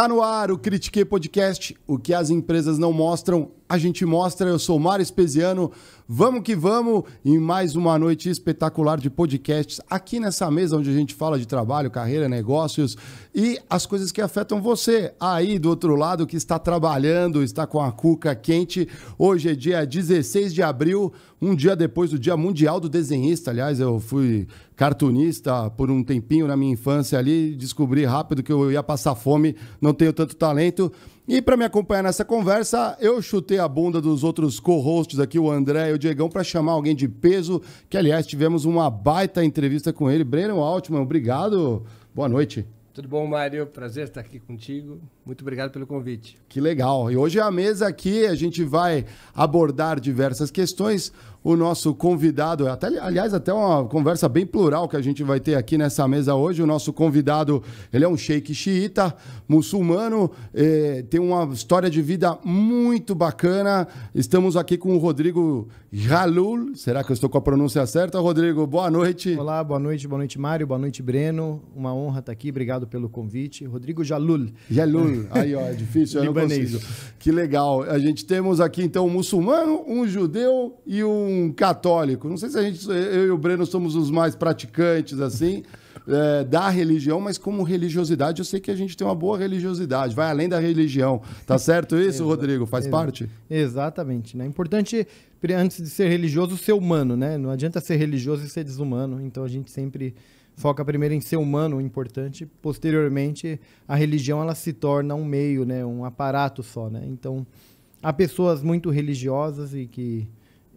Tá no ar o Critique Podcast. O que as empresas não mostram, a gente mostra. Eu sou Mário Espesiano. Vamos que vamos em mais uma noite espetacular de podcasts aqui nessa mesa onde a gente fala de trabalho, carreira, negócios e as coisas que afetam você aí do outro lado que está trabalhando, está com a cuca quente. Hoje é dia 16 de abril, um dia depois do Dia Mundial do Desenhista. Aliás, eu fui cartunista por um tempinho na minha infância ali, descobri rápido que eu ia passar fome, não tenho tanto talento. E para me acompanhar nessa conversa, eu chutei a bunda dos outros co-hosts aqui, o André e o Diegão, para chamar alguém de peso, que aliás tivemos uma baita entrevista com ele. Breno Altman, obrigado. Boa noite. Tudo bom, Mário? Prazer estar aqui contigo. Muito obrigado pelo convite. Que legal. E hoje a mesa aqui a gente vai abordar diversas questões. O nosso convidado, até, aliás, até uma conversa bem plural que a gente vai ter aqui nessa mesa hoje. O nosso convidado, ele é um sheik xiita, muçulmano, eh, tem uma história de vida muito bacana. Estamos aqui com o Rodrigo Jalul. Será que eu estou com a pronúncia certa, Rodrigo? Boa noite. Olá, boa noite, boa noite, Mário, boa noite, Breno. Uma honra estar aqui, obrigado pelo convite. Rodrigo Jalul. Jalul. Aí, ó, é difícil, eu Libanês. não consigo. Que legal. A gente temos aqui, então, um muçulmano, um judeu e um católico. Não sei se a gente, eu e o Breno somos os mais praticantes, assim, é, da religião, mas como religiosidade, eu sei que a gente tem uma boa religiosidade, vai além da religião. Tá certo isso, Rodrigo? Faz Exa parte? Exatamente. Né? Importante, antes de ser religioso, ser humano, né? Não adianta ser religioso e ser desumano. Então, a gente sempre foca primeiro em ser humano, importante. Posteriormente, a religião ela se torna um meio, né, um aparato só, né? Então, há pessoas muito religiosas e que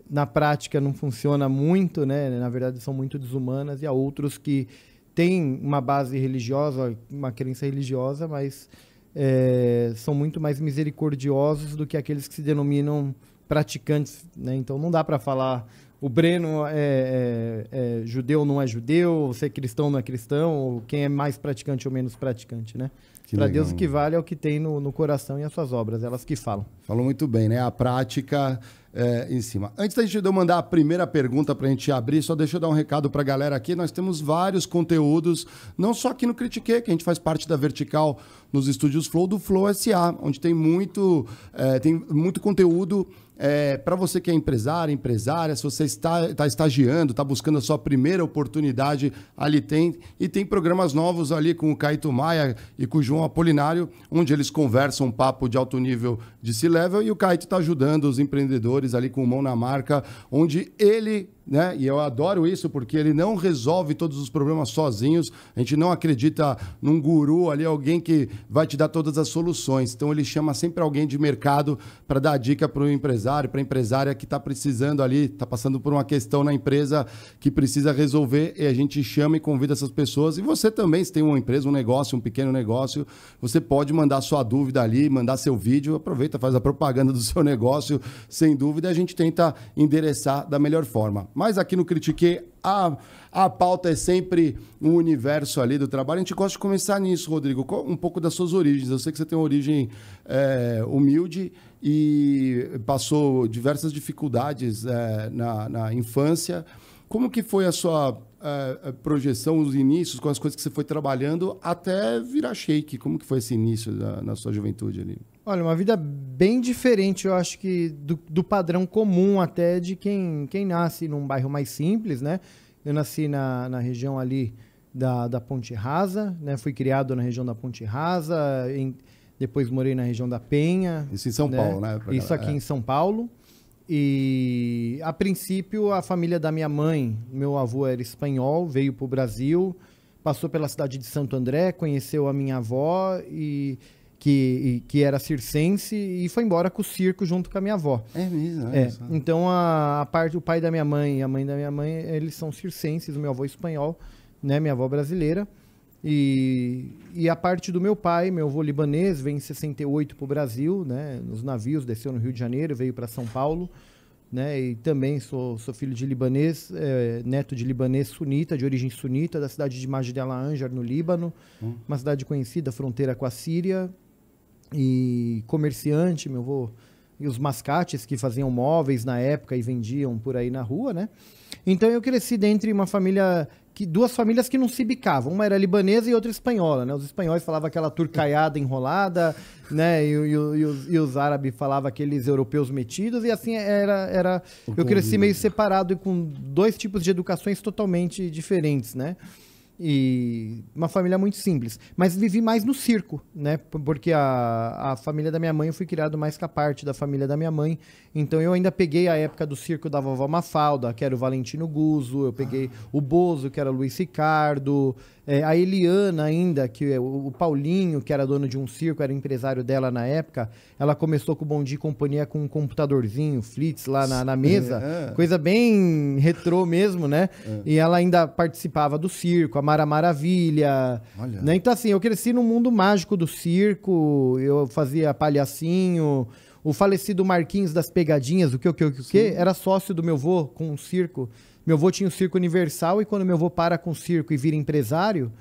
na prática não funciona muito, né? Na verdade, são muito desumanas e há outros que têm uma base religiosa, uma crença religiosa, mas é, são muito mais misericordiosos do que aqueles que se denominam praticantes, né? Então não dá para falar o Breno é, é, é, judeu não é judeu, Ser é cristão não é cristão, ou quem é mais praticante ou menos praticante, né? Para Deus o que vale é o que tem no, no, coração e as suas obras, elas que falam. Falou muito bem, né? A prática é, em cima. Antes da gente eu mandar a primeira pergunta para a gente abrir, só deixa eu dar um recado para a galera aqui. Nós temos vários conteúdos, não só aqui no Critique, que a gente faz parte da vertical nos estúdios Flow do Flow SA, onde tem muito, é, tem muito conteúdo é, para você que é empresário, empresária, se você está, está estagiando, está buscando a sua primeira oportunidade, ali tem. E tem programas novos ali com o Caíto Maia e com o João Apolinário, onde eles conversam um papo de alto nível de C-Level e o Caíto está ajudando os empreendedores ali com mão na marca, onde ele né? E eu adoro isso porque ele não resolve todos os problemas sozinhos. A gente não acredita num guru ali, alguém que vai te dar todas as soluções. Então ele chama sempre alguém de mercado para dar dica para o empresário, para a empresária que está precisando ali, está passando por uma questão na empresa que precisa resolver. E a gente chama e convida essas pessoas. E você também, se tem uma empresa, um negócio, um pequeno negócio, você pode mandar sua dúvida ali, mandar seu vídeo. Aproveita, faz a propaganda do seu negócio. Sem dúvida, a gente tenta endereçar da melhor forma. Mas aqui no Critique, a, a pauta é sempre um universo ali do trabalho. A gente gosta de começar nisso, Rodrigo, um pouco das suas origens. Eu sei que você tem uma origem é, humilde e passou diversas dificuldades é, na, na infância. Como que foi a sua projeção, os inícios, com as coisas que você foi trabalhando até virar shake? Como que foi esse início da, na sua juventude ali? Olha, uma vida bem diferente, eu acho que do, do padrão comum até de quem, quem nasce num bairro mais simples, né? Eu nasci na, na região ali da, da Ponte Rasa, né? Fui criado na região da Ponte Rasa, em, depois morei na região da Penha. Isso em São né? Paulo, né? Pra Isso aqui é. em São Paulo. E a princípio a família da minha mãe, meu avô era espanhol, veio para o Brasil, passou pela cidade de Santo André, conheceu a minha avó e que, e, que era circense e foi embora com o circo junto com a minha avó. É mesmo. É. Então a, a, parte o pai da minha mãe e a mãe da minha mãe eles são circenses, o meu avô é espanhol, né, minha avó brasileira. E, e a parte do meu pai, meu avô libanês, vem em 68 para o Brasil, né, nos navios, desceu no Rio de Janeiro, veio para São Paulo. Né, e também sou, sou filho de libanês, é, neto de libanês sunita, de origem sunita, da cidade de Majd al Anjar, no Líbano, hum. uma cidade conhecida, fronteira com a Síria, e comerciante, meu avô, e os mascates que faziam móveis na época e vendiam por aí na rua, né? Então eu cresci dentro de uma família que duas famílias que não se bicavam. Uma era libanesa e outra espanhola, né? Os espanhóis falavam aquela turcaiada enrolada, né? E, e, e, os, e os, árabes falavam aqueles europeus metidos, e assim era. era eu cresci meio separado e com dois tipos de educações totalmente diferentes, né? e uma família muito simples. Mas vivi mais no circo, né? Porque a, a família da minha mãe eu fui criado mais com a parte da família da minha mãe. Então eu ainda peguei a época do circo da vovó Mafalda, que era o Valentino Guzzo, eu peguei ah. o Bozo, que era o Luiz Ricardo, é, a Eliana ainda, que é o, Paulinho, que era dono de um circo, era empresário dela na época, ela começou com o Bom Dia Companhia com um computadorzinho, flits lá na, na é. mesa, é, coisa bem retrô mesmo, né? É. E ela ainda participava do circo, a Mara Maravilha, né? Então assim, eu cresci no mundo mágico do circo, eu fazia palhacinho, o falecido Marquinhos das Pegadinhas, o que, o que, o que, que, era sócio do meu avô com um circo, meu avô tinha o um circo universal e quando meu avô para com o circo e vira empresário,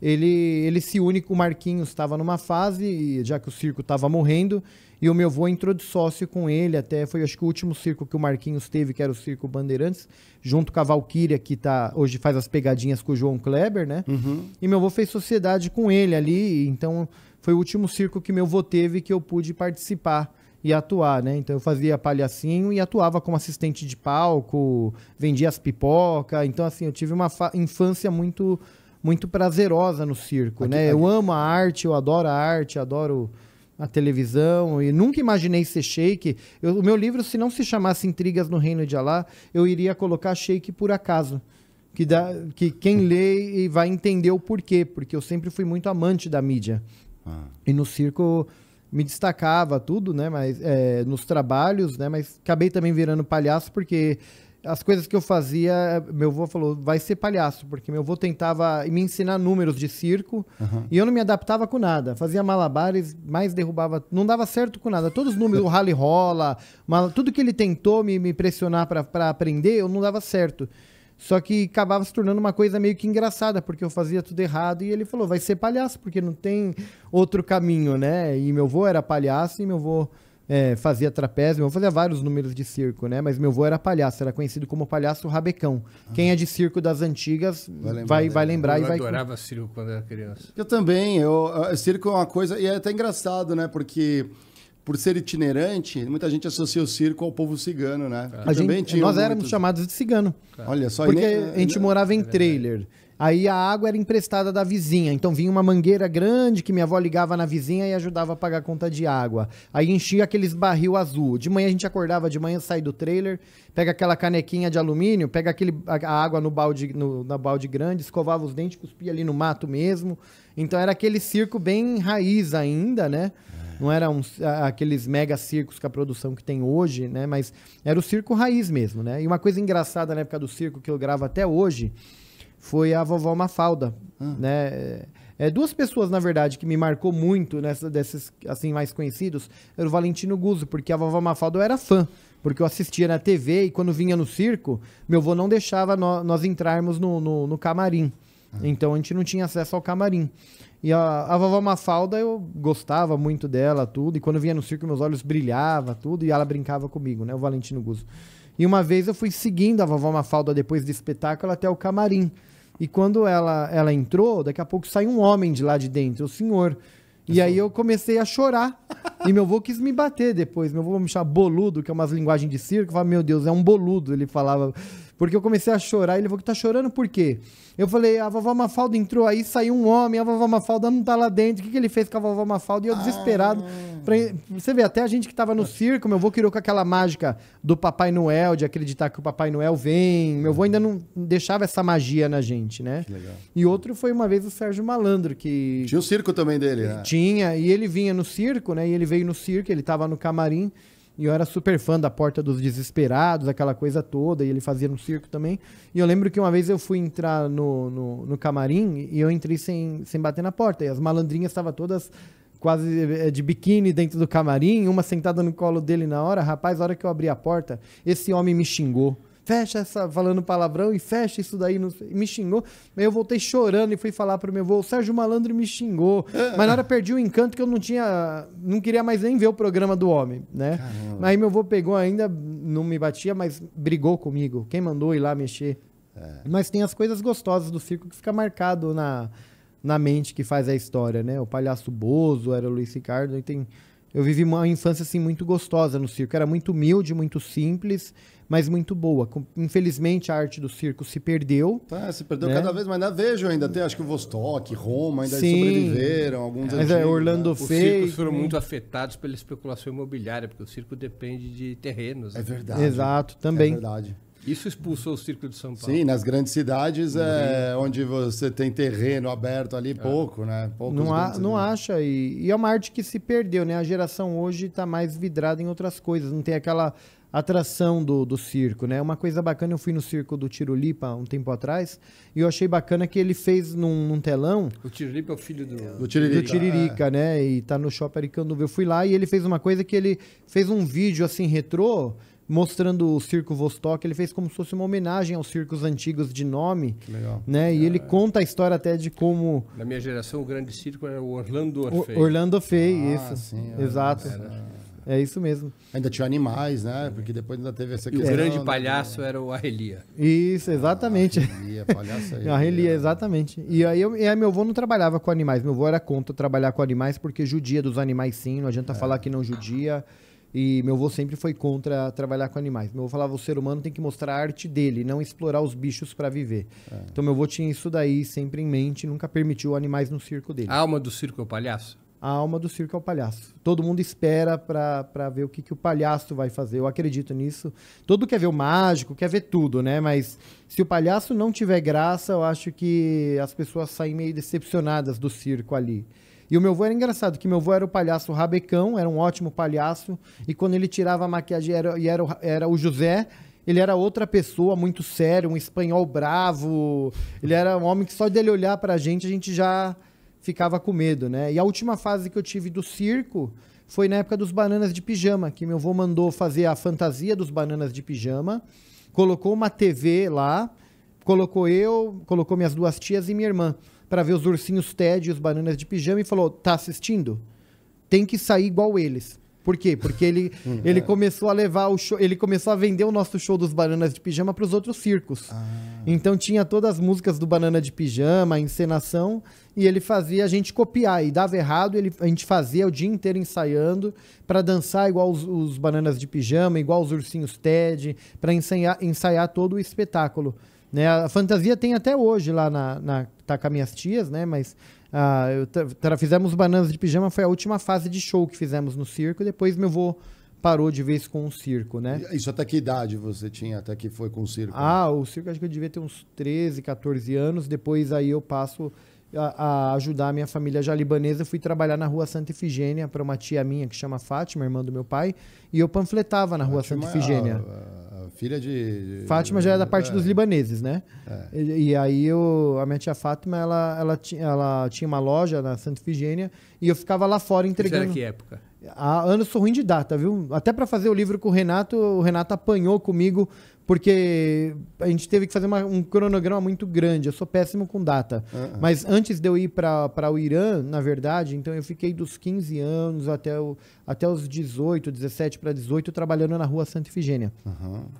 ele, ele se une com o Marquinhos, estava numa fase, já que o circo estava morrendo, e o meu avô entrou de sócio com ele, até foi acho que o último circo que o Marquinhos teve, que era o Circo Bandeirantes, junto com a Valkyria, que tá, hoje faz as pegadinhas com o João Kleber, né? Uhum. E meu avô fez sociedade com ele ali, então foi o último circo que meu avô teve que eu pude participar e atuar, né? Então eu fazia palhacinho e atuava como assistente de palco, vendia as pipoca. Então assim, eu tive uma infância muito muito prazerosa no circo, aqui, né? Aqui. Eu amo a arte, eu adoro a arte, adoro a televisão e nunca imaginei ser shake. Eu, o meu livro, se não se chamasse Intrigas no Reino de Alá, eu iria colocar shake por acaso. Que, dá, que quem lê vai entender o porquê, porque eu sempre fui muito amante da mídia. Ah. E no circo me destacava tudo, né? Mas é, nos trabalhos, né? Mas acabei também virando palhaço porque as coisas que eu fazia, meu avô falou, vai ser palhaço, porque meu avô tentava me ensinar números de circo uhum. e eu não me adaptava com nada. Fazia malabares, mais derrubava, não dava certo com nada. Todos os números, o rally rola, mal, tudo que ele tentou me, me pressionar para aprender, eu não dava certo. Só que acabava se tornando uma coisa meio que engraçada, porque eu fazia tudo errado e ele falou, vai ser palhaço, porque não tem outro caminho, né? E meu avô era palhaço e meu avô é, fazia trapézio, meu avô fazia vários números de circo, né? Mas meu avô era palhaço, era conhecido como palhaço rabecão. Ah. Quem é de circo das antigas vai lembrar, vai, vai lembrar e vai... Eu adorava circo quando era criança. Eu também, eu, circo é uma coisa... E é até engraçado, né? Porque por ser itinerante, muita gente associa o circo ao povo cigano, né? É. A gente, nós éramos muitos... chamados de cigano. É. Olha só, porque nem... a gente morava em é trailer. Aí a água era emprestada da vizinha, então vinha uma mangueira grande que minha avó ligava na vizinha e ajudava a pagar a conta de água. Aí enchia aqueles barril azul. De manhã a gente acordava, de manhã sai do trailer, pega aquela canequinha de alumínio, pega aquele, a água no balde, no, na balde grande, escovava os dentes, cuspia ali no mato mesmo. Então era aquele circo bem raiz ainda, né? É. Não era um, aqueles mega circos com a produção que tem hoje, né? Mas era o circo raiz mesmo, né? E uma coisa engraçada na época do circo que eu gravo até hoje foi a vovó Mafalda, ah. né? É, é duas pessoas, na verdade, que me marcou muito nessa, desses, assim, mais conhecidos, era o Valentino Guzzo, porque a vovó Mafalda eu era fã, porque eu assistia na TV e quando vinha no circo, meu avô não deixava no, nós entrarmos no, no, no camarim. Ah. Então a gente não tinha acesso ao camarim. E a, a vovó Mafalda, eu gostava muito dela, tudo. E quando eu vinha no circo, meus olhos brilhavam, tudo. E ela brincava comigo, né? O Valentino Guzzo. E uma vez eu fui seguindo a vovó Mafalda depois do espetáculo até o camarim. E quando ela, ela entrou, daqui a pouco sai um homem de lá de dentro, o senhor. E aí eu comecei a chorar. e meu avô quis me bater depois. Meu avô me chamou boludo, que é umas linguagens de circo. Eu falava, meu Deus, é um boludo. Ele falava. Porque eu comecei a chorar. Ele falou: que tá chorando por quê? Eu falei: a vovó Mafalda entrou aí, saiu um homem, a vovó Mafalda não tá lá dentro. O que, que ele fez com a vovó Mafalda? E eu desesperado. Ah. Pra... Você vê, até a gente que tava no circo, meu avô criou com aquela mágica do Papai Noel, de acreditar que o Papai Noel vem. Meu avô ainda não deixava essa magia na gente, né? Que legal. E outro foi uma vez o Sérgio Malandro, que. Tinha o circo também dele, né? Tinha, e ele vinha no circo, né? E ele veio no circo, ele tava no camarim. E eu era super fã da Porta dos Desesperados, aquela coisa toda, e ele fazia no circo também. E eu lembro que uma vez eu fui entrar no, no, no camarim e eu entrei sem, sem bater na porta. E as malandrinhas estavam todas quase eh, de biquíni dentro do camarim, uma sentada no colo dele na hora. Rapaz, a hora que eu abri a porta, esse homem me xingou fecha essa, falando palavrão e fecha isso daí, não, me xingou. Aí eu voltei chorando e fui falar pro meu avô, o Sérgio Malandro me xingou. Ah. Mas na hora perdi o encanto que eu não tinha, não queria mais nem ver o programa do homem, né? Caramba. Aí meu avô pegou ainda, não me batia, mas brigou comigo. Quem mandou ir lá mexer? É. Mas tem as coisas gostosas do circo que fica marcado na, na mente que faz a história, né? O Palhaço Bozo, era o Luiz Ricardo, e tem... Eu vivi uma infância assim muito gostosa no circo, era muito humilde, muito simples mas muito boa. Infelizmente, a arte do circo se perdeu. Tá, se perdeu né? cada vez mais. Na Vejo ainda tem, acho que o Vostok, Roma, ainda Sim. sobreviveram, alguns Mas é, antigos, é, Orlando né? Os circos foram né? muito afetados pela especulação imobiliária, porque o circo depende de terrenos. É né? verdade. Exato, também. É verdade. Isso expulsou o circo de São Paulo. Sim, nas grandes cidades, é, onde você tem terreno aberto ali, é. pouco, né? Poucos não, a, não acha. E, e, é uma arte que se perdeu, né? A geração hoje está mais vidrada em outras coisas. Não tem aquela atração do, do circo, né? Uma coisa bacana, eu fui no circo do Tirolipa um tempo atrás e eu achei bacana que ele fez num, num telão. O Tirolipa é o filho do, do Tiririca, do Tiririca é. né? E tá no shopping Aricanduva. Eu fui lá e ele fez uma coisa que ele fez um vídeo assim retrô mostrando o circo Vostok, ele fez como se fosse uma homenagem aos circos antigos de nome, que legal. né? E é, ele conta a história até de como na minha geração o grande circo era é o Orlando Orfei. O Orlando Orfei, ah, isso. Sim, é Exato. Era... É isso mesmo. Ainda tinha animais, né? Porque depois ainda teve essa questão. E o grande palhaço era o Arrelia. Isso, exatamente. Ah, Arrelia, palhaço aí. Arrelia, exatamente. E aí, eu, e aí meu avô não trabalhava com animais. Meu avô era contra trabalhar com animais porque judia dos animais sim, não adianta é. falar que não judia. E meu avô sempre foi contra trabalhar com animais. Meu avô falava, o ser humano tem que mostrar a arte dele, não explorar os bichos para viver. É. Então meu avô tinha isso daí sempre em mente, nunca permitiu animais no circo dele. A alma do circo é o palhaço? a alma do circo é o palhaço. Todo mundo espera para ver o que, que o palhaço vai fazer. Eu acredito nisso. Todo quer ver o mágico, quer ver tudo, né? Mas se o palhaço não tiver graça, eu acho que as pessoas saem meio decepcionadas do circo ali. E o meu avô era engraçado, que meu avô era o palhaço rabecão, era um ótimo palhaço, e quando ele tirava a maquiagem era, e era, o, era o José, ele era outra pessoa, muito sério, um espanhol bravo, ele era um homem que só dele olhar pra gente, a gente já ficava com medo, né? E a última fase que eu tive do circo foi na época dos bananas de pijama, que meu avô mandou fazer a fantasia dos bananas de pijama, colocou uma TV lá, colocou eu, colocou minhas duas tias e minha irmã para ver os ursinhos Ted e os bananas de pijama e falou: "Tá assistindo? Tem que sair igual eles". Por quê? Porque ele, ele é. começou a levar o show, ele começou a vender o nosso show dos Bananas de Pijama para os outros circos. Ah. Então tinha todas as músicas do Banana de Pijama, a encenação, e ele fazia a gente copiar. E dava errado, ele, a gente fazia o dia inteiro ensaiando para dançar igual os, os, Bananas de Pijama, igual os Ursinhos Ted, para ensaiar, ensaiar todo o espetáculo. Né? A fantasia tem até hoje lá na, na tá com minhas tias, né? Mas ah, eu fizemos Bananas de Pijama, foi a última fase de show que fizemos no circo, depois meu avô parou de vez com o circo, né? Isso até que idade você tinha, até que foi com o circo? Ah, o circo acho que eu devia ter uns 13, 14 anos, depois aí eu passo a, a ajudar a minha família já libanesa, fui trabalhar na Rua Santa Efigênia para uma tia minha que chama Fátima, irmã do meu pai, e eu panfletava na Fátima, Rua Santa Efigênia. É a, a Filha de. Fátima já é da parte é. dos libaneses, né? É. E, e, aí eu, a minha tia Fátima, ela, ela, tinha, ela tinha uma loja na Santa Figênia e eu ficava lá fora entregando. Isso era que época? Há anos sou ruim de data, viu? Até para fazer o livro com o Renato, o Renato apanhou comigo porque a gente teve que fazer uma, um cronograma muito grande. Eu sou péssimo com data. Uh -uh. Mas antes de eu ir para o Irã, na verdade, então eu fiquei dos 15 anos até, o, até os 18, 17 para 18, trabalhando na rua Santa Ifigênia.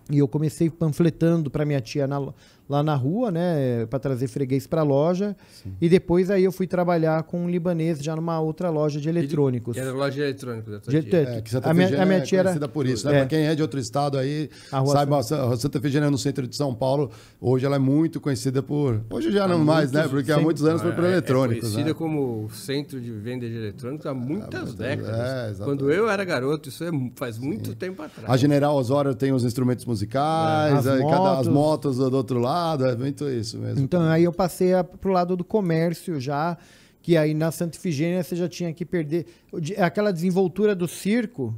E eu comecei panfletando para minha tia na, lá na rua, né, eh, para trazer freguês para a loja. Sim. E depois aí eu fui trabalhar com um libanês já numa outra loja de eletrônicos. era loja de eletrônicos da né, de, É, que Santa a, minha, a minha é tia é era por isso, né? É. Para quem é de outro estado aí, a rua sabe, Santa... A Santa Efigênia é no centro de São Paulo, hoje ela é muito conhecida por Hoje já há não mais, né? Porque sempre... há muitos anos foi por é, eletrônicos. É conhecida né? como centro de venda de eletrônicos há muitas há décadas. Quando eu era garoto, isso faz muito Sim. tempo atrás. A General Osório tem os instrumentos musicais, as, aí, motos. Cada, as motos do outro lado ah, do é isso mesmo. Então, aí eu passei a, pro lado do comércio já, que aí na Santa Ifigênia você já tinha que perder... Aquela desenvoltura do circo...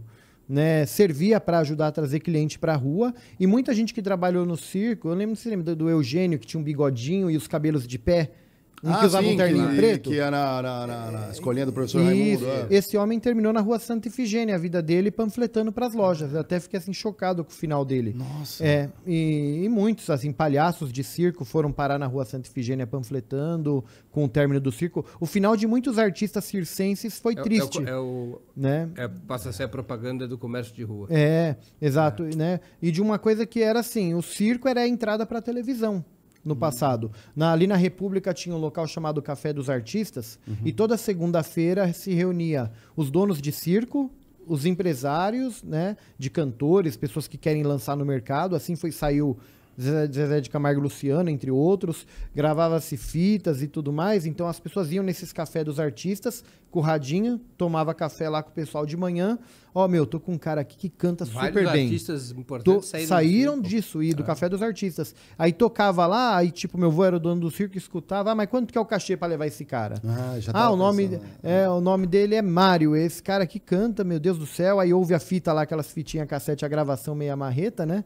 Né, servia para ajudar a trazer cliente para a rua. E muita gente que trabalhou no circo, eu lembro, você lembra do Eugênio, que tinha um bigodinho e os cabelos de pé? Ah, um ah, que usava sim, um terninho que, preto. Que era na, na, na é, escolinha do professor Isso. Raimundo. É. Esse homem terminou na rua Santa Ifigênia a vida dele panfletando para as lojas. Eu até fiquei assim chocado com o final dele. Nossa. É, e, e, muitos assim palhaços de circo foram parar na rua Santa Ifigênia panfletando com o término do circo. O final de muitos artistas circenses foi é, é triste. É, o, né? É, passa a ser a propaganda do comércio de rua. É, exato, né? E de uma coisa que era assim, o circo era a entrada para a televisão no uhum. passado. Na, ali na República tinha um local chamado Café dos Artistas uhum. e toda segunda-feira se reunia os donos de circo, os empresários, né, de cantores, pessoas que querem lançar no mercado. Assim foi saiu Zezé de Camargo e Luciano, entre outros, gravava-se fitas e tudo mais, então as pessoas iam nesses cafés dos artistas, curradinha, tomava café lá com o pessoal de manhã, ó oh, meu, tô com um cara aqui que canta Vários super bem. artistas importantes tô, saíram, saíram disso e do ah. café dos artistas. Aí tocava lá, aí tipo, meu avô era o dono do circo, escutava, ah, mas quanto que é o cachê para levar esse cara? Ah, já ah o nome pensando. é o nome dele é Mário, esse cara que canta, meu Deus do céu, aí ouve a fita lá, aquelas fitinhas cassete, a gravação meia marreta, né?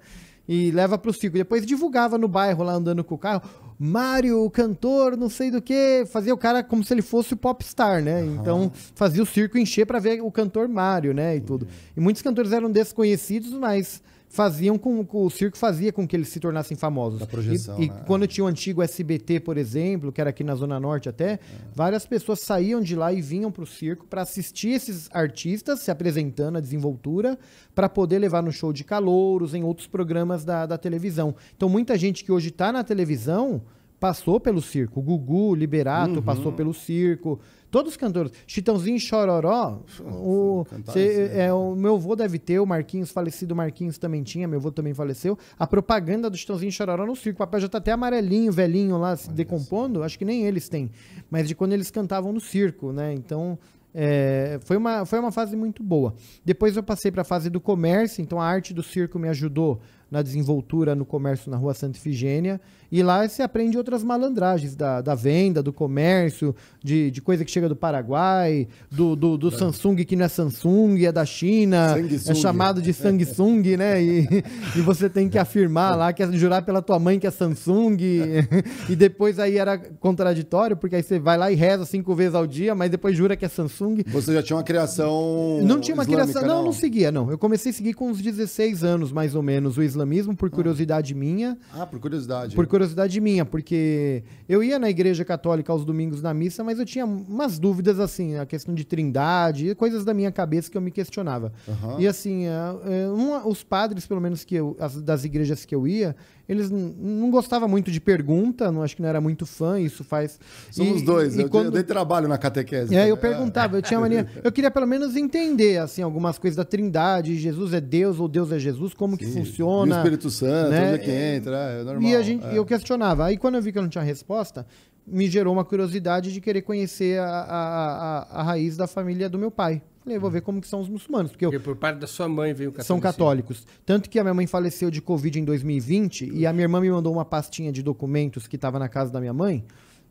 e leva para circo. Depois divulgava no bairro lá andando com o carro. Mário, cantor, não sei do que, fazia o cara como se ele fosse o popstar, né? Uhum. Então fazia o circo encher para ver o cantor Mário, né? E tudo. E muitos cantores eram desconhecidos, mas faziam com o circo fazia com que eles se tornassem famosos. Da projeção, e, e né? É. quando tinha o antigo SBT, por exemplo, que era aqui na Zona Norte até, é. várias pessoas saíam de lá e vinham para o circo para assistir esses artistas se apresentando a desenvoltura, para poder levar no show de calouros, em outros programas da, da televisão. Então muita gente que hoje está na televisão passou pelo circo. O Gugu, Liberato uhum. passou pelo circo. Todos os cantores. Chitãozinho Chororó. O, cê, né? é, o meu avô deve ter, o Marquinhos falecido, Marquinhos também tinha, meu avô também faleceu. A propaganda do Chitãozinho Chororó no circo. O papel já tá até amarelinho, velhinho lá, se Olha decompondo. Isso. Acho que nem eles têm. Mas de quando eles cantavam no circo, né? Então. É, foi, uma, foi uma fase muito boa. Depois eu passei para a fase do comércio, então a arte do circo me ajudou na desenvoltura no comércio na Rua Santa Ifigênia. E lá se aprende outras malandragens da, da venda, do comércio, de, de coisa que chega do Paraguai, do, do, do é. Samsung que não é Samsung, é da China, é chamado de Samsung, né? E, e você tem que afirmar lá, que é, jurar pela tua mãe que é Samsung. É. E depois aí era contraditório, porque aí você vai lá e reza cinco vezes ao dia, mas depois jura que é Samsung. Você já tinha uma criação. Não tinha uma islâmica, criação. Não, não, não seguia, não. Eu comecei a seguir com uns 16 anos, mais ou menos, o Islã islamismo por ah. curiosidade ah. minha. Ah, por curiosidade. Por curiosidade minha, porque eu ia na igreja católica aos domingos na missa, mas eu tinha umas dúvidas, assim, a questão de trindade, coisas da minha cabeça que eu me questionava. Uhum. E assim, uh, é, é, um, os padres, pelo menos que eu, as, das igrejas que eu ia, eles não gostava muito de pergunta, não acho que não era muito fã, isso faz. Somos e, dois, e eu, quando... eu, dei trabalho na catequese. É, eu perguntava, eu tinha mania. Eu queria pelo menos entender assim algumas coisas da Trindade, Jesus é Deus ou Deus é Jesus, como Sim. que funciona. E o Espírito Santo, né? onde é que entra, é normal. E a gente, é. eu questionava. Aí quando eu vi que eu não tinha resposta, me gerou uma curiosidade de querer conhecer a, a, a, a raiz da família do meu pai. Falei, vou hum. ver como que são os muçulmanos. Porque, porque eu, por parte da sua mãe veio católico. São católicos. Tanto que a minha mãe faleceu de Covid em 2020 e a minha irmã me mandou uma pastinha de documentos que estava na casa da minha mãe.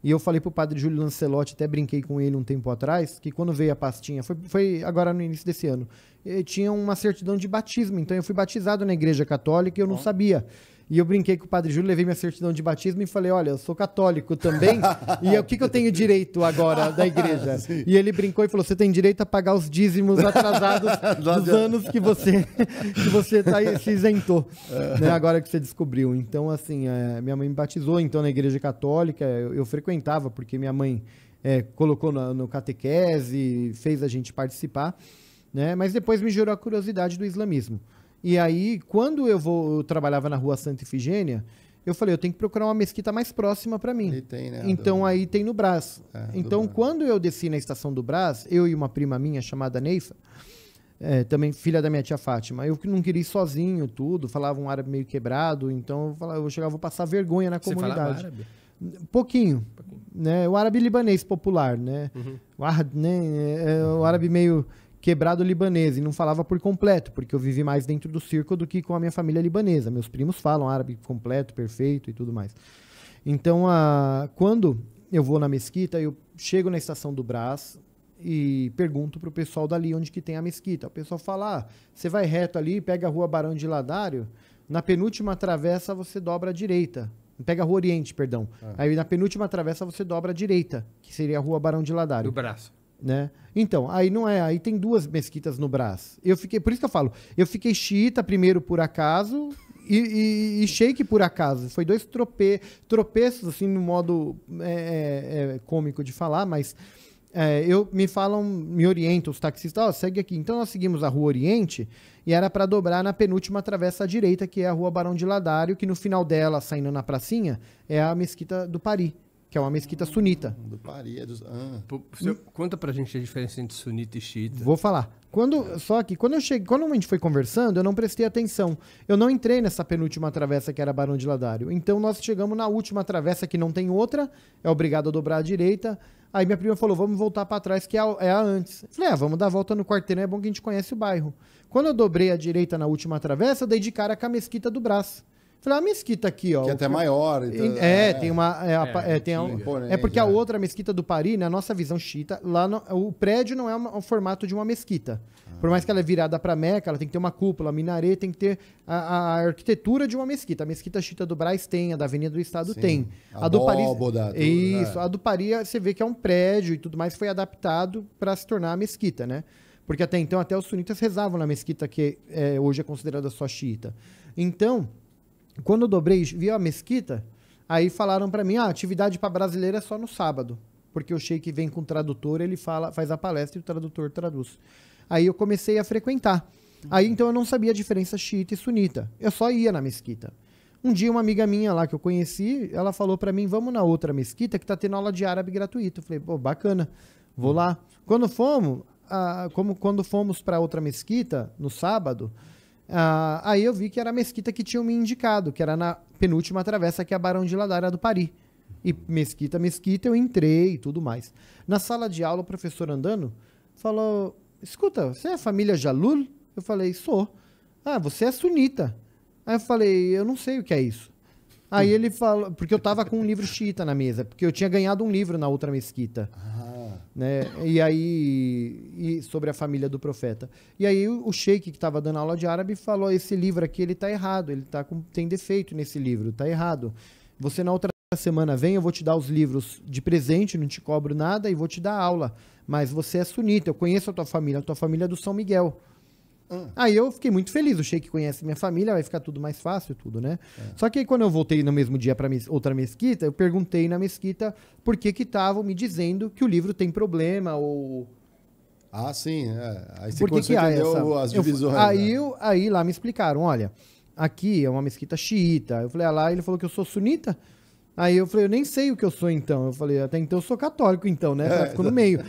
E eu falei pro padre Júlio Lancelotti, até brinquei com ele um tempo atrás, que quando veio a pastinha, foi, foi agora no início desse ano, eh, tinha uma certidão de batismo. Então eu fui batizado na igreja católica e eu não oh. sabia. E eu brinquei com o Padre Júlio, levei minha certidão de batismo e falei: Olha, eu sou católico também, e o que, que eu tenho direito agora da igreja? e ele brincou e falou: Você tem direito a pagar os dízimos atrasados dos anos que você, que você tá, se isentou, é. né, agora que você descobriu. Então, assim, é, minha mãe me batizou então na igreja católica, eu, eu frequentava, porque minha mãe é, colocou no, no catequese, fez a gente participar, né, mas depois me gerou a curiosidade do islamismo. E aí, quando eu vou, eu trabalhava na rua Santa Ifigênia, eu falei, eu tenho que procurar uma mesquita mais próxima para mim. Ele tem, né? Então do... aí tem no Brás. É, então quando eu desci na estação do Brás, eu e uma prima minha chamada Neifa, é, também filha da minha tia Fátima, eu não queria ir sozinho, tudo, falava um árabe meio quebrado, então eu, falava, eu chegava, vou passar vergonha na Você comunidade. Você árabe? Pouquinho, Pouquinho, né? O árabe libanês popular, né? Uhum. O, árabe, né? É, é, o árabe meio quebrado libanês e não falava por completo, porque eu vivi mais dentro do circo do que com a minha família libanesa. Meus primos falam árabe completo, perfeito e tudo mais. Então, a, quando eu vou na mesquita, eu chego na estação do Brás e pergunto pro pessoal dali onde que tem a mesquita. O pessoal fala: ah, você vai reto ali, pega a rua Barão de Ladário, na penúltima travessa você dobra à direita. Pega a Rua Oriente, perdão. Ah. Aí na penúltima travessa você dobra à direita, que seria a Rua Barão de Ladário. Do braço né? Então, aí não é, aí tem duas mesquitas no Brás. Eu fiquei, por isso que eu falo, eu fiquei xiita primeiro por acaso e, e, e shake por acaso. Foi dois trope, tropeços, assim, no modo é, é, é cômico de falar, mas é, eu me falam, me orientam os taxistas, oh, segue aqui. Então nós seguimos a Rua Oriente e era para dobrar na penúltima travessa à direita, que é a Rua Barão de Ladário, que no final dela, saindo na pracinha, é a mesquita do Paris que é uma mesquita sunita. Hum, do Paria, é dos... ah. Seu, conta pra gente a diferença entre sunita e xiita. Vou falar. Quando, só que quando eu cheguei, quando a gente foi conversando, eu não prestei atenção. Eu não entrei nessa penúltima travessa que era Barão de Ladário. Então nós chegamos na última travessa que não tem outra, é obrigado a dobrar à direita. Aí minha prima falou: "Vamos voltar para trás que é a, é a antes". Eu falei: "Ah, vamos dar a volta no quarteirão, é bom que a gente conhece o bairro". Quando eu dobrei à direita na última travessa, dei de cara com a mesquita do braço. Falei, ah, a mesquita aqui, ó. Que é até maior. Então, é, é, tem uma. É, é, é tem um, é porque a é. outra mesquita do Paris, na né, nossa visão chita, lá no, o prédio não é uma, o formato de uma mesquita. Ah. Por mais que ela é virada para Meca, ela tem que ter uma cúpula, minaré, tem que ter a, a, arquitetura de uma mesquita. A mesquita chita do Braz tem, a da Avenida do Estado Sim. tem. A, a do Paris. isso, é. a do Paris você vê que é um prédio e tudo mais foi adaptado para se tornar a mesquita, né? Porque até então até os sunitas rezavam na mesquita que é, hoje é considerada só xiita. Então, quando eu dobrei, vi a mesquita, aí falaram para mim, ah, atividade para brasileiro é só no sábado, porque o sheik vem com o tradutor, ele fala, faz a palestra e o tradutor traduz. Aí eu comecei a frequentar. Aí então eu não sabia a diferença xiita e sunita. Eu só ia na mesquita. Um dia uma amiga minha lá que eu conheci, ela falou para mim, vamos na outra mesquita que tá tendo aula de árabe gratuito. Eu falei, pô, bacana, vou lá. Quando fomos, a, ah, como quando fomos para outra mesquita no sábado, ah, aí eu vi que era a mesquita que tinham me indicado, que era na penúltima travessa que é a Barão de Ladara do Paris. E mesquita, mesquita, eu entrei e tudo mais. Na sala de aula, o professor andando falou: Escuta, você é a família Jalul? Eu falei: Sou. Ah, você é sunita. Aí eu falei: Eu não sei o que é isso. Aí ele falou, porque eu tava com um livro xiita na mesa, porque eu tinha ganhado um livro na outra mesquita. Né? E aí, e sobre a família do profeta. E aí o, Sheikh sheik que estava dando aula de árabe falou: esse livro aqui ele está errado, ele tá com, tem defeito nesse livro, está errado. Você na outra semana vem, eu vou te dar os livros de presente, não te cobro nada e vou te dar aula. Mas você é sunita, eu conheço a tua família, a tua família é do São Miguel. Hum. Aí eu fiquei muito feliz. O Sheik conhece minha família, vai ficar tudo mais fácil, tudo, né? É. Só que aí quando eu voltei no mesmo dia para mes outra mesquita, eu perguntei na mesquita por que que estavam me dizendo que o livro tem problema ou ah, sim. É. Aí você Por que que há essa... as divisões. Eu, aí, né? eu, aí lá me explicaram, olha, aqui é uma mesquita xiita. Eu falei, ah, lá ele falou que eu sou sunita. Aí eu falei, eu nem sei o que eu sou então. Eu falei, até então eu sou católico então, né? É, tá ficou no meio.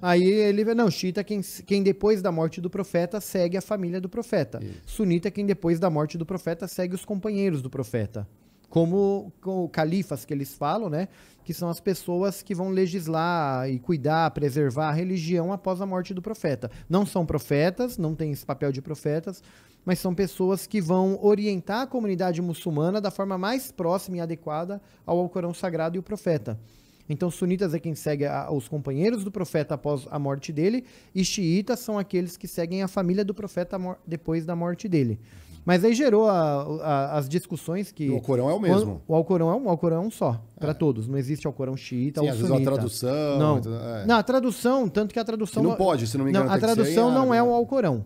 Aí ele, não, xiita é quem, quem depois da morte do profeta segue a família do profeta. Isso. Sunita é quem depois da morte do profeta segue os companheiros do profeta. Como, como califas que eles falam, né? Que são as pessoas que vão legislar e cuidar, preservar a religião após a morte do profeta. Não são profetas, não tem esse papel de profetas, mas são pessoas que vão orientar a comunidade muçulmana da forma mais próxima e adequada ao Alcorão Sagrado e o Profeta. Então, sunitas é quem segue a, os companheiros do profeta após a morte dele, e xiitas são aqueles que seguem a família do profeta depois da morte dele. Mas aí gerou a, a, as discussões que. O Alcorão é o mesmo. O, Alcorão é um, o Alcorão é um só, é. para todos. Não existe Alcorão xiita ou sunita. Às vezes é a tradução. Não. Então, é. não, a tradução, tanto que a tradução. não pode, se não me engano. Não, a tradução não é o né? Alcorão.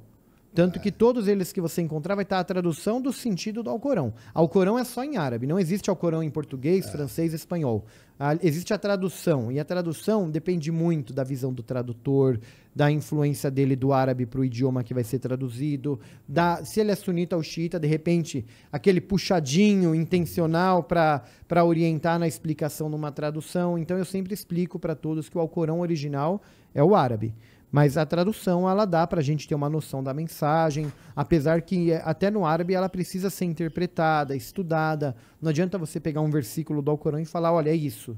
Tanto é. que todos eles que você encontrar vai estar a tradução do sentido do Alcorão. Alcorão é só em árabe, não existe Alcorão em português, é. francês, espanhol. A, existe a tradução, e a tradução depende muito da visão do tradutor, da influência dele do árabe para o idioma que vai ser traduzido, da, se ele é sunita ou xiita, de repente, aquele puxadinho intencional para orientar na explicação numa tradução. Então eu sempre explico para todos que o Alcorão original é o árabe. Mas a tradução, ela dá para a gente ter uma noção da mensagem, apesar que eh, até no árabe ela precisa ser interpretada, estudada. Não adianta você pegar um versículo do Alcorão e falar, olha, é isso.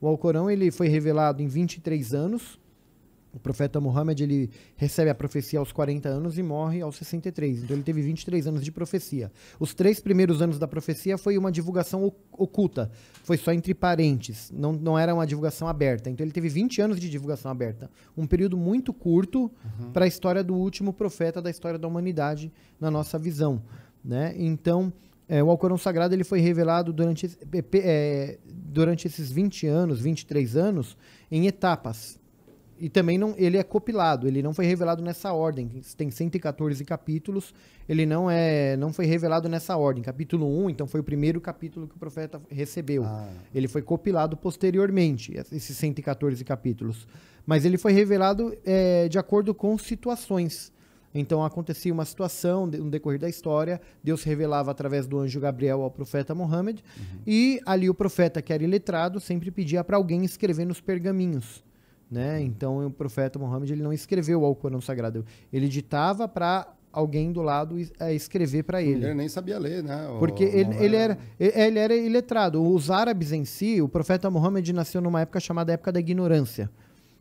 O Alcorão ele foi revelado em 23 anos, o profeta Muhammad ele recebe a profecia aos 40 anos e morre aos 63. Então ele teve 23 anos de profecia. Os três primeiros anos da profecia foi uma divulgação oculta, foi só entre parentes, não, não era uma divulgação aberta. Então ele teve 20 anos de divulgação aberta, um período muito curto uhum. para a história do último profeta da história da humanidade na nossa visão, né? Então é, o Alcorão Sagrado ele foi revelado durante, é, é, durante esses 20 anos, 23 anos, em etapas e também não, ele é copilado, ele não foi revelado nessa ordem. Tem 114 capítulos, ele não é, não foi revelado nessa ordem. Capítulo 1, então foi o primeiro capítulo que o profeta recebeu. Ah. Ele foi copilado posteriormente, esses 114 capítulos. Mas ele foi revelado é, de acordo com situações. Então acontecia uma situação no decorrer da história, Deus revelava através do anjo Gabriel ao profeta Mohammed, uhum. e ali o profeta, que era iletrado, sempre pedia para alguém escrever nos pergaminhos né? Uhum. Então o profeta Muhammad ele não escreveu o Alcorão Sagrado, ele ditava para alguém do lado é, escrever para ele. Ele nem sabia ler, né? Porque ele, ele, era, ele era iletrado. Os árabes em si, o profeta Muhammad nasceu numa época chamada época da ignorância.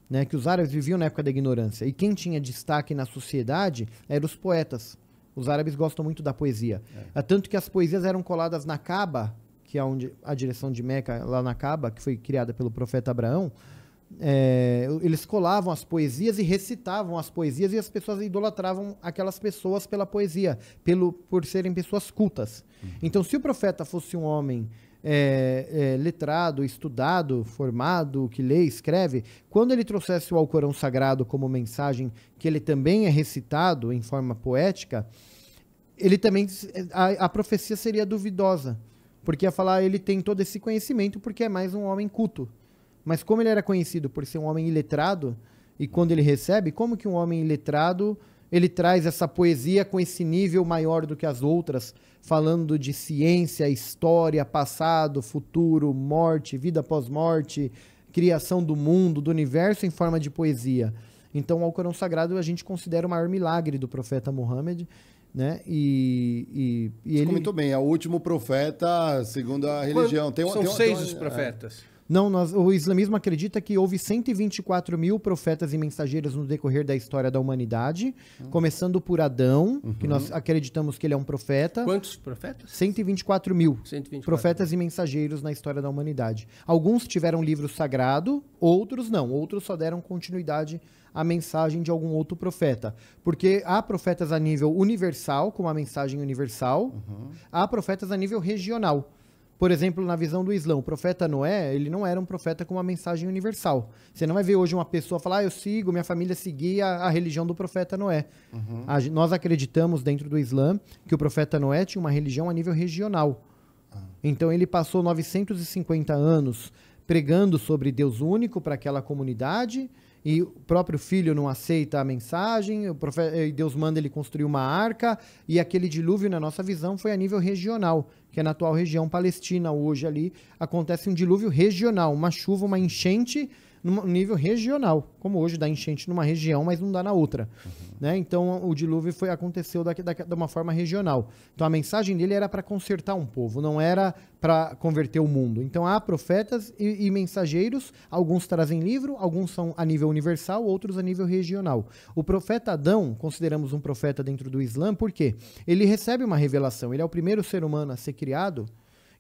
Né, que os árabes viviam na época da ignorância. E quem tinha destaque na sociedade eram os poetas. Os árabes gostam muito da poesia. É. é tanto que as poesias eram coladas na Caba, que é onde a direção de Meca, lá na Caba, que foi criada pelo profeta Abraão é, eles colavam as poesias e recitavam as poesias e as pessoas idolatravam aquelas pessoas pela poesia, pelo, por serem pessoas cultas. Uhum. Então, se o profeta fosse um homem é, é, letrado, estudado, formado, que lê, escreve, quando ele trouxesse o Alcorão Sagrado como mensagem, que ele também é recitado em forma poética, ele também a, a profecia seria duvidosa, porque ia falar ele tem todo esse conhecimento porque é mais um homem culto. Mas como ele era conhecido por ser um homem iletrado, e quando ele recebe, como que um homem iletrado ele traz essa poesia com esse nível maior do que as outras, falando de ciência, história, passado, futuro, morte, vida após morte, criação do mundo, do universo em forma de poesia. Então, o Alcorão Sagrado a gente considera o maior milagre do profeta Muhammad. Né? E, e, e ele... comentou bem, é o último profeta segundo a religião. Tem, São tem, seis tem, os profetas. É. Não, nós, o islamismo acredita que houve 124 mil profetas e mensageiros no decorrer da história da humanidade, uhum. começando por Adão, uhum. que nós uhum. acreditamos que ele é um profeta. Quantos profetas? 124 mil 124 profetas mil. e mensageiros na história da humanidade. Alguns tiveram livro sagrado, outros não. Outros só deram continuidade à mensagem de algum outro profeta. Porque há profetas a nível universal, com uma mensagem universal, uhum. há profetas a nível regional por exemplo, na visão do Islã, o profeta Noé, ele não era um profeta com uma mensagem universal. Você não vai ver hoje uma pessoa falar, ah, eu sigo, minha família seguia a, religião do profeta Noé. Uhum. A, nós acreditamos dentro do Islã que o profeta Noé tinha uma religião a nível regional. Ah. Então ele passou 950 anos pregando sobre Deus único para aquela comunidade e o próprio filho não aceita a mensagem, o profeta, Deus manda ele construir uma arca, e aquele dilúvio, na nossa visão, foi a nível regional que é na atual região palestina hoje ali, acontece um dilúvio regional, uma chuva, uma enchente num nível regional, como hoje dá enchente numa região, mas não dá na outra. Uhum. Né? Então o dilúvio foi aconteceu daqui daqui de uma forma regional. Então a mensagem dele era para consertar um povo, não era para converter o mundo. Então há profetas e, e, mensageiros, alguns trazem livro, alguns são a nível universal, outros a nível regional. O profeta Adão, consideramos um profeta dentro do Islã, porque ele recebe uma revelação, ele é o primeiro ser humano a ser criado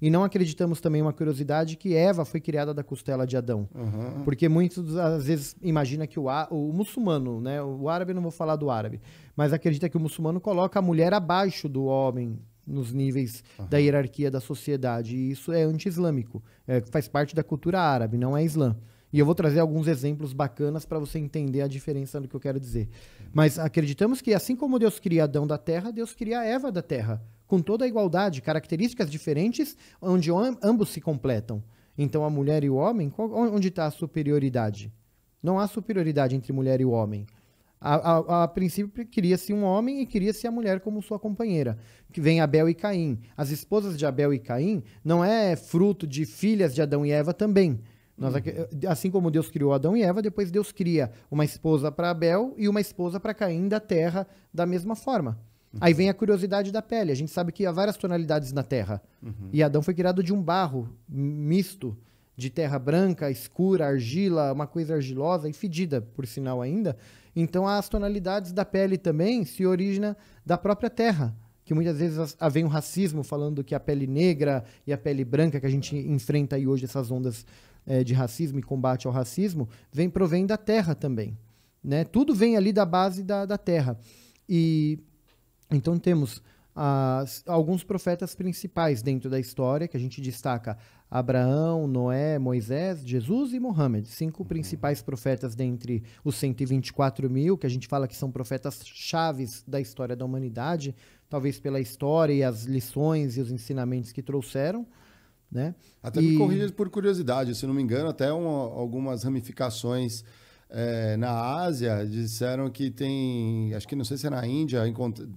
e não acreditamos também uma curiosidade que Eva foi criada da costela de Adão. Uhum. Porque muitos às vezes imagina que o, o muçulmano, né, o árabe não vou falar do árabe, mas acredita que o muçulmano coloca a mulher abaixo do homem nos níveis uhum. da hierarquia da sociedade. E isso é anti-islâmico. É, faz parte da cultura árabe, não é islã. E eu vou trazer alguns exemplos bacanas para você entender a diferença do que eu quero dizer. Mas acreditamos que, assim como Deus cria Adão da terra, Deus cria Eva da terra com toda a igualdade, características diferentes, onde ambos se completam. Então, a mulher e o homem, qual, onde está a superioridade? Não há superioridade entre mulher e homem. A, a, a, princípio, queria-se um homem e queria-se a mulher como sua companheira. Que vem Abel e Caim. As esposas de Abel e Caim não é fruto de filhas de Adão e Eva também. Nós, uhum. assim como Deus criou Adão e Eva, depois Deus cria uma esposa para Abel e uma esposa para Caim da terra da mesma forma. Aí vem a curiosidade da pele. A gente sabe que há várias tonalidades na Terra. Uhum. E Adão foi criado de um barro misto de terra branca, escura, argila, uma coisa argilosa e fedida, por sinal ainda. Então as tonalidades da pele também se originam da própria terra que muitas vezes vem o racismo falando que a pele negra e a pele branca que a gente enfrenta aí hoje essas ondas é, de racismo e combate ao racismo vem provém da terra também né tudo vem ali da base da, da terra e então temos as, alguns profetas principais dentro da história, que a gente destaca Abraão, Noé, Moisés, Jesus e Mohammed. Cinco principais profetas dentre os 124 mil, que a gente fala que são profetas chaves da história da humanidade, talvez pela história e as lições e os ensinamentos que trouxeram. Né? Até e... me corrija por curiosidade, se não me engano, até um, algumas ramificações é, na Ásia, disseram que tem, acho que não sei se é na Índia,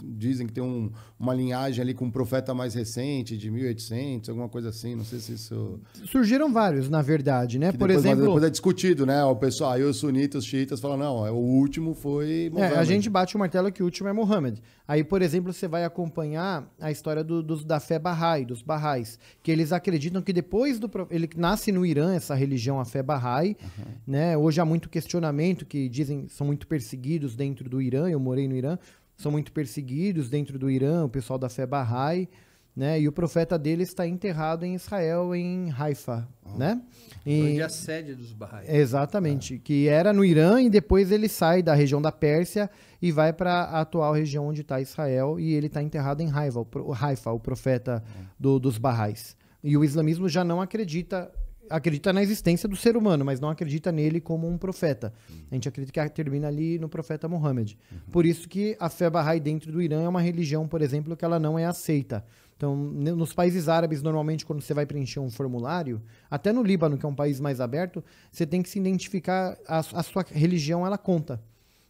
dizem que tem um, uma linhagem ali com um profeta mais recente, de 1800, alguma coisa assim, não sei se isso... Surgiram vários, na verdade, né? Que Por depois, exemplo... Depois é discutido, né? O pessoal, aí os sunitas, os chiitas falam, não, é o último foi Mohammed. É, a gente bate o martelo que o último é Mohammed. Aí, por exemplo, você vai acompanhar a história do, do da fé Bahá'í, dos Bahá'ís, que eles acreditam que depois do... Ele nasce no Irã, essa religião, a fé Bahá'í, uhum. né? Hoje há muito questionamento posicionamento que dizem são muito perseguidos dentro do Irã, eu morei no Irã, são muito perseguidos dentro do Irã, o pessoal da fé Bahá'í, né? E o profeta dele está enterrado em Israel, em Haifa, oh. né? E, Onde a sede dos Bahá'í. Exatamente, ah. que era no Irã e depois ele sai da região da Pérsia e vai para a atual região onde está Israel e ele está enterrado em Haifa, o, Haifa, o profeta uhum. do, dos Bahá'ís. E o islamismo já não acredita acredita na existência do ser humano, mas não acredita nele como um profeta. A gente acredita que termina ali no profeta Muhammad. Uhum. Por isso que a fé Bahá'í dentro do Irã é uma religião, por exemplo, que ela não é aceita. Então, nos países árabes, normalmente, quando você vai preencher um formulário, até no Líbano, que é um país mais aberto, você tem que se identificar, a, a sua religião, ela conta.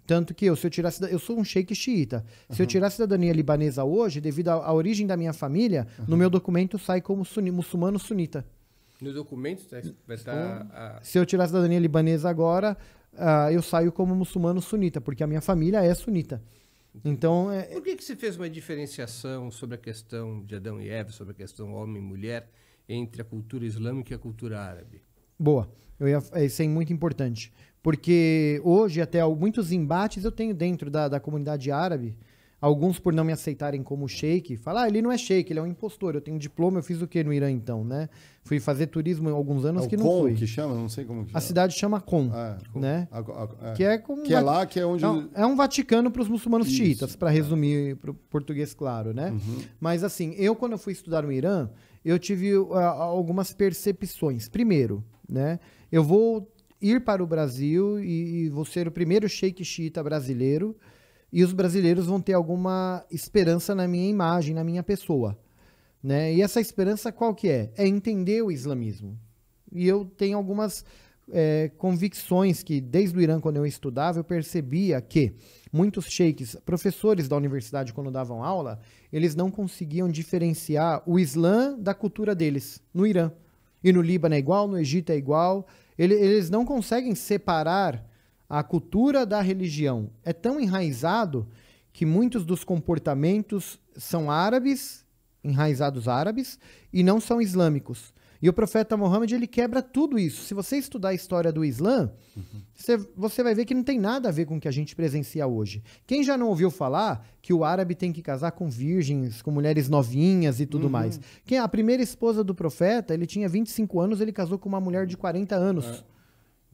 Tanto que eu, se eu tirar Eu sou um sheik xiita. Uhum. Se eu uhum. tirar a cidadania libanesa hoje, devido à, origem da minha família, uhum. no meu documento sai como suni, muçulmano sunita. No documento tá? hum. vai estar. Então, a... Se eu tirar a cidadania libanesa agora, uh, eu saio como muçulmano sunita, porque a minha família é sunita. Então, é... Por que, que você fez uma diferenciação sobre a questão de Adão e Eva, sobre a questão homem e mulher, entre a cultura islâmica e a cultura árabe? Boa, eu ia, é, isso é muito importante, porque hoje até muitos embates eu tenho dentro da, da comunidade árabe, Alguns, por não me aceitarem como sheik, falam, ah, ele não é sheik, ele é um impostor. Eu tenho um diploma, eu fiz o que no Irã então, né? Fui fazer turismo alguns anos é que não fui. que chama? Não sei como que chama. A cidade chama Qom, ah, é, né? A, a, a, é. que é como... Que é lá, que é onde... é um Vaticano para os muçulmanos Isso, para é. resumir para o português claro, né? Uhum. Mas assim, eu quando eu fui estudar no Irã, eu tive uh, algumas percepções. Primeiro, né? Eu vou ir para o Brasil e, e vou ser o primeiro sheik chiita brasileiro e os brasileiros vão ter alguma esperança na minha imagem, na minha pessoa, né? E essa esperança qual que é? É entender o islamismo. E eu tenho algumas é, convicções que desde o Irã quando eu estudava eu percebia que muitos sheiks, professores da universidade quando davam aula, eles não conseguiam diferenciar o Islã da cultura deles no Irã. E no Líbano é igual, no Egito é igual. Ele, eles não conseguem separar a cultura da religião é tão enraizado que muitos dos comportamentos são árabes, enraizados árabes, e não são islâmicos. E o profeta Muhammad ele quebra tudo isso. Se você estudar a história do Islã, uhum. você, você vai ver que não tem nada a ver com o que a gente presencia hoje. Quem já não ouviu falar que o árabe tem que casar com virgens, com mulheres novinhas e tudo uhum. mais? Quem a primeira esposa do profeta, ele tinha 25 anos, ele casou com uma mulher de 40 anos. É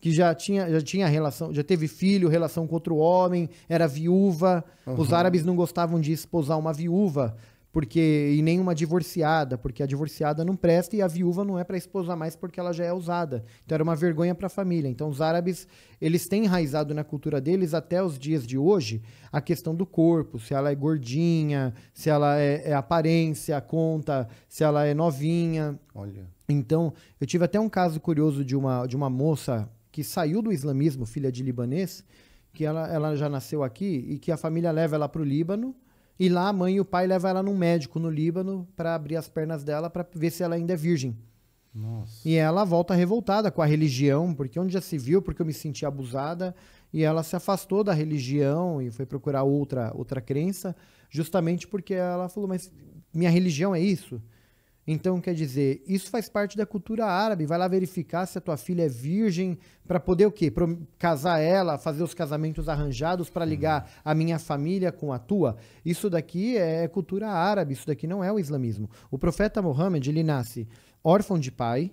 que já tinha, já tinha relação, já teve filho, relação com outro homem, era viúva. Uhum. Os árabes não gostavam de esposar uma viúva, porque e nem uma divorciada, porque a divorciada não presta e a viúva não é para esposar mais porque ela já é usada. Então era uma vergonha para a família. Então os árabes, eles têm enraizado na cultura deles até os dias de hoje a questão do corpo, se ela é gordinha, se ela é, é aparência, conta, se ela é novinha. Olha. Então, eu tive até um caso curioso de uma de uma moça que saiu do islamismo, filha de libanês, que ela, ela já nasceu aqui e que a família leva ela para o Líbano. E lá a mãe e o pai levam ela num médico no Líbano para abrir as pernas dela para ver se ela ainda é virgem. Nossa. E ela volta revoltada com a religião, porque onde já se viu, porque eu me senti abusada, e ela se afastou da religião e foi procurar outra outra crença, justamente porque ela falou: "Mas minha religião é isso?" Então, quer dizer, isso faz parte da cultura árabe. Vai lá verificar se a tua filha é virgem para poder o quê? Pra casar ela, fazer os casamentos arranjados para ligar uhum. a minha família com a tua. Isso daqui é, é cultura árabe, isso daqui não é o islamismo. O profeta Muhammad, ele nasce órfão de pai,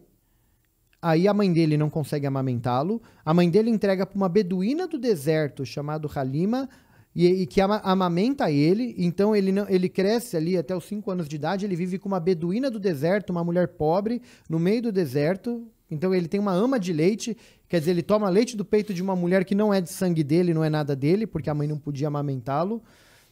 aí a mãe dele não consegue amamentá-lo, a mãe dele entrega para uma beduína do deserto chamado Halima e, e, que ama, amamenta ele. Então ele não, ele cresce ali até os 5 anos de idade. Ele vive com uma beduína do deserto, uma mulher pobre, no meio do deserto. Então ele tem uma ama de leite, quer dizer, ele toma leite do peito de uma mulher que não é de sangue dele, não é nada dele, porque a mãe não podia amamentá-lo.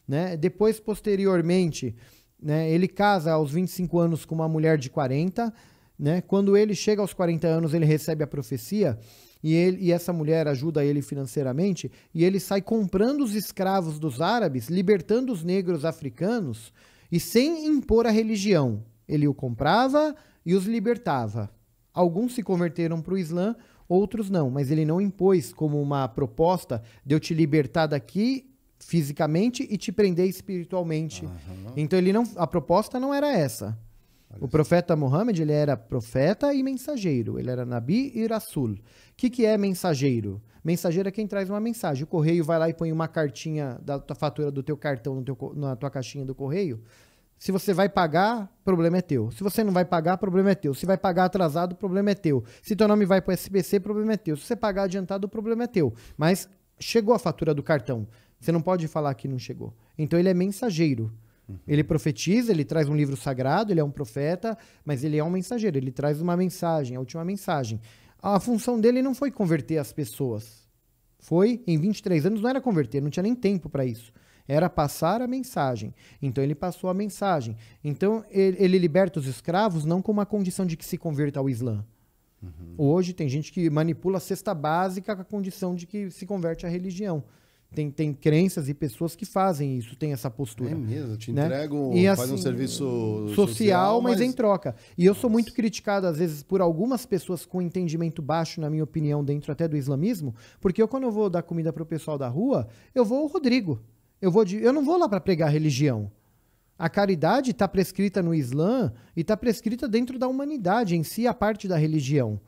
Né? Depois, posteriormente, né, ele casa aos 25 anos com uma mulher de 40. Né? Quando ele chega aos 40 anos, ele recebe a profecia e, ele, e essa mulher ajuda ele financeiramente, e ele sai comprando os escravos dos árabes, libertando os negros africanos, e sem impor a religião. Ele o comprava e os libertava. Alguns se converteram para o Islã, outros não, mas ele não impôs como uma proposta de eu te libertar daqui fisicamente e te prender espiritualmente. Uhum. Então ele não, a proposta não era essa. O profeta Muhammad, ele era profeta e mensageiro. Ele era Nabi e Rasul. O que, que é mensageiro? Mensageiro é quem traz uma mensagem. O correio vai lá e põe uma cartinha da tua fatura do teu cartão teu, na tua caixinha do correio. Se você vai pagar, problema é teu. Se você não vai pagar, problema é teu. Se vai pagar atrasado, problema é teu. Se teu nome vai para o SBC, problema é teu. Se você pagar adiantado, problema é teu. Mas chegou a fatura do cartão. Você não pode falar que não chegou. Então ele é mensageiro. Uhum. Ele profetiza, ele traz um livro sagrado, ele é um profeta, mas ele é um mensageiro, ele traz uma mensagem, a última mensagem. A função dele não foi converter as pessoas. Foi, em 23 anos, não era converter, não tinha nem tempo para isso. Era passar a mensagem. Então ele passou a mensagem. Então ele, ele liberta os escravos não com uma condição de que se converta ao Islã. Uhum. Hoje tem gente que manipula a cesta básica com a condição de que se converte à religião tem, tem crenças e pessoas que fazem isso, tem essa postura. É mesmo, te né? faz assim, um serviço social, social mas... mas... em troca. E eu Nossa. sou muito criticado, às vezes, por algumas pessoas com entendimento baixo, na minha opinião, dentro até do islamismo, porque eu, quando eu vou dar comida para o pessoal da rua, eu vou o Rodrigo. Eu, vou de, eu não vou lá para pregar religião. A caridade está prescrita no Islã e está prescrita dentro da humanidade em si, a parte da religião.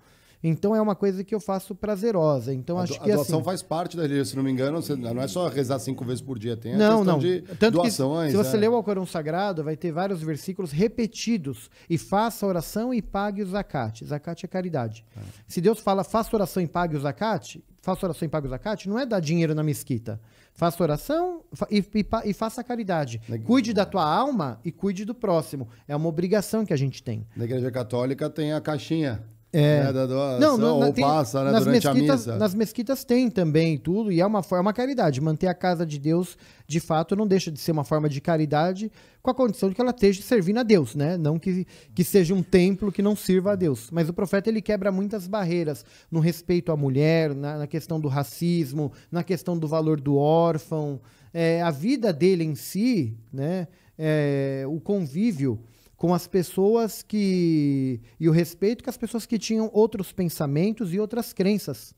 Então é uma coisa que eu faço prazerosa. Então a acho do, que a doação assim, faz parte da igreja, se não me engano, você, não é só rezar cinco vezes por dia, tem a não, não. de Tanto doações. Que, se é. você ler o Alcorão Sagrado, vai ter vários versículos repetidos e faça oração e pague o zakat. Zakat é caridade. É. Se Deus fala faça oração e pague o zakat, faça oração e pague o zakat, não é dar dinheiro na mesquita. Faça oração e, e, e faça caridade. Na... Cuide da tua alma e cuide do próximo. É uma obrigação que a gente tem. Na Igreja Católica tem a caixinha é. Né, da doação, não, não, ou tem, passa né, nas durante mesquitas, a missa. Nas mesquitas tem também tudo, e é uma forma é uma caridade. Manter a casa de Deus, de fato, não deixa de ser uma forma de caridade, com a condição de que ela esteja servindo a Deus, né? Não que, que seja um templo que não sirva a Deus. Mas o profeta ele quebra muitas barreiras no respeito à mulher, na, na questão do racismo, na questão do valor do órfão. É, a vida dele em si, né? É, o convívio com as pessoas que. e o respeito que as pessoas que tinham outros pensamentos e outras crenças.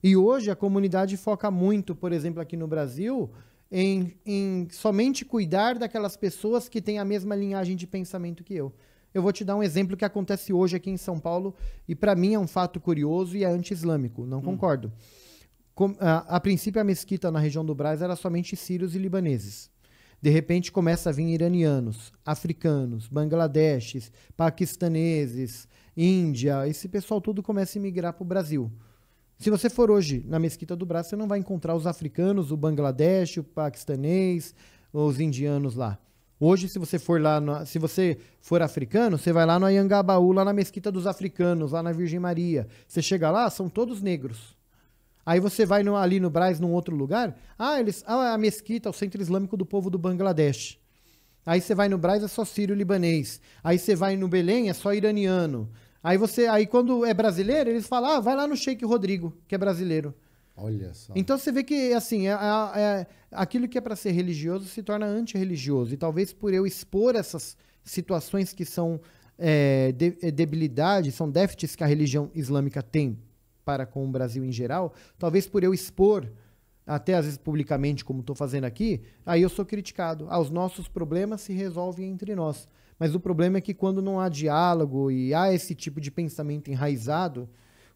E hoje a comunidade foca muito, por exemplo, aqui no Brasil, em, em somente cuidar daquelas pessoas que têm a mesma linhagem de pensamento que eu. Eu vou te dar um exemplo que acontece hoje aqui em São Paulo e para mim é um fato curioso e é anti-islâmico. Não hum. concordo. Com, a, a princípio, a mesquita na região do Brás era somente sírios e libaneses. De repente começa a vir iranianos, africanos, bangladeshes, paquistaneses, Índia, esse pessoal todo começa a migrar para o Brasil. Se você for hoje na Mesquita do Brasil, você não vai encontrar os africanos, o Bangladesh, o paquistanês, os indianos lá. Hoje, se você for lá, no, se você for africano, você vai lá no Ayangabaú, lá na Mesquita dos Africanos, lá na Virgem Maria. Você chega lá, são todos negros. Aí você vai no, ali no Braz, num outro lugar, ah, eles, ah, a mesquita, o Centro Islâmico do Povo do Bangladesh. Aí você vai no Braz, é só sírio-libanês. Aí você vai no Belém, é só iraniano. Aí você, aí quando é brasileiro, eles falam, ah, vai lá no Sheikh Rodrigo, que é brasileiro. Olha só. Então você vê que, assim, é, é, é aquilo que é para ser religioso se torna antirreligioso. E talvez por eu expor essas situações que são é, de, é, debilidades, são déficits que a religião islâmica tem para com o Brasil em geral, talvez por eu expor, até às vezes publicamente, como estou fazendo aqui, aí eu sou criticado. Ah, os nossos problemas se resolvem entre nós. Mas o problema é que quando não há diálogo e há esse tipo de pensamento enraizado,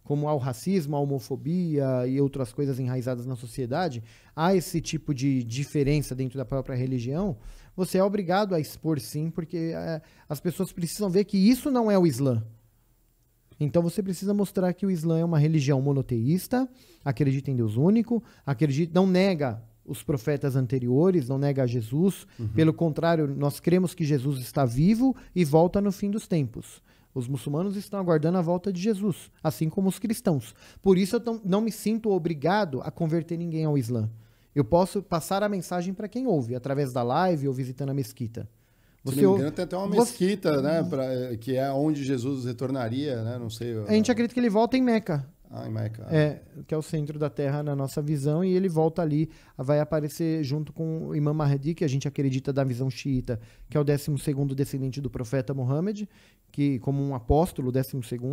como ao racismo, à homofobia e outras coisas enraizadas na sociedade, há esse tipo de diferença dentro da própria religião, você é obrigado a expor sim, porque é, as pessoas precisam ver que isso não é o Islã. Então você precisa mostrar que o Islã é uma religião monoteísta, acredita em Deus único, acredita, não nega os profetas anteriores, não nega Jesus. Uhum. Pelo contrário, nós cremos que Jesus está vivo e volta no fim dos tempos. Os muçulmanos estão aguardando a volta de Jesus, assim como os cristãos. Por isso eu não me sinto obrigado a converter ninguém ao Islã. Eu posso passar a mensagem para quem ouve, através da live ou visitando a mesquita. Você, Se não me engano, tem até uma mesquita, você... né? Pra, eh, que é onde Jesus retornaria, né? Não sei. A gente eh, acredita que ele volta em Meca. Ah, em Meca. É, né. que é o centro da Terra na nossa visão, e ele volta ali, vai aparecer junto com o Imam Mahdi, que a gente acredita da visão xiita, que é o 12 descendente do profeta Muhammad, que como um apóstolo, 12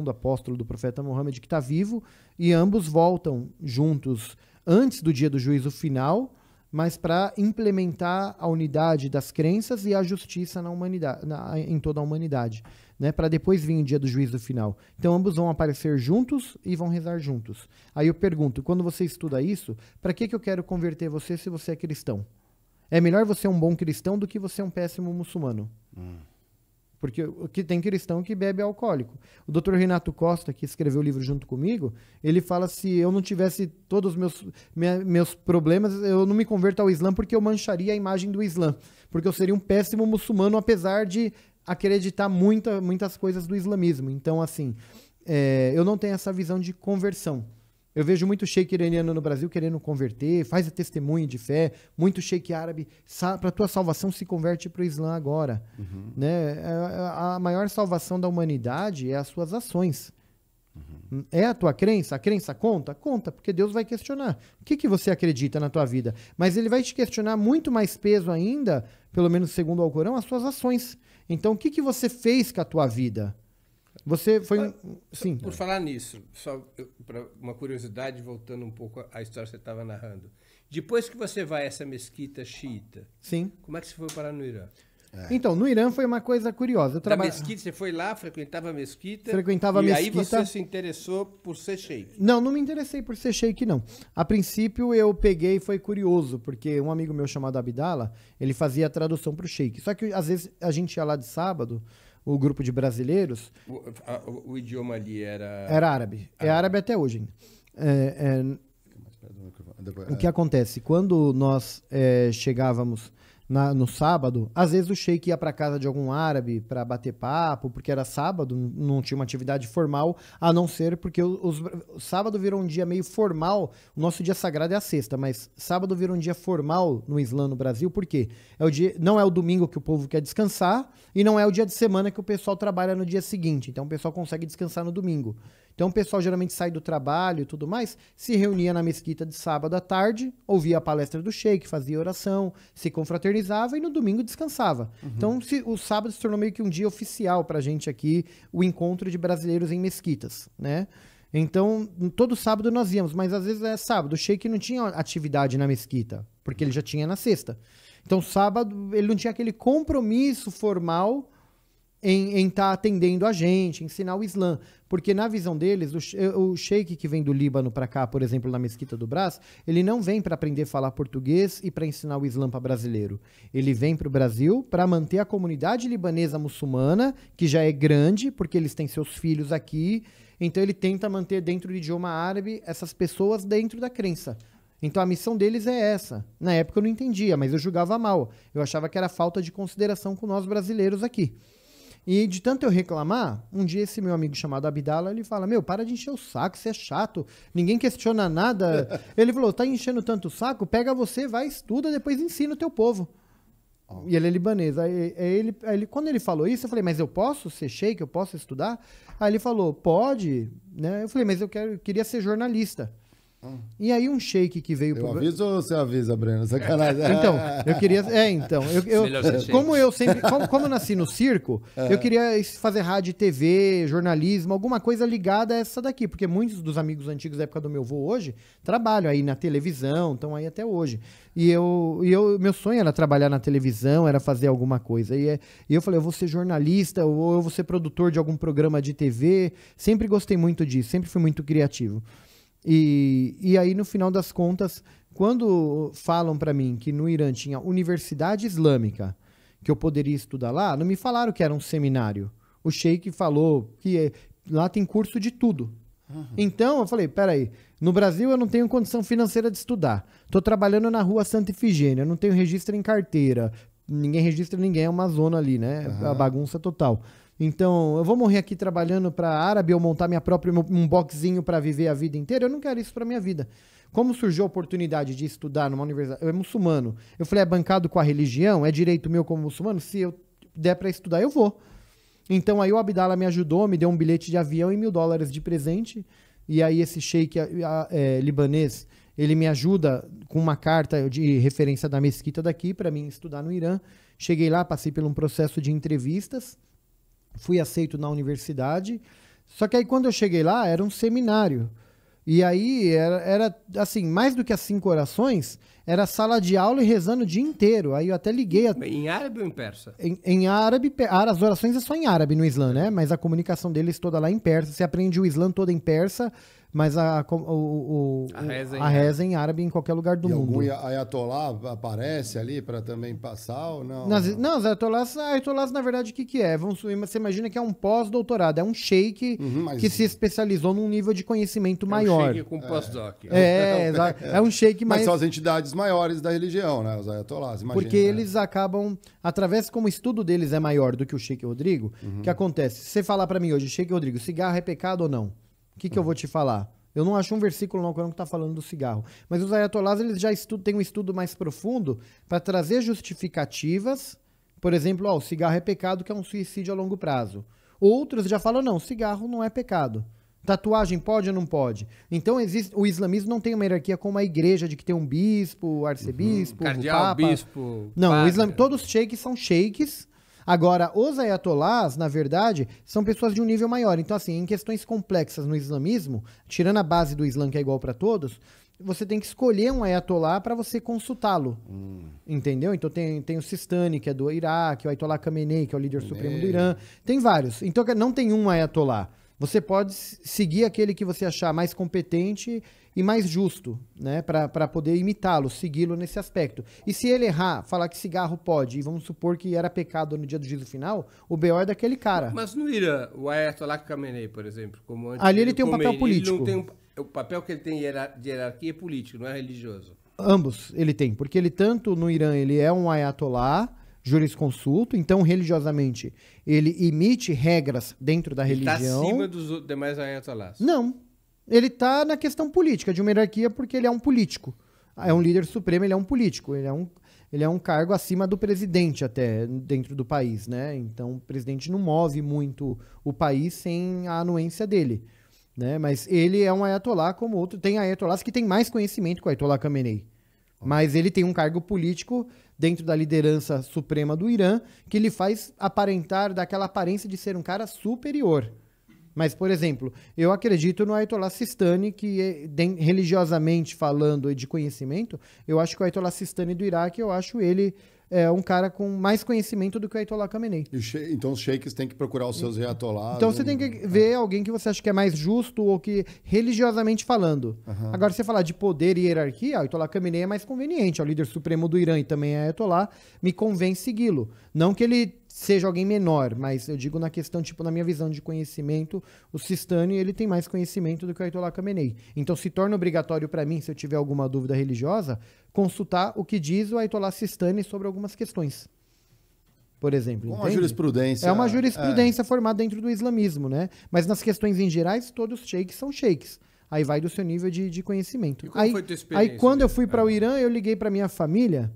apóstolo do profeta Muhammad, que está vivo, e ambos voltam juntos antes do dia do juízo final, mas para implementar a unidade das crenças e a justiça na humanidade, na, em toda a humanidade, né? Para depois vir o dia do juízo final. Então ambos vão aparecer juntos e vão rezar juntos. Aí eu pergunto, quando você estuda isso, para que que eu quero converter você se você é cristão? É melhor você ser um bom cristão do que você é um péssimo muçulmano. Hum. Porque que tem cristão que bebe alcoólico. O Dr. Renato Costa, que escreveu o livro junto comigo, ele fala se eu não tivesse todos os meus, meus problemas, eu não me converto ao Islã porque eu mancharia a imagem do Islã. Porque eu seria um péssimo muçulmano, apesar de acreditar muita, muitas coisas do islamismo. Então, assim, é, eu não tenho essa visão de conversão. Eu vejo muito sheik iraniano no Brasil querendo converter, faz a testemunha de fé, muito sheik árabe, para tua salvação se converte para o Islã agora. Uhum. Né? É, é, a, maior salvação da humanidade é as suas ações. Uhum. É a tua crença? A crença conta? Conta, porque Deus vai questionar. O que, que você acredita na tua vida? Mas ele vai te questionar muito mais peso ainda, pelo menos segundo o Alcorão, as suas ações. Então, o que, que você fez com a tua vida? Você foi. Mas, sim. Por falar nisso, só para uma curiosidade, voltando um pouco à história que você estava narrando. Depois que você vai a essa mesquita xiita, sim. como é que você foi parar no Irã? É. Então, no Irã foi uma coisa curiosa. Eu traba... Da mesquita, você foi lá, frequentava a mesquita. Frequentava a mesquita. E aí você se interessou por ser sheik? Não, não me interessei por ser sheik, não. A princípio, eu peguei e foi curioso, porque um amigo meu chamado Abdala, ele fazia a tradução para o sheik. Só que às vezes a gente ia lá de sábado o grupo de brasileiros. O, a, o idioma ali era. Era árabe. É árabe. É árabe até hoje. É, é... O que acontece? Quando nós é, chegávamos na, no sábado, às vezes o sheik ia para casa de algum árabe para bater papo, porque era sábado, não tinha uma atividade formal, a não ser porque os, os, sábado virou um dia meio formal. O nosso dia sagrado é a sexta, mas sábado virou um dia formal no Islã no Brasil, quê é o dia, não é o domingo que o povo quer descansar e não é o dia de semana que o pessoal trabalha no dia seguinte. Então o pessoal consegue descansar no domingo. Então o pessoal geralmente sai do trabalho e tudo mais, se reunia na mesquita de sábado à tarde, ouvia a palestra do Sheik, fazia oração, se confraternizava e no domingo descansava. Uhum. Então se, o sábado se tornou meio que um dia oficial para a gente aqui, o encontro de brasileiros em mesquitas, né? Então, todo sábado nós íamos, mas às vezes é sábado. O Sheik não tinha atividade na mesquita, porque ele já tinha na sexta. Então, sábado, ele não tinha aquele compromisso formal em estar tá atendendo a gente, ensinar o Islã. Porque na visão deles, o, o sheik que vem do Líbano para cá, por exemplo, na Mesquita do Brás, ele não vem para aprender a falar português e para ensinar o Islã para brasileiro. Ele vem para o Brasil para manter a comunidade libanesa muçulmana, que já é grande, porque eles têm seus filhos aqui. Então ele tenta manter dentro do idioma árabe essas pessoas dentro da crença. Então a missão deles é essa. Na época eu não entendia, mas eu julgava mal. Eu achava que era falta de consideração com nós brasileiros aqui. E de tanto eu reclamar, um dia esse meu amigo chamado Abdala, ele fala: Meu, para de encher o saco, você é chato, ninguém questiona nada. ele falou: Tá enchendo tanto o saco, pega você, vai, estuda, depois ensina o teu povo. Oh. E ele é libanês. Aí, aí, ele, aí, ele, quando ele falou isso, eu falei: Mas eu posso ser sheik, eu posso estudar? Aí ele falou: Pode, né? Eu falei: Mas eu, quero, eu queria ser jornalista. Hum. E aí um shake que veio eu pro... Avisa ou você avisa, Breno? Sacanagem. então, eu queria... É, então. Eu, eu... como eu sempre... Como, como eu nasci no circo, é. eu queria fazer rádio TV, jornalismo, alguma coisa ligada a essa daqui. Porque muitos dos amigos antigos da época do meu avô hoje trabalham aí na televisão, estão aí até hoje. E eu, e eu... Meu sonho era trabalhar na televisão, era fazer alguma coisa. E, é... e eu falei, eu vou ser jornalista ou eu vou ser produtor de algum programa de TV. Sempre gostei muito disso, sempre fui muito criativo. E, e aí, no final das contas, quando falam para mim que no Irã tinha universidade islâmica, que eu poderia estudar lá, não me falaram que era um seminário. O sheik falou que é, lá tem curso de tudo. Uhum. Então, eu falei, peraí, no Brasil eu não tenho condição financeira de estudar. Tô trabalhando na rua Santa Ifigênia, não tenho registro em carteira. Ninguém registra ninguém, é uma zona ali, né? Uhum. A bagunça total. Então, eu vou morrer aqui trabalhando para árabe ou montar minha própria um boxinho para viver a vida inteira? Eu não quero isso para minha vida. Como surgiu a oportunidade de estudar numa universidade? Eu é muçulmano. Eu falei, é bancado com a religião? É direito meu como muçulmano? Se eu der para estudar, eu vou. Então, aí o Abdala me ajudou, me deu um bilhete de avião e mil dólares de presente. E aí esse sheik é, libanês, ele me ajuda com uma carta de referência da mesquita daqui para mim estudar no Irã. Cheguei lá, passei por um processo de entrevistas fui aceito na universidade. Só que aí quando eu cheguei lá, era um seminário. E aí era, era, assim, mais do que as cinco orações, era sala de aula e rezando o dia inteiro. Aí eu até liguei. A... Em árabe ou em persa? Em, em árabe, as orações é só em árabe no Islã, né? Mas a comunicação deles toda lá é em persa. Você aprende o Islã todo em persa mas a, a, o, o, a, reza, em, a reza em árabe em qualquer lugar do e mundo. Algum ayatolá aparece ali para também passar ou não? Nas, não, os ayatolás, ayatolás, na verdade, o que, que é? Vamos, você imagina que é um pós-doutorado, é um sheik uhum, que se especializou num nível de conhecimento é maior. Um sheik com pós-doc. É, é, é, é um sheik mais. Mas são as entidades maiores da religião, né? Os ayatolás, imagina. Porque né? eles acabam, através como o estudo deles é maior do que o sheik Rodrigo, uhum. o uhum. que acontece? Se você falar para mim hoje, sheik Rodrigo, cigarro é pecado ou não? O que, que eu vou te falar? Eu não acho um versículo no Alcorão que está falando do cigarro. Mas os ayatolás eles já estudam, têm um estudo mais profundo para trazer justificativas. Por exemplo, ó, o cigarro é pecado, que é um suicídio a longo prazo. Outros já falam, não, cigarro não é pecado. Tatuagem pode ou não pode? Então existe, o islamismo não tem uma hierarquia como a igreja de que tem um bispo, arcebispo, uhum, cardeal, papa. bispo. Não, o islam, todos os sheiks são sheiks Agora, os ayatolás, na verdade, são pessoas de um nível maior. Então, assim, em questões complexas no islamismo, tirando a base do Islã que é igual para todos, você tem que escolher um ayatolá para você consultá-lo. Hum. Entendeu? Então tem, tem o Sistani, que é do Iraque, o ayatolá Khamenei, que é o líder Khamenei. supremo do Irã. Tem vários. Então não tem um ayatolá. Você pode seguir aquele que você achar mais competente e mais justo, né? Para poder imitá-lo, segui-lo nesse aspecto. E se ele errar, falar que cigarro pode, e vamos supor que era pecado no dia do juízo final, o B.O. é daquele cara. Mas no Irã, o Ayatollah Khamenei, por exemplo, como antes, Ali ele, tem um papel político. Ele tem um, o papel que ele tem de hierarquia é político, não é religioso. Ambos ele tem, porque ele tanto no Irã ele é um ayatollah, jurisconsulto, então religiosamente ele emite regras dentro da ele tá religião. Está acima dos demais ayatollahs. Não, ele está na questão política, de uma hierarquia, porque ele é um político. É um líder supremo, ele é um político. Ele é um, ele é um cargo acima do presidente, até, dentro do país, né? Então, o presidente não move muito o país sem a anuência dele. Né? Mas ele é um ayatolá como outro. Tem ayatolás que tem mais conhecimento que o ayatolá Khamenei. Mas ele tem um cargo político dentro da liderança suprema do Irã que lhe faz aparentar daquela aparência de ser um cara superior. Mas, por exemplo, eu acredito no Ayatollah Sistani, que é, religiosamente falando e de conhecimento, eu acho que o Ayatollah Sistani do Iraque, eu acho ele é, um cara com mais conhecimento do que o Ayatollah Khamenei. She, então os sheiks têm que procurar os seus reatolás. Então você né? tem que ver alguém que você acha que é mais justo ou que religiosamente falando. Uhum. Agora, você falar de poder e hierarquia, o Ayatollah Khamenei é mais conveniente, é o líder supremo do Irã e também é Ayatollah, me convém segui-lo. Não que ele seja alguém menor, mas eu digo na questão, tipo, na minha visão de conhecimento, o Sistani, ele tem mais conhecimento do que o Ayatollah Khamenei. Então se torna obrigatório para mim, se eu tiver alguma dúvida religiosa, consultar o que diz o Ayatollah Sistani sobre algumas questões. Por exemplo, uma jurisprudência. É uma jurisprudência é. formada dentro do islamismo, né? Mas nas questões em gerais, todos os sheiks são sheiks. Aí vai do seu nível de, de conhecimento. aí, aí quando mesmo? eu fui para é. o Irã, eu liguei para minha família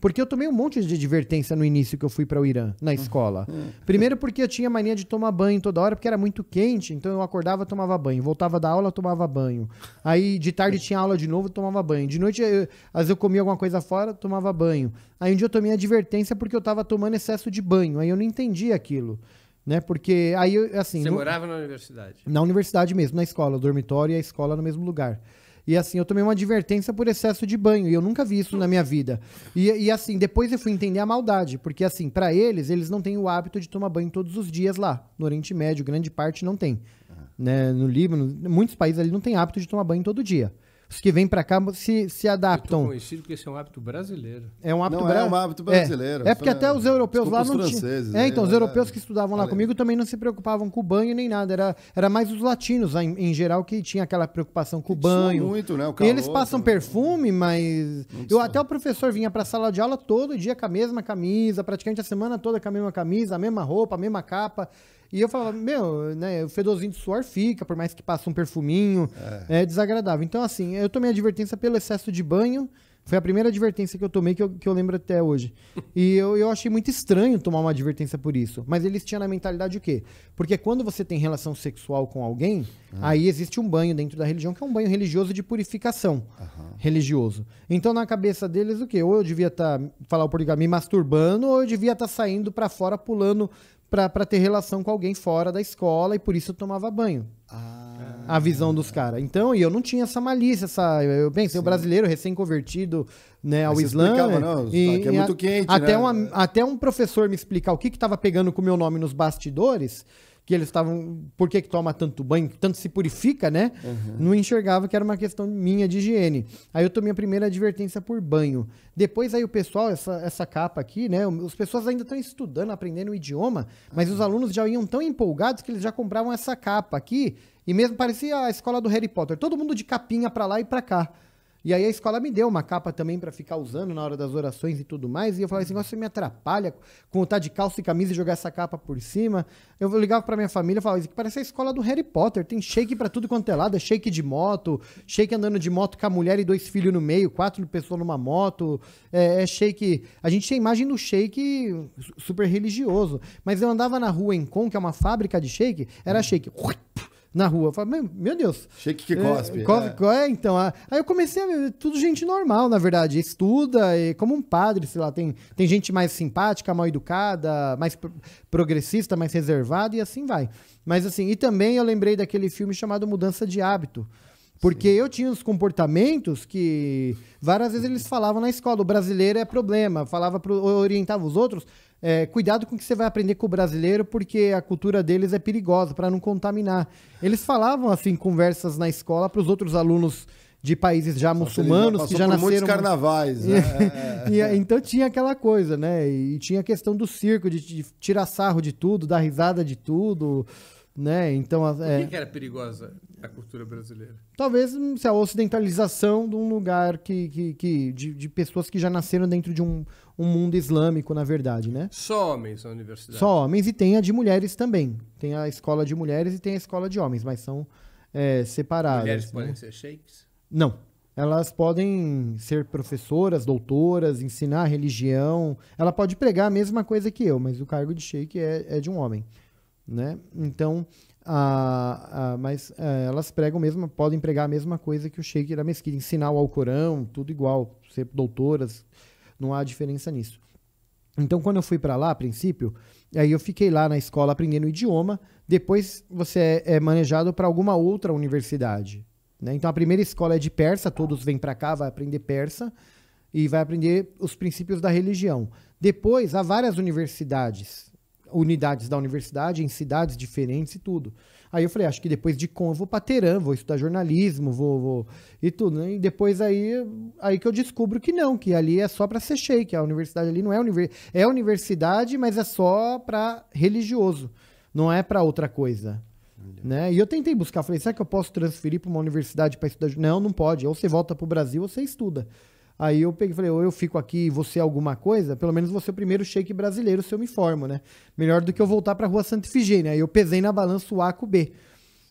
porque eu tomei um monte de advertência no início que eu fui para o Irã, na uhum. escola. Uhum. Primeiro porque eu tinha mania de tomar banho toda hora, porque era muito quente, então eu acordava, tomava banho. Voltava da aula, tomava banho. Aí de tarde tinha aula de novo, tomava banho. De noite, eu, às vezes eu comia alguma coisa fora, tomava banho. Aí um dia eu tomei advertência porque eu tava tomando excesso de banho. Aí eu não entendi aquilo né? Porque aí, assim... Você no... morava na universidade? Na universidade mesmo, na escola, dormitório e a escola no mesmo lugar. E assim, eu tomei uma advertência por excesso de banho. E eu nunca vi isso na minha vida. E, e assim, depois eu fui entender a maldade. Porque assim, para eles, eles não têm o hábito de tomar banho todos os dias lá. No Oriente Médio, grande parte não tem. Né? No Líbano, muitos países ali não têm hábito de tomar banho todo dia os que vêm para cá se, se adaptam. Eu conhecido porque esse é um hábito brasileiro. É um hábito não, é bra... é um hábito é. brasileiro. É, é porque né? até os europeus lá não os franceses, tinham. É, então, os é, europeus que estudavam lá comigo também não se preocupavam com o banho nem nada. Era, era mais os latinos em, em geral que tinha aquela preocupação com o banho. muito, né? O calor, e eles passam perfume, mas. eu, até o professor vinha para a sala de aula todo dia com a mesma camisa, praticamente a semana toda com a mesma camisa, a mesma roupa, a mesma capa. E eu falava, meu, né, o fedorzinho de suor fica, por mais que passe um perfuminho, é. é. desagradável. Então, assim, eu tomei advertência pelo excesso de banho, foi a primeira advertência que eu tomei que eu, que eu lembro até hoje. E eu, eu achei muito estranho tomar uma advertência por isso. Mas eles tinham na mentalidade o quê? Porque quando você tem relação sexual com alguém, uhum. aí existe um banho dentro da religião, que é um banho religioso de purificação uhum. religioso. Então, na cabeça deles, o quê? Ou eu devia estar, tá, falar o português, me masturbando, ou eu devia estar tá saindo para fora pulando para ter relação com alguém fora da escola e por isso eu tomava banho. Ah, a visão dos caras. Então, e eu não tinha essa malícia, essa. Eu, bem, o brasileiro recém-convertido né, ao Islã. Não, e, é muito quente. Até, né? até um professor me explicar o que estava pegando com o meu nome nos bastidores que eles estavam. Por que, que toma tanto banho, tanto se purifica, né? Uhum. Não enxergava que era uma questão minha de higiene. Aí eu tomei a primeira advertência por banho. Depois aí o pessoal, essa, essa capa aqui, né? Os pessoas ainda estão estudando, aprendendo o idioma, mas uhum. os alunos já iam tão empolgados que eles já compravam essa capa aqui. E mesmo parecia a escola do Harry Potter, todo mundo de capinha para lá e para cá. E aí a escola me deu uma capa também para ficar usando na hora das orações e tudo mais. E eu falei assim, nossa, você me atrapalha com estar tá de calça e camisa e jogar essa capa por cima. Eu ligava para minha família e falava, isso aqui parece a escola do Harry Potter. Tem shake para tudo quanto é lado, é shake de moto, shake andando de moto com a mulher e dois filhos no meio, quatro pessoas numa moto. É, é shake... A gente tinha imagem do shake super religioso. Mas eu andava na rua em Con, que é uma fábrica de shake, era shake... Uhum na rua. Eu falei, meu Deus. Shake que cospe. É, cospe é. é então. A, aí eu comecei a ver tudo gente normal, na verdade. Estuda, e como um padre, sei lá, tem, tem gente mais simpática, mal educada, mais pro, progressista, mais reservada, e assim vai. Mas assim, e também eu lembrei daquele filme chamado Mudança de Hábito. Porque Sim. eu tinha uns comportamentos que várias vezes eles falavam na escola. O brasileiro é problema. Falava, pro, orientava os outros é, cuidado com o que você vai aprender com o brasileiro, porque a cultura deles é perigosa, para não contaminar. Eles falavam, assim, conversas na escola para os outros alunos de países já muçulmanos que já por nasceram muitos carnavais né? e, e, então tinha aquela coisa né e, tinha a questão do circo de, de, tirar sarro de tudo dar risada de tudo né então por é. que era perigosa a cultura brasileira talvez hum, se a ocidentalização de um lugar que, que, que de, de pessoas que já nasceram dentro de um um mundo islâmico, na verdade, né? Só homens na universidade. Só homens e tem a de mulheres também. Tem a escola de mulheres e tem a escola de homens, mas são é, separadas. Mulheres né? podem ser sheiks? Não. Elas podem ser professoras, doutoras, ensinar religião. Ela pode pregar a mesma coisa que eu, mas o cargo de sheik é, é de um homem, né? Então, a, a, mas é, elas pregam mesmo, podem pregar a mesma coisa que o sheik da mesquita, ensinar o Alcorão, tudo igual, ser doutoras, não há diferença nisso. Então, quando eu fui para lá, a princípio, aí eu fiquei lá na escola aprendendo o idioma. Depois você é, é manejado para alguma outra universidade. Né? Então, a primeira escola é de persa, todos vêm para cá, vai aprender persa e vai aprender os princípios da religião. Depois, há várias universidades, unidades da universidade em cidades diferentes e tudo. Aí eu falei, ah, acho que depois de com eu vou pra Terã, vou estudar jornalismo, vou, vou e tudo. Né? E depois aí, aí que eu descubro que não, que ali é só para ser que a universidade ali não é universidade, é universidade, mas é só para religioso, não é para outra coisa. Né? E eu tentei buscar, falei, será que eu posso transferir para uma universidade para estudar? Não, não pode. Ou você volta para o Brasil ou você estuda. Aí eu peguei falei, ou eu fico aqui e você é alguma coisa, pelo menos você é o primeiro shake brasileiro se eu me formo, né? Melhor do que eu voltar pra Rua Santa Ifigênia. Aí eu pesei na balança o A com o B.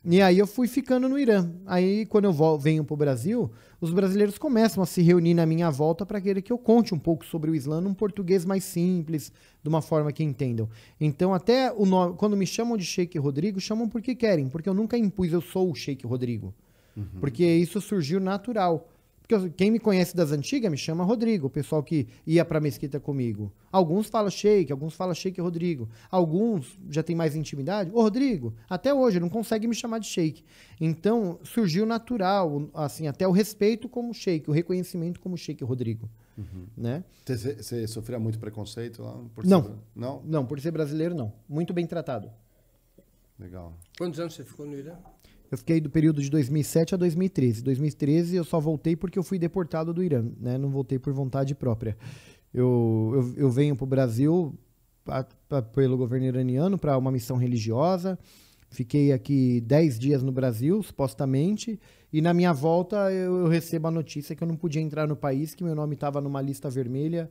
E aí eu fui ficando no Irã. Aí quando eu venho pro Brasil, os brasileiros começam a se reunir na minha volta para querer que eu conte um pouco sobre o Islã num português mais simples, de uma forma que entendam. Então até o nome, quando me chamam de Sheikh Rodrigo, chamam porque querem, porque eu nunca impus eu sou o Sheikh Rodrigo. Uhum. Porque isso surgiu natural. Porque quem me conhece das antigas me chama Rodrigo, o pessoal que ia para a mesquita comigo. Alguns falam Sheik, alguns falam Sheik Rodrigo. Alguns já tem mais intimidade. Ô Rodrigo, até hoje não consegue me chamar de Sheik. Então surgiu natural, assim, até o respeito como Sheik, o reconhecimento como Sheik Rodrigo. Uhum. Né? Você sofria muito preconceito lá? não. Ser... não. Não, por ser brasileiro, não. Muito bem tratado. Legal. Quantos anos você ficou no Irã? Eu fiquei do período de 2007 a 2013. 2013 eu só voltei porque eu fui deportado do Irã, né? Não voltei por vontade própria. Eu, eu, eu venho para o Brasil pra, pra, pelo governo iraniano para uma missão religiosa. Fiquei aqui 10 dias no Brasil, supostamente, e na minha volta eu, eu recebo a notícia que eu não podia entrar no país, que meu nome estava numa lista vermelha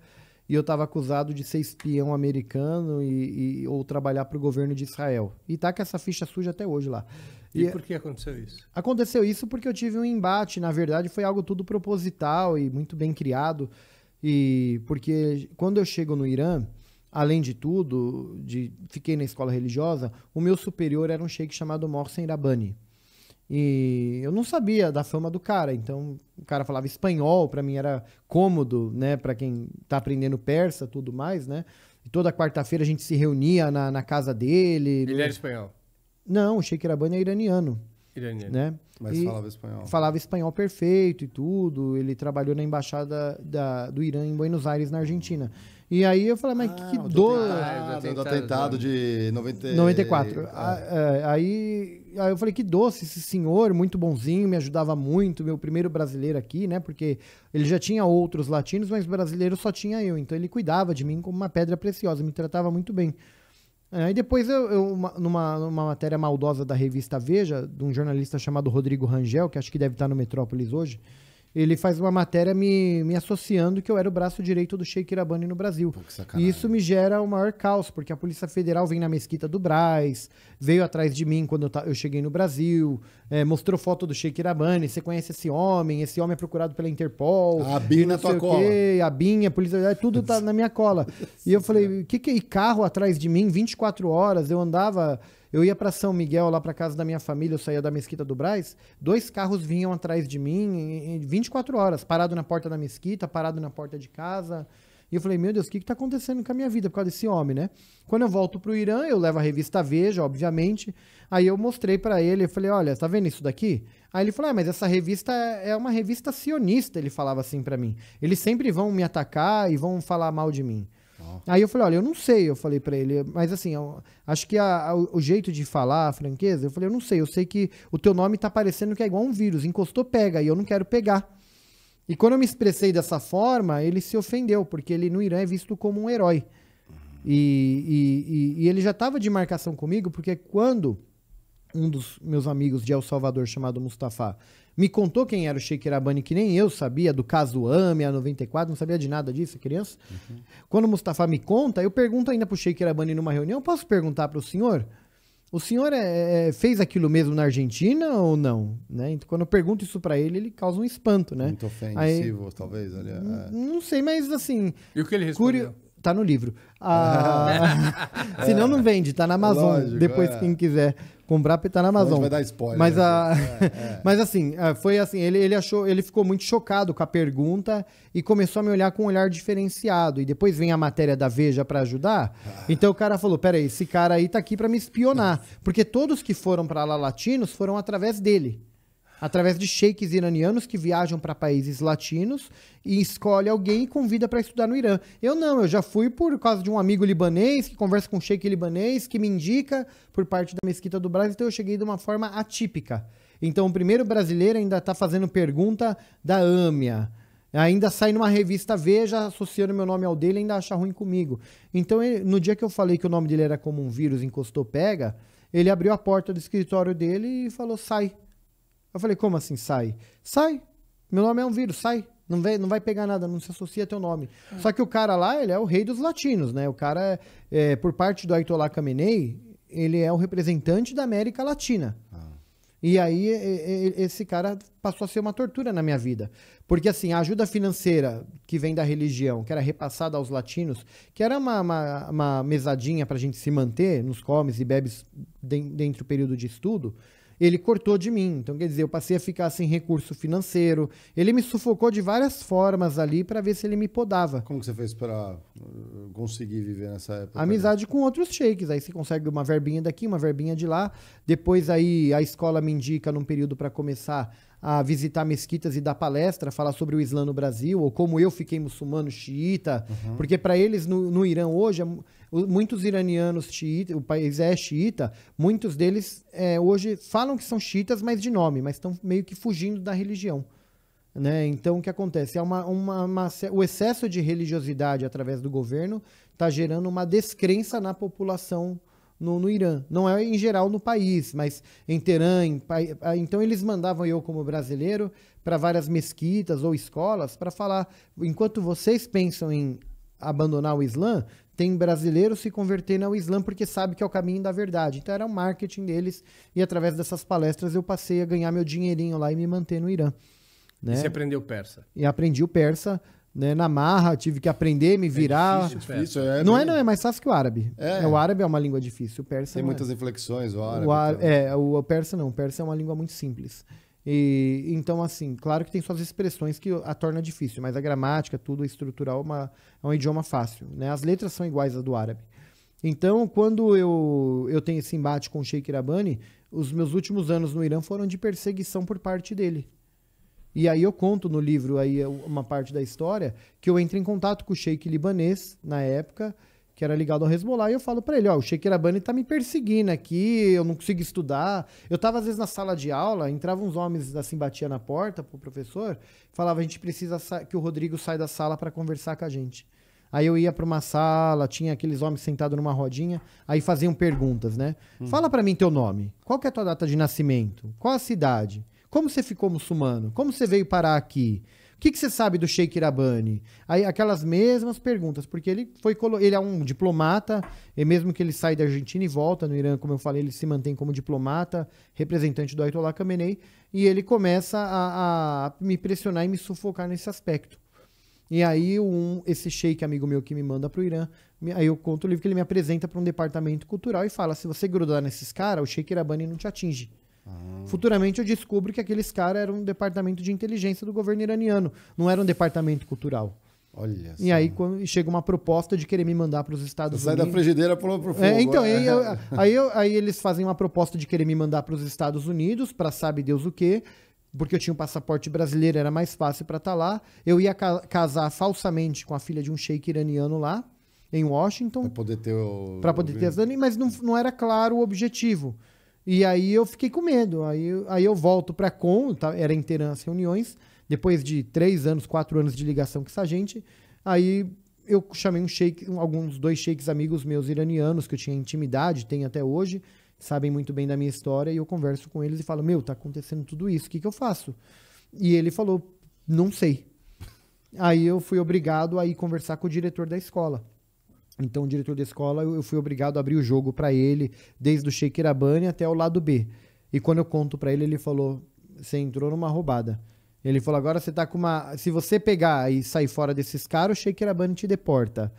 e eu estava acusado de ser espião americano e, e ou trabalhar para o governo de Israel. E tá com essa ficha suja até hoje lá. E, e é por que aconteceu isso? Aconteceu isso porque eu tive um embate. Na verdade, foi algo tudo proposital e muito bem criado. E porque quando eu chego no Irã, além de tudo, de, fiquei na escola religiosa, o meu superior era um sheik chamado Morsen Rabani. E eu não sabia da fama do cara, então o cara falava espanhol, para mim era cômodo, né, para quem tá aprendendo persa, tudo mais, né? E toda quarta-feira a gente se reunia na, na casa dele. Ele era espanhol. Não, o Sheikh Irabani é iraniano. Iraniano. Né? Mas e falava espanhol. Falava espanhol perfeito e tudo. Ele trabalhou na embaixada da, do Irã em Buenos Aires, na Argentina. E aí eu falei, mas ah, que do dor. Atentado, do atentado de 90... Né? 94. É. Ah. É, aí, aí eu falei, que doce esse senhor, muito bonzinho, me ajudava muito, meu primeiro brasileiro aqui, né? Porque ele já tinha outros latinos, mas brasileiro só tinha eu. Então ele cuidava de mim como uma pedra preciosa, me tratava muito bem. Aí é, depois, eu, eu numa, numa, matéria maldosa da revista Veja, de um jornalista chamado Rodrigo Rangel, que acho que deve estar no Metrópolis hoje, ele faz uma matéria me, me associando que eu era o braço direito do Sheik Irabani no Brasil. Pô, e isso me gera o maior caos, porque a Polícia Federal vem na mesquita do Braz, veio atrás de mim quando eu, cheguei no Brasil, é, mostrou foto do Sheik Irabani, você conhece esse homem, esse homem é procurado pela Interpol. A Bin na tua quê, cola. a Binha, a Polícia tudo tá na minha cola. E eu falei, o que que é carro atrás de mim, 24 horas, eu andava eu ia para São Miguel, lá para casa da minha família, eu saía da mesquita do Braz, dois carros vinham atrás de mim em 24 horas, parado na porta da mesquita, parado na porta de casa. E eu falei, meu Deus, o que está acontecendo com a minha vida por causa desse homem, né? Quando eu volto para o Irã, eu levo a revista Veja, obviamente. Aí eu mostrei para ele, eu falei, olha, tá vendo isso daqui? Aí ele falou, é, mas essa revista é, é uma revista sionista, ele falava assim para mim. Eles sempre vão me atacar e vão falar mal de mim. Aí eu falei, olha, eu não sei, eu falei para ele, mas assim, eu, acho que a, a, o jeito de falar, a franqueza, eu falei, eu não sei, eu sei que o teu nome tá parecendo que é igual um vírus, encostou, pega, e eu não quero pegar. E quando eu me expressei dessa forma, ele se ofendeu, porque ele no Irã é visto como um herói. Uhum. E, e, e, e ele já tava de marcação comigo, porque quando um dos meus amigos de El Salvador, chamado Mustafa, me contou quem era o Sheik Irabani, que nem eu sabia, do caso AME, a 94, não sabia de nada disso, criança. Uhum. Quando o Mustafa me conta, eu pergunto ainda para o Sheik Irabani numa reunião, posso perguntar para o senhor? O senhor é, é, fez aquilo mesmo na Argentina ou não? Né? Então, quando eu pergunto isso para ele, ele causa um espanto, né? Muito ofensivo, Aí, talvez. Ali, é. Não sei, mas assim... E o que ele respondeu? Curio... Tá no livro. Ah, senão não vende, tá na Amazon, Lógico, depois é. quem quiser comprar o tá na Amazon. vai dar spoiler. Mas, né, a... É, é. Mas assim, é, foi assim, ele, ele achou, ele ficou muito chocado com a pergunta e começou a me olhar com um olhar diferenciado. E depois vem a matéria da Veja para ajudar. Ah. Então o cara falou: peraí, esse cara aí tá aqui para me espionar. Porque todos que foram para lá latinos foram através dele através de sheiks iranianos que viajam para países latinos e escolhe alguém e convida para estudar no Irã. Eu não, eu já fui por causa de um amigo libanês que conversa com um sheik libanês que me indica por parte da mesquita do Brasil, então eu cheguei de uma forma atípica. Então o primeiro brasileiro ainda está fazendo pergunta da AMIA. Ainda sai numa revista Veja, associando meu nome ao dele, ainda acha ruim comigo. Então, ele, no dia que eu falei que o nome dele era como um vírus, encostou, pega, ele abriu a porta do escritório dele e falou: sai, eu falei, como assim sai? Sai. Meu nome é um vírus, sai. Não vai, não vai pegar nada, não se associa a teu nome. É. Só que o cara lá, ele é o rei dos latinos, né? O cara, é, é, por parte do Aitolá Khamenei, ele é o representante da América Latina. Ah. E aí, esse cara passou a ser uma tortura na minha vida. Porque, assim, a ajuda financeira que vem da religião, que era repassada aos latinos, que era uma, uma, uma mesadinha para a gente se manter nos comes e bebes dentro do período de estudo, ele cortou de mim. Então, quer dizer, eu passei a ficar sem recurso financeiro. Ele me sufocou de várias formas ali para ver se ele me podava. Como que você fez para uh, conseguir viver nessa época? Né? Amizade com outros shakes. Aí você consegue uma verbinha daqui, uma verbinha de lá. Depois aí a escola me indica num período para começar a visitar mesquitas e dar palestra, falar sobre o Islã no Brasil, ou como eu fiquei muçulmano xiita, uhum. porque para eles no, no Irã hoje é muitos iranianos xiitas, o país é xiita, muitos deles é, hoje falam que são xiitas, mas de nome, mas estão meio que fugindo da religião. Né? Então, o que acontece? É uma, uma, uma, o excesso de religiosidade através do governo está gerando uma descrença na população no, no, Irã. Não é em geral no país, mas em Teherã. Em, ah, então, eles mandavam eu, como brasileiro, para várias mesquitas ou escolas para falar: enquanto vocês pensam em abandonar o Islã, tem brasileiros se convertendo ao Islã porque sabe que é o caminho da verdade. Então era o marketing deles e através dessas palestras eu passei a ganhar meu dinheirinho lá e me manter no Irã. Né? E você aprendeu persa? E aprendi o persa. Né, na marra, tive que aprender, me é virar. É difícil, difícil, é, não é, não, é mais fácil que o árabe. É. O árabe é uma língua difícil, o persa Tem é. muitas é. inflexões, o árabe. O árabe então. É, o, o persa não, o persa é uma língua muito simples. E, então, assim, claro que tem suas expressões que a torna difícil, mas a gramática, tudo estrutural, é, uma, é um idioma fácil. Né? As letras são iguais às do árabe. Então, quando eu, eu tenho esse embate com o Sheikh Irabani, os meus últimos anos no Irã foram de perseguição por parte dele. E aí eu conto no livro aí uma parte da história que eu entro em contato com o Sheikh libanês na época que era ligado ao Hezbollah, e eu falo para ele, ó, o Sheikh Irabani tá me perseguindo aqui, eu não consigo estudar. Eu tava, às vezes, na sala de aula, entravam uns homens, assim, batia na porta pro professor, falava, a gente precisa que o Rodrigo saia da sala para conversar com a gente. Aí eu ia para uma sala, tinha aqueles homens sentados numa rodinha, aí faziam perguntas, né? Hum. Fala para mim teu nome, qual que é a tua data de nascimento, qual a cidade, como você ficou muçulmano, como você veio parar aqui, o que, que você sabe do Sheikh Irabani? Aí, aquelas mesmas perguntas, porque ele foi ele é um diplomata, e mesmo que ele saia da Argentina e volta no Irã, como eu falei, ele se mantém como diplomata, representante do Ayatollah Khamenei, e ele começa a, a me pressionar e me sufocar nesse aspecto. E aí um, esse Sheikh, amigo meu que me manda para o Irã, aí eu conto o livro que ele me apresenta para um departamento cultural e fala: se você grudar nesses caras, o Sheikh Irabani não te atinge. Ah. Futuramente eu descubro que aqueles caras eram um departamento de inteligência do governo iraniano, não era um departamento cultural. Olha e só. aí quando chega uma proposta de querer me mandar para os Estados Você Unidos. Sai da frigideira para o é, fogo. Então, é, então, aí, eu, aí, eu, aí, eles fazem uma proposta de querer me mandar para os Estados Unidos, para sabe Deus o quê, porque eu tinha um passaporte brasileiro, era mais fácil para estar tá lá. Eu ia ca casar falsamente com a filha de um sheik iraniano lá, em Washington. Para poder ter o. Para poder ter as mas não, não era claro o objetivo. E aí eu fiquei com medo. Aí, aí eu volto para com, tá, era inteirando as reuniões, depois de três anos, quatro anos de ligação com essa gente. Aí eu chamei um shake, alguns dois shakes amigos meus iranianos, que eu tinha intimidade, tem até hoje, sabem muito bem da minha história, e eu converso com eles e falo: Meu, tá acontecendo tudo isso, o que, que eu faço? E ele falou: Não sei. Aí eu fui obrigado a ir conversar com o diretor da escola. Então, o diretor da escola, eu fui obrigado a abrir o jogo para ele, desde o Sheikh Abani até o lado B. E quando eu conto para ele, ele falou: você entrou numa roubada. Ele falou: agora você tá com uma. Se você pegar e sair fora desses caras, o Shaker te deporta.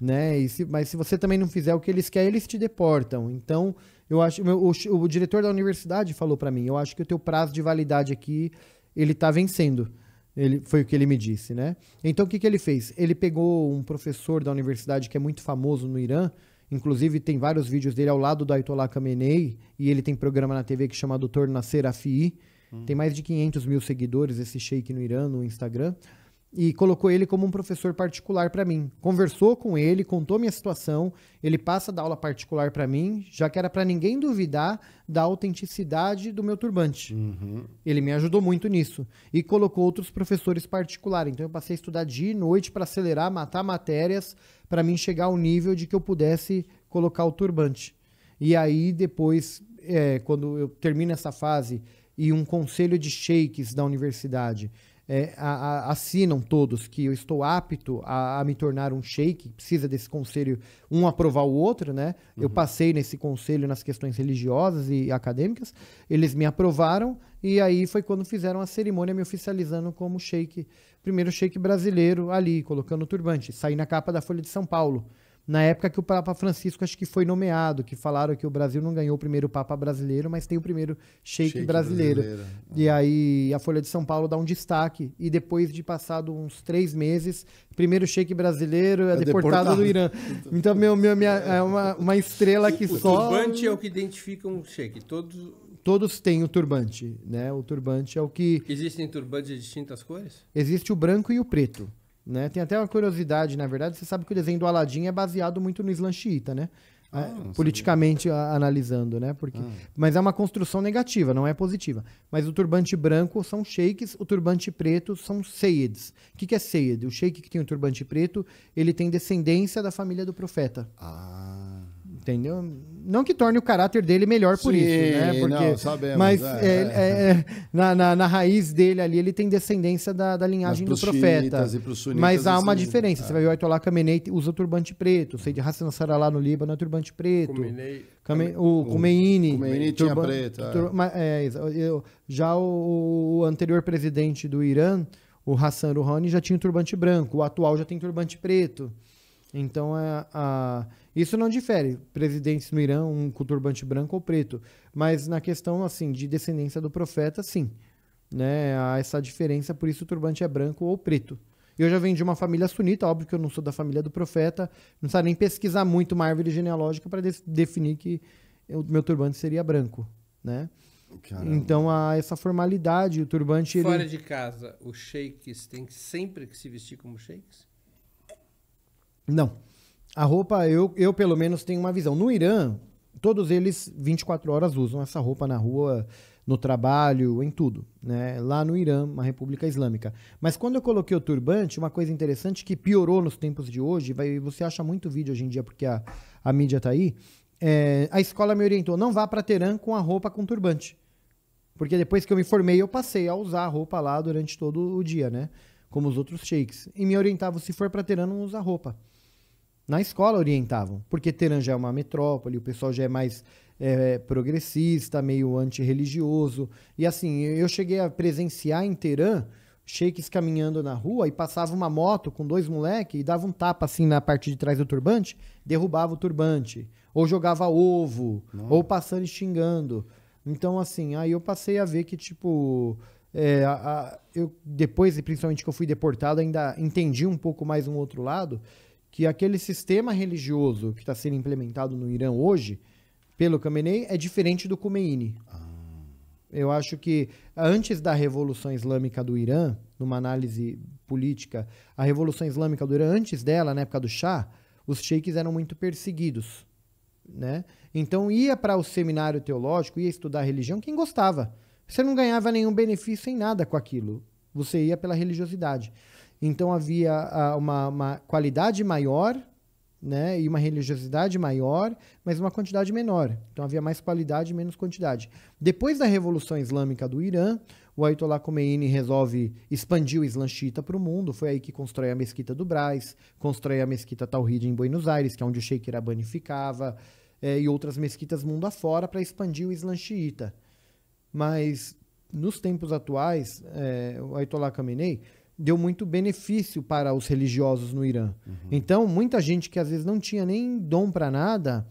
Né? Se... mas se você também não fizer o que eles querem, eles te deportam. Então, eu acho. O, o, o diretor da universidade falou para mim: eu acho que o teu prazo de validade aqui, ele tá vencendo. Ele, foi o que ele me disse, né? Então o que, que ele fez? Ele pegou um professor da universidade que é muito famoso no Irã, inclusive tem vários vídeos dele ao lado do Ayatollah Khamenei, e ele tem programa na TV que chama Doutor Nasser Afi. Hum. Tem mais de 500 mil seguidores esse sheik no Irã, no Instagram e colocou ele como um professor particular para mim. Conversou com ele, contou minha situação, ele passa da aula particular para mim, já que era para ninguém duvidar da autenticidade do meu turbante. Uhum. Ele me ajudou muito nisso e colocou outros professores particulares. Então eu passei a estudar dia e noite para acelerar, matar matérias, para mim chegar ao nível de que eu pudesse colocar o turbante. E aí depois, é, quando eu termino essa fase e um conselho de sheiks da universidade é, a, a, assinam todos que eu estou apto a, a, me tornar um sheik, precisa desse conselho, um aprovar o outro, né? Uhum. Eu passei nesse conselho nas questões religiosas e acadêmicas, eles me aprovaram e aí foi quando fizeram a cerimônia me oficializando como sheik, primeiro sheik brasileiro ali, colocando o turbante. Saí na capa da Folha de São Paulo na época que o Papa Francisco acho que foi nomeado, que falaram que o Brasil não ganhou o primeiro Papa brasileiro, mas tem o primeiro Sheik brasileiro. brasileiro. E é. aí a Folha de São Paulo dá um destaque e depois de passado uns três meses, primeiro Sheik brasileiro é, é deportado, deportado, do Irã. Então meu, meu minha, é uma, uma estrela que só. O turbante é o que identifica um Sheik. Todos todos têm o turbante, né? O turbante é o que. Existem turbantes de distintas cores? Existe o branco e o preto. Né? Tem até uma curiosidade, na verdade, você sabe que o desenho do Aladim é baseado muito no Islã xiita, né? Ah, é, politicamente analisando, né? Porque, ah. Mas é uma construção negativa, não é positiva. Mas o turbante branco são sheiks, o turbante preto são seids. O que, que é seid? O sheik que tem o turbante preto, ele tem descendência da família do profeta. Ah. Entendeu? Não que torne o caráter dele melhor por Sim, isso, né? Porque, não, sabemos, mas é. É, é, é, na, na, na, raiz dele ali, ele tem descendência da, da linhagem do profeta. mas há uma assim, diferença. Você é. vai ver o Ayatollah Khamenei usa turbante preto. sei de Hassan Saralá no Líbano é turbante preto. Khamenei, o Khomeini. Khomeini tinha preto. já o, o anterior presidente do Irã, o Hassan Rouhani, já tinha turbante branco. O atual já tem turbante preto. Então, é, a, isso não difere presidentes no Irã, um com turbante branco ou preto, mas na questão assim de descendência do profeta, sim, né? Há essa diferença, por isso o turbante é branco ou preto. Eu já venho de uma família sunita, óbvio que eu não sou da família do profeta, não sabe nem pesquisar muito uma árvore genealógica para de definir que o meu turbante seria branco, né? Então há essa formalidade, o turbante. Fora ele... de casa, os sheiks têm sempre que se vestir como sheiks? Não. A roupa, eu, eu pelo menos tenho uma visão. No Irã, todos eles 24 horas usam essa roupa na rua, no trabalho, em tudo, né? Lá no Irã, uma república islâmica. Mas quando eu coloquei o turbante, uma coisa interessante que piorou nos tempos de hoje, vai, você acha muito vídeo hoje em dia porque a, a mídia tá aí, é, a escola me orientou, não vá para Teerã com a roupa com turbante. Porque depois que eu me formei, eu passei a usar a roupa lá durante todo o dia, né? Como os outros sheiks. E me orientava, se for para Teerã, não usa roupa na escola orientavam, porque Teherã já é uma metrópole, o pessoal já é mais é, progressista, meio antirreligioso. E assim, eu cheguei a presenciar em Teherã sheiks caminhando na rua e passava uma moto com dois moleques e dava um tapa assim na parte de trás do turbante, derrubava o turbante, ou jogava ovo, Não. ou passando e xingando. Então, assim, aí eu passei a ver que, tipo, é, a, a, eu depois, e principalmente que eu fui deportado, ainda entendi um pouco mais um outro lado, que aquele sistema religioso que está sendo implementado no Irã hoje, pelo Khamenei, é diferente do Khomeini. Ah. Eu acho que antes da Revolução Islâmica do Irã, numa análise política, a Revolução Islâmica do Irã, antes dela, na época do Shah, os sheiks eram muito perseguidos. Né? Então ia para o seminário teológico, ia estudar religião quem gostava. Você não ganhava nenhum benefício em nada com aquilo. Você ia pela religiosidade. Então havia ah, uma, uma qualidade maior né, e uma religiosidade maior, mas uma quantidade menor. Então havia mais qualidade e menos quantidade. Depois da Revolução Islâmica do Irã, o Ayatollah Khomeini resolve expandir o Islã xiita para o mundo. Foi aí que constrói a mesquita do Brás, constrói a mesquita Tauhid em Buenos Aires, que é onde o Sheikh Irabani ficava, é, e outras mesquitas mundo afora para expandir o Islã xiita. Mas nos tempos atuais, é, o Ayatollah Khamenei deu muito benefício para os religiosos no Irã. Uhum. Então, muita gente que às vezes não tinha nem dom para nada,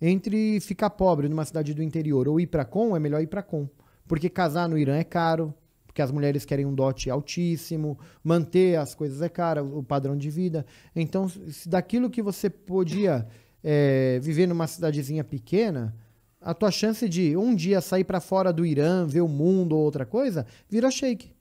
entre ficar pobre numa cidade do interior ou ir para com, é melhor ir para com, porque casar no Irã é caro, porque as mulheres querem um dote altíssimo, manter as coisas é caro, o padrão de vida. Então, daquilo que você podia é, viver numa cidadezinha pequena, a tua chance de um dia sair para fora do Irã, ver o mundo ou outra coisa, vira shake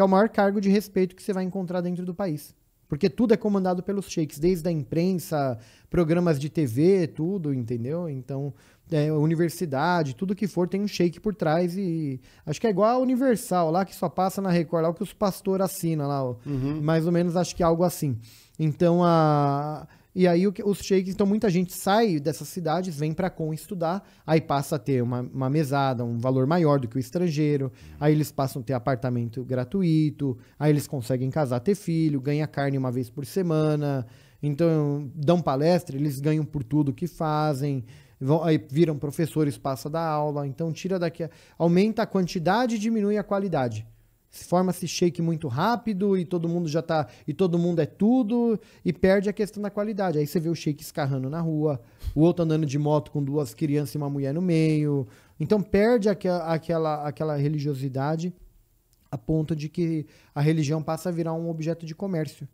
que é o maior cargo de respeito que você vai encontrar dentro do país. Porque tudo é comandado pelos sheiks, desde a imprensa, programas de TV, tudo, entendeu? Então, é, universidade, tudo que for, tem um shake por trás e acho que é igual a Universal lá que só passa na Record, lá o que os pastores assinam lá, uhum. mais ou menos acho que é algo assim. Então a e aí os sheiks, então muita gente sai dessas cidades, vem para com estudar, aí passa a ter uma, uma, mesada, um valor maior do que o estrangeiro, aí eles passam a ter apartamento gratuito, aí eles conseguem casar, ter filho, ganha carne uma vez por semana, então dão palestra, eles ganham por tudo que fazem, vão, aí viram professores, passa da aula, então tira daqui, aumenta a quantidade e diminui a qualidade forma-se shake muito rápido e todo mundo já tá e todo mundo é tudo e perde a questão da qualidade. Aí você vê o shake escarrando na rua, o outro andando de moto com duas crianças e uma mulher no meio. Então perde aquela aquela aquela religiosidade a ponto de que a religião passa a virar um objeto de comércio.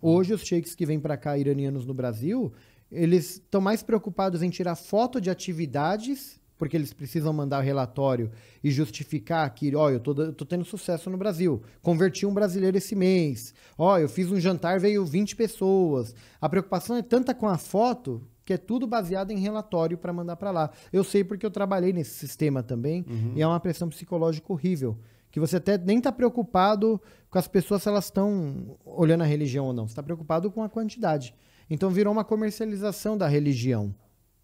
Hoje os shakes que vêm para cá iranianos no Brasil, eles estão mais preocupados em tirar foto de atividades porque eles precisam mandar relatório e justificar que, ó, oh, eu tô, eu tô tendo sucesso no Brasil, converti um brasileiro esse mês, ó, oh, eu fiz um jantar, veio 20 pessoas. A preocupação é tanta com a foto que é tudo baseado em relatório para mandar para lá. Eu sei porque eu trabalhei nesse sistema também uhum. e é uma pressão psicológica horrível. Que você até nem está preocupado com as pessoas se elas estão olhando a religião ou não. Você está preocupado com a quantidade. Então virou uma comercialização da religião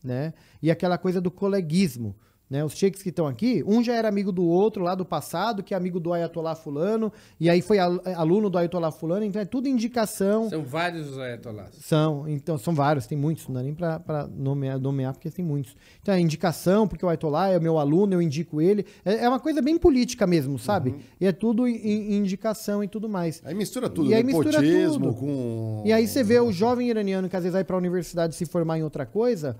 né? E aquela coisa do coleguismo. Né, os sheiks que estão aqui, um já era amigo do outro lá do passado, que é amigo do Ayatollah Fulano, e aí foi é, aluno do Ayatollah Fulano, então é tudo indicação. São vários os Ayatollahs. São, então, são vários, tem muitos, não dá nem para nomear, nomear, porque tem muitos. Então é indicação, porque o Ayatollah é meu aluno, eu indico ele. É, é uma coisa bem política mesmo, sabe? Uhum. E é tudo in, indicação e tudo mais. Aí mistura tudo, e aí né? mistura tudo. com. E aí você vê o jovem iraniano que às vezes vai para a universidade se formar em outra coisa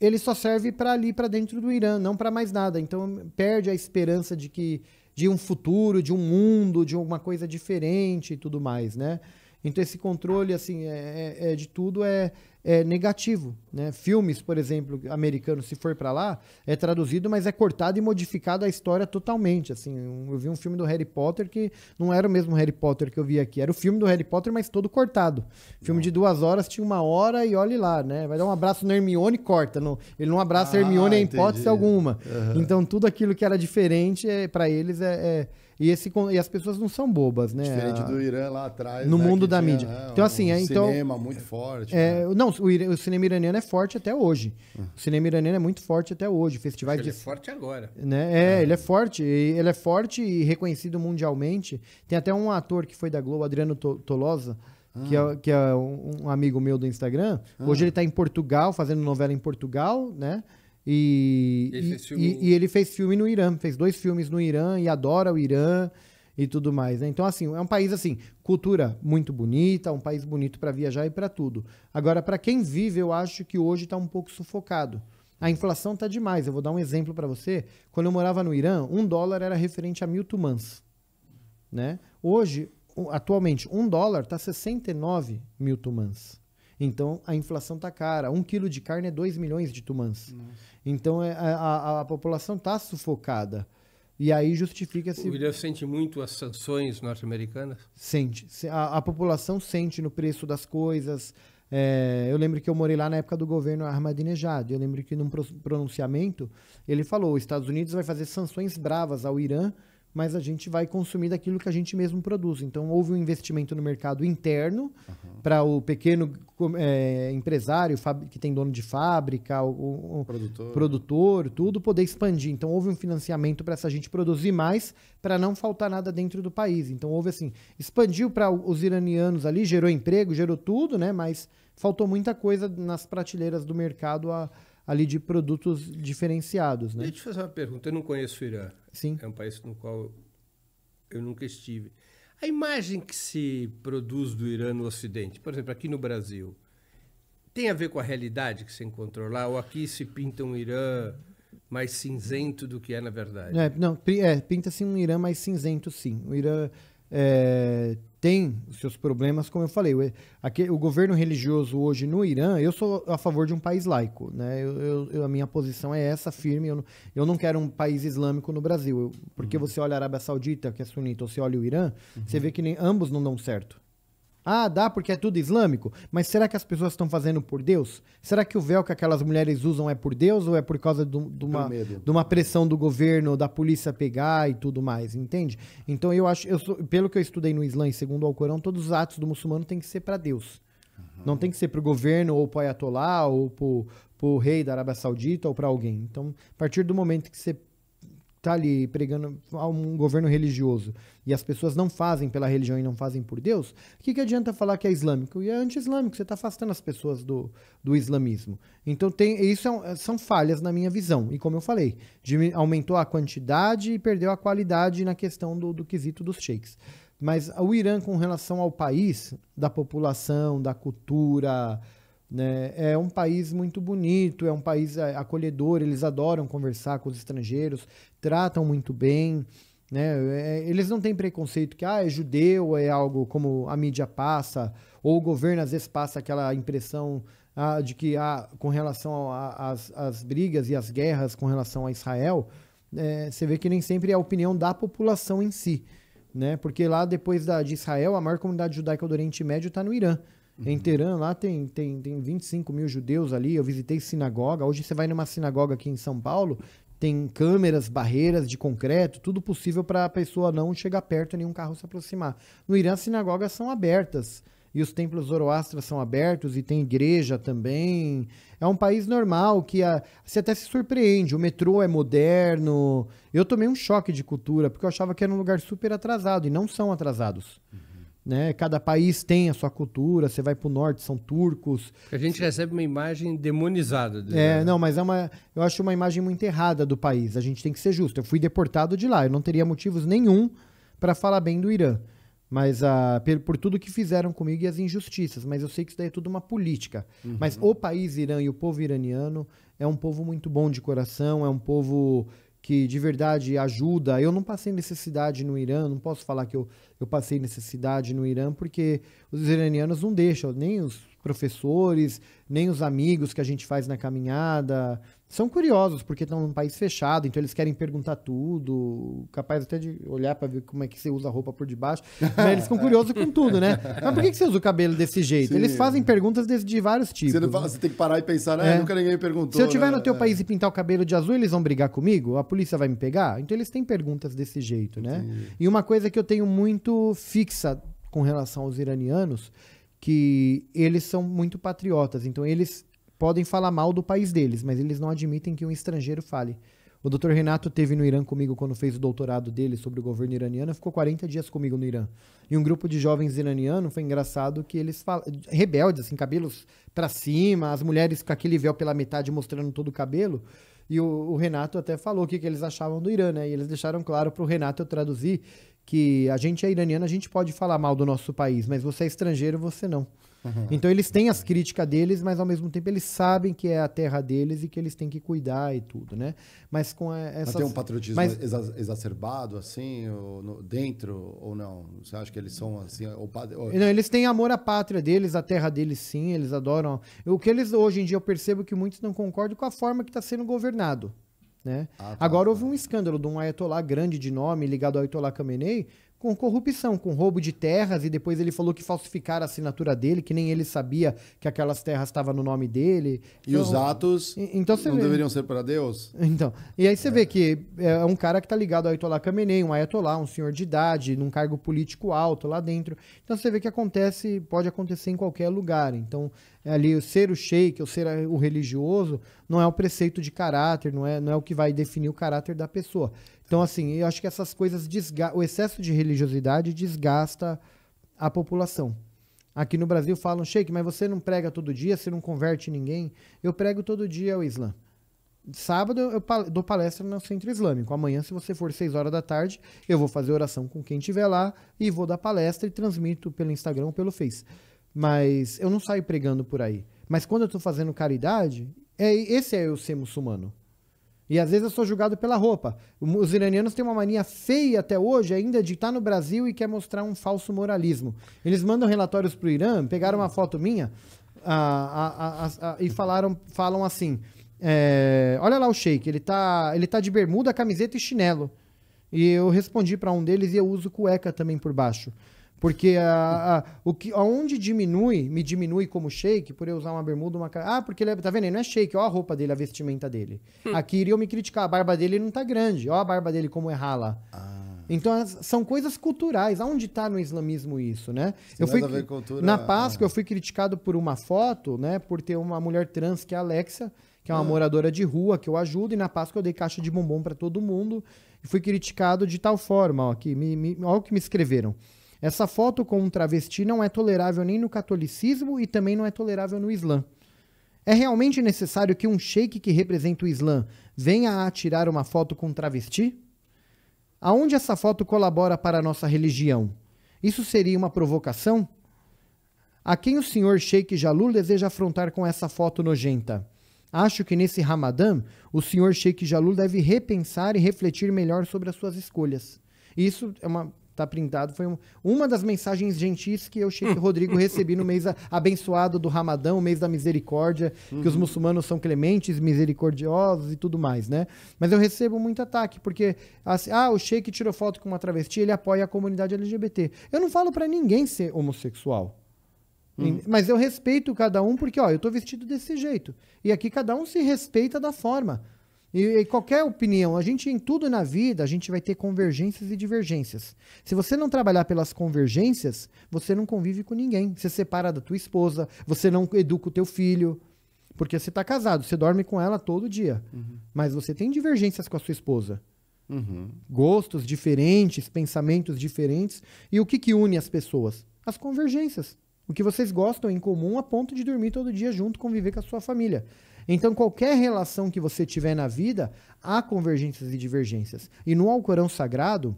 ele só serve para ali, para dentro do Irã, não para mais nada. Então perde a esperança de que de um futuro, de um mundo, de alguma coisa diferente e tudo mais, né? Então esse controle assim é, é, é de tudo é, é, negativo, né? Filmes, por exemplo, americanos, se for para lá, é traduzido, mas é cortado e modificado a história totalmente. Assim, eu vi um filme do Harry Potter que não era o mesmo Harry Potter que eu vi aqui, era o filme do Harry Potter, mas todo cortado. Filme não. de duas horas tinha uma hora e olhe lá, né? Vai dar um abraço no Hermione, corta. No, ele não abraça ah, Hermione em hipótese alguma. Uhum. Então tudo aquilo que era diferente é, para eles é, é e, esse, e as pessoas não são bobas, né? Diferente do Irã lá atrás. No né, mundo da mídia. Né, então, assim, um é, Então, cinema muito forte. É, né? Não, o, o, cinema iraniano é forte até hoje. Hum. O cinema iraniano é muito forte até hoje. Festivais Ele de, é forte agora. Né? É, é, ele é forte. Ele é forte e reconhecido mundialmente. Tem até um ator que foi da Globo, Adriano Tolosa. Que é, ah. que é um, amigo meu do Instagram. Ah. Hoje ele está em Portugal, fazendo novela em Portugal, né? E ele, e, e ele, fez filme no Irã, fez dois filmes no Irã e adora o Irã e tudo mais. Né? Então, assim, é um país assim, cultura muito bonita, um país bonito para viajar e para tudo. Agora, para quem vive, eu acho que hoje está um pouco sufocado. A inflação está demais. Eu vou dar um exemplo para você. Quando eu morava no Irã, um dólar era referente a mil tumãs. Né? Hoje, atualmente, um dólar está 69 mil tumãs. Então a inflação tá cara. Um quilo de carne é 2 milhões de tumãs. Nossa. Então é, a, a, a população tá sufocada. E aí justifica-se. O William sente muito as sanções norte-americanas? Sente. A, a, população sente no preço das coisas. É, eu lembro que eu morei lá na época do governo Ahmadinejad. Eu lembro que num pronunciamento ele falou: os Estados Unidos vai fazer sanções bravas ao Irã mas a gente vai consumir daquilo que a gente mesmo produz. Então, houve um investimento no mercado interno uhum. para o pequeno é, empresário que tem dono de fábrica, o, o produtor. produtor. tudo, poder expandir. Então, houve um financiamento para essa gente produzir mais, para não faltar nada dentro do país. Então, houve assim, expandiu para os iranianos ali, gerou emprego, gerou tudo, né? Mas faltou muita coisa nas prateleiras do mercado a ali de produtos diferenciados, né? Deixa eu te fazer uma pergunta. Eu não conheço o Irã. Sim. É um país no qual eu nunca estive. A imagem que se produz do Irã no Ocidente, por exemplo, aqui no Brasil, tem a ver com a realidade que se encontrou lá? Ou aqui se pinta um Irã mais cinzento do que é na verdade? É, não, é, pinta-se um Irã mais cinzento, sim. O Irã é, tem os seus problemas, como eu falei. O, aqui, o governo religioso hoje no Irã, eu sou a favor de um país laico. Né? Eu, eu a minha posição é essa, firme. Eu não, eu não quero um país islâmico no Brasil. Eu, porque uhum. você olha a Arábia Saudita, que é sunita, ou você olha o Irã, uhum. você vê que nem ambos não dão certo. Ah, dá porque é tudo islâmico. Mas será que as pessoas estão fazendo por Deus? Será que o véu que aquelas mulheres usam é por Deus ou é por causa do, do uma, de uma pressão do governo, da polícia pegar e tudo mais? Entende? Então eu acho, eu sou, pelo que eu estudei no Islã e segundo o Alcorão, todos os atos do muçulmano têm que ser para Deus. Uhum. Não tem que ser para o governo ou para o Ayatollah ou para o rei da Arábia Saudita ou para alguém. Então, a partir do momento que você está ali pregando um governo religioso e as pessoas não fazem pela religião e não fazem por Deus, o que, que adianta falar que é islâmico? E é anti-islâmico, você está afastando as pessoas do, do islamismo. Então, tem, isso é, são falhas na minha visão. E como eu falei, aumentou a quantidade e perdeu a qualidade na questão do, do quesito dos sheiks. Mas o Irã, com relação ao país, da população, da cultura, né? É um país muito bonito, é um país é, acolhedor, eles adoram conversar com os estrangeiros, tratam muito bem. Né? É, eles não têm preconceito que ah, é judeu, é algo como a mídia passa, ou o governo às vezes passa aquela impressão ah, de que ah, com relação às brigas e às guerras com relação a Israel, é, você vê que nem sempre é a opinião da população em si. Né? Porque lá depois da, de Israel, a maior comunidade judaica do Oriente Médio está no Irã. Uhum. Em Teherã, lá tem, tem, tem 25 mil judeus ali. Eu visitei sinagoga. Hoje você vai numa sinagoga aqui em São Paulo, tem câmeras, barreiras de concreto, tudo possível para a pessoa não chegar perto e nenhum carro se aproximar. No Irã, as sinagogas são abertas. E os templos zoroastras são abertos e tem igreja também. É um país normal que a, você até se surpreende. O metrô é moderno. Eu tomei um choque de cultura, porque eu achava que era um lugar super atrasado, e não são atrasados. Uhum. Né? Cada país tem a sua cultura. Você vai para o norte, são turcos. A gente recebe uma imagem demonizada. De é, lá. não, mas é uma, eu acho uma imagem muito errada do país. A gente tem que ser justo. Eu fui deportado de lá. Eu não teria motivos nenhum para falar bem do Irã, mas ah, por, por, tudo que fizeram comigo e as injustiças. Mas eu sei que isso daí é tudo uma política. Uhum. Mas o país Irã e o povo iraniano é um povo muito bom de coração. É um povo que de verdade ajuda. Eu não passei necessidade no Irã, não posso falar que eu, eu passei necessidade no Irã, porque os iranianos não deixam, nem os professores, nem os amigos que a gente faz na caminhada, são curiosos porque estão num país fechado, então eles querem perguntar tudo, capaz até de olhar para ver como é que você usa a roupa por debaixo. Mas né, eles ficam curiosos com tudo, né? Mas por que você usa o cabelo desse jeito? Sim. Eles fazem perguntas de, de vários tipos. Você, fala, né? você, tem que parar e pensar, né? É. Nunca ninguém perguntou. Se eu estiver né? no teu é. país e pintar o cabelo de azul, eles vão brigar comigo? A polícia vai me pegar? Então eles têm perguntas desse jeito, né? Sim. E uma coisa que eu tenho muito fixa com relação aos iranianos, que eles são muito patriotas. Então eles podem falar mal do país deles, mas eles não admitem que um estrangeiro fale. O doutor Renato teve no Irã comigo quando fez o doutorado dele sobre o governo iraniano, ficou 40 dias comigo no Irã. E um grupo de jovens iranianos, foi engraçado que eles falam, rebeldes, assim, cabelos para cima, as mulheres com aquele véu pela metade mostrando todo o cabelo. E o, o Renato até falou o que, que eles achavam do Irã, né? E eles deixaram claro para o Renato eu traduzir que a gente é iraniano, a gente pode falar mal do nosso país, mas você é estrangeiro, você não. Uhum. Então eles têm as críticas deles, mas ao mesmo tempo eles sabem que é a terra deles e que eles têm que cuidar e tudo, né? Mas com essa. É, mas tem um patriotismo mas... exacerbado, assim, no, dentro ou não? Você acha que eles são assim. Ou... Não, eles têm amor à pátria deles, à terra deles, sim, eles adoram. O que eles hoje em dia eu percebo que muitos não concordam com a forma que está sendo governado. Né? Ah, tá, Agora tá. houve um escândalo de um Ayatollah grande de nome ligado ao Ayatollah Khamenei com corrupção, com roubo de terras, e depois ele falou que falsificaram a assinatura dele, que nem ele sabia que aquelas terras estavam no nome dele. E então, os atos então não vê. deveriam ser para Deus? Então, e aí você é. vê que é, é um cara que tá ligado ao Ayatollah Khamenei, um Ayatollah, um senhor de idade, num cargo político alto lá dentro. Então você vê que acontece, pode acontecer em qualquer lugar. Então é ali o ser o sheik, ou ser o religioso, não é um preceito de caráter, não é, não é o que vai definir o caráter da pessoa. Então, assim, eu acho que essas coisas o excesso de religiosidade desgasta a população. Aqui no Brasil falam, sheik, mas você não prega todo dia, você não converte ninguém. Eu prego todo dia o Islã. Sábado eu dou palestra no Centro Islâmico. Amanhã, se você for 6 horas da tarde, eu vou fazer oração com quem estiver lá e vou dar palestra e transmito pelo Instagram ou pelo Face. Mas eu não saio pregando por aí. Mas quando eu estou fazendo caridade, é, esse é eu ser muçulmano. E às vezes eu sou julgado pela roupa. Os iranianos têm uma mania feia até hoje ainda de estar tá no Brasil e quer mostrar um falso moralismo. Eles mandam relatórios para o Irã, pegaram uma foto minha e falaram, falam assim: é, Olha lá o Sheik, ele tá, ele tá de bermuda, camiseta e chinelo. E eu respondi para um deles e eu uso cueca também por baixo. Porque a, a, o que, aonde diminui, me diminui como shake, por eu usar uma bermuda, uma Ah, porque ele é, tá vendo? Ele não é shake, ó a roupa dele, a vestimenta dele. Hum. Aqui iriam me criticar, a barba dele não tá grande, ó a barba dele como é rala. Ah. Então, as, são coisas culturais. Aonde está no islamismo isso, né? Isso eu fui, cultura... Na né? Páscoa, ah. eu fui criticado por uma foto, né? Por ter uma mulher trans que é a Alexa, que é uma ah. moradora de rua, que eu ajudo. E na Páscoa, eu dei caixa de bombom para todo mundo. E fui criticado de tal forma, ó, que me, me, ó, o que me escreveram. Essa foto com um travesti não é tolerável nem no catolicismo e também não é tolerável no Islã. É realmente necessário que um sheik que representa o Islã venha a tirar uma foto com um travesti? Aonde essa foto colabora para a nossa religião? Isso seria uma provocação? A quem o senhor Sheikh Jalul deseja afrontar com essa foto nojenta? Acho que nesse Ramadã, o senhor Sheikh Jalul deve repensar e refletir melhor sobre as suas escolhas. Isso é uma tá printado. Foi um, uma das mensagens gentis que eu, Sheikh Rodrigo, recebi no mês abençoado do Ramadão, o mês da misericórdia, uhum. que os uhum. muçulmanos são clementes, misericordiosos e tudo mais, né? Mas eu recebo muito ataque, porque, assim, ah, o Sheik tirou foto com uma travesti, ele apoia a comunidade LGBT. Eu não falo para ninguém ser homossexual. Hum. Mas eu respeito cada um, porque, ó, eu tô vestido desse jeito. E aqui cada um se respeita da forma. E, e, qualquer opinião, a gente em tudo na vida, a gente vai ter convergências e divergências. Se você não trabalhar pelas convergências, você não convive com ninguém. Você separa da tua esposa, você não educa o teu filho. Porque você está casado, você dorme com ela todo dia. Uhum. Mas você tem divergências com a sua esposa. Uhum. Gostos diferentes, pensamentos diferentes. E o que, que une as pessoas? As convergências. O que vocês gostam em comum a ponto de dormir todo dia junto, conviver com a sua família. Então, qualquer relação que você tiver na vida, há convergências e divergências. E no Alcorão Sagrado,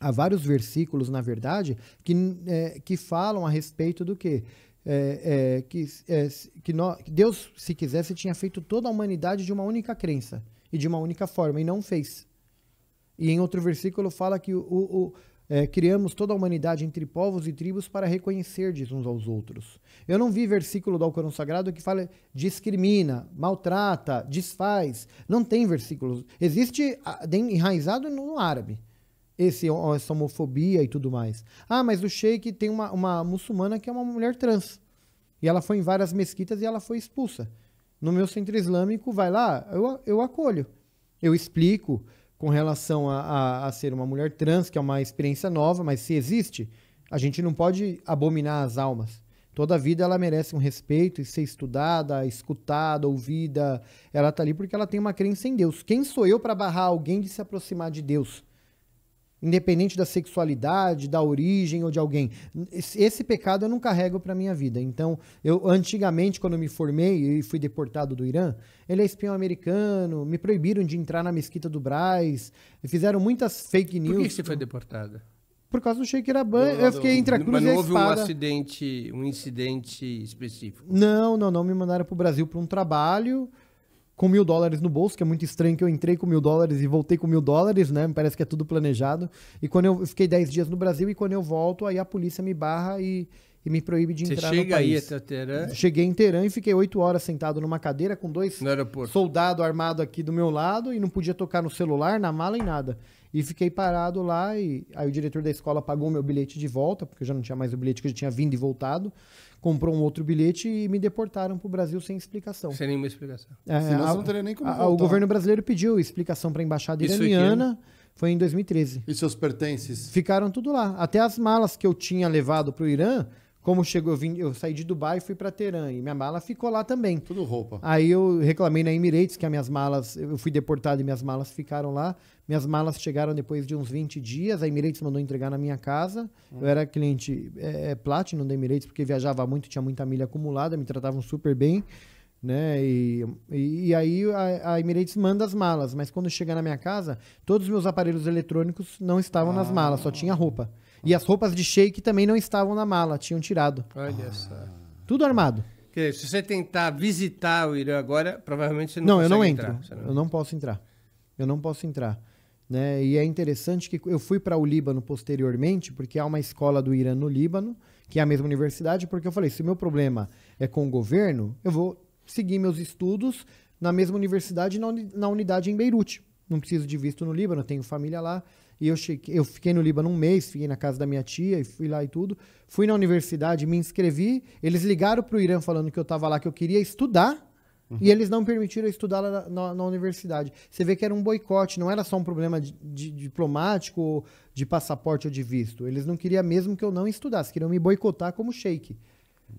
há vários versículos, na verdade, que, é, que falam a respeito do quê? É, é, que, é, que, que Deus, se quisesse, tinha feito toda a humanidade de uma única crença e de uma única forma, e não fez. E em outro versículo fala que o, o, é, criamos toda a humanidade entre povos e tribos para de uns aos outros. Eu não vi versículo do Alcorão Sagrado que fala discrimina, maltrata, desfaz. Não tem versículos. Existe ah, enraizado no árabe esse, essa homofobia e tudo mais. Ah, mas o sheik tem uma, uma muçulmana que é uma mulher trans. E ela foi em várias mesquitas e ela foi expulsa. No meu centro islâmico, vai lá, eu, eu acolho. Eu explico, com relação a, a, a, ser uma mulher trans, que é uma experiência nova, mas se existe, a gente não pode abominar as almas. Toda vida ela merece um respeito e ser estudada, escutada, ouvida. Ela está ali porque ela tem uma crença em Deus. Quem sou eu para barrar alguém de se aproximar de Deus? independente da sexualidade, da origem ou de alguém. Esse pecado eu não carrego para minha vida. Então, eu antigamente quando eu me formei e fui deportado do Irã, ele é espião americano, me proibiram de entrar na mesquita do Braz, fizeram muitas fake news. Por que você foi deportada? Por causa do Sheikh Rabban, eu fiquei entre a cruz e a espada. mas não houve um acidente, um incidente específico. Não, não, não me mandaram para o Brasil para um trabalho com mil dólares no bolso, que é muito estranho que eu entrei com mil dólares e voltei com mil dólares, né? Parece que é tudo planejado. E quando eu, fiquei 10 dias no Brasil e quando eu volto, aí a polícia me barra e, e me proíbe de Você entrar no país. Você chega aí até Teherã? Cheguei em Teherã e fiquei 8 horas sentado numa cadeira com dois soldados armados aqui do meu lado e não podia tocar no celular, na mala e nada. E fiquei parado lá e aí o diretor da escola pagou meu bilhete de volta, porque eu já não tinha mais o bilhete que eu já tinha vindo e voltado comprou um outro bilhete e me deportaram para o Brasil sem explicação. Sem nenhuma explicação. É, Senão a, não teria nem como a, O governo brasileiro pediu explicação para a embaixada Isso iraniana. Né? Foi em 2013. E seus pertences? Ficaram tudo lá. Até as malas que eu tinha levado para o Irã como chegou, eu, vim, eu saí de Dubai e fui para Teherã e minha mala ficou lá também. Tudo roupa. Aí eu reclamei na Emirates que as minhas malas, eu fui deportado e minhas malas ficaram lá. Minhas malas chegaram depois de uns 20 dias, a Emirates mandou entregar na minha casa. Hum. Eu era cliente é, é, Platinum da Emirates porque viajava muito, tinha muita milha acumulada, me tratavam super bem né? E, e, e aí a, a, Emirates manda as malas, mas quando chega na minha casa, todos os meus aparelhos eletrônicos não estavam ah. nas malas, só tinha roupa. E as roupas de shake também não estavam na mala, tinham tirado. Olha ah. só. Tudo armado. Quer dizer, se você tentar visitar o Irã agora, provavelmente você não Não, eu não entro. você não- Eu não posso entrar. Eu não posso entrar. Né? E é interessante que eu fui para o Líbano posteriormente, porque há uma escola do Irã no Líbano, que é a mesma universidade, porque eu falei, se o meu problema é com o governo, eu vou seguir meus estudos na mesma universidade, na uni- na unidade em Beirute. Não preciso de visto no Líbano, tenho família lá. E eu, cheguei, eu fiquei no Líbano um mês, fiquei na casa da minha tia e fui lá e tudo. Fui na universidade, me inscrevi. Eles ligaram para o Irã falando que eu estava lá, que eu queria estudar. Uhum. E eles não permitiram estudar na, na, na, universidade. Você vê que era um boicote, não era só um problema de, de, diplomático, de passaporte ou de visto. Eles não queriam mesmo que eu não estudasse, queriam me boicotar como shake.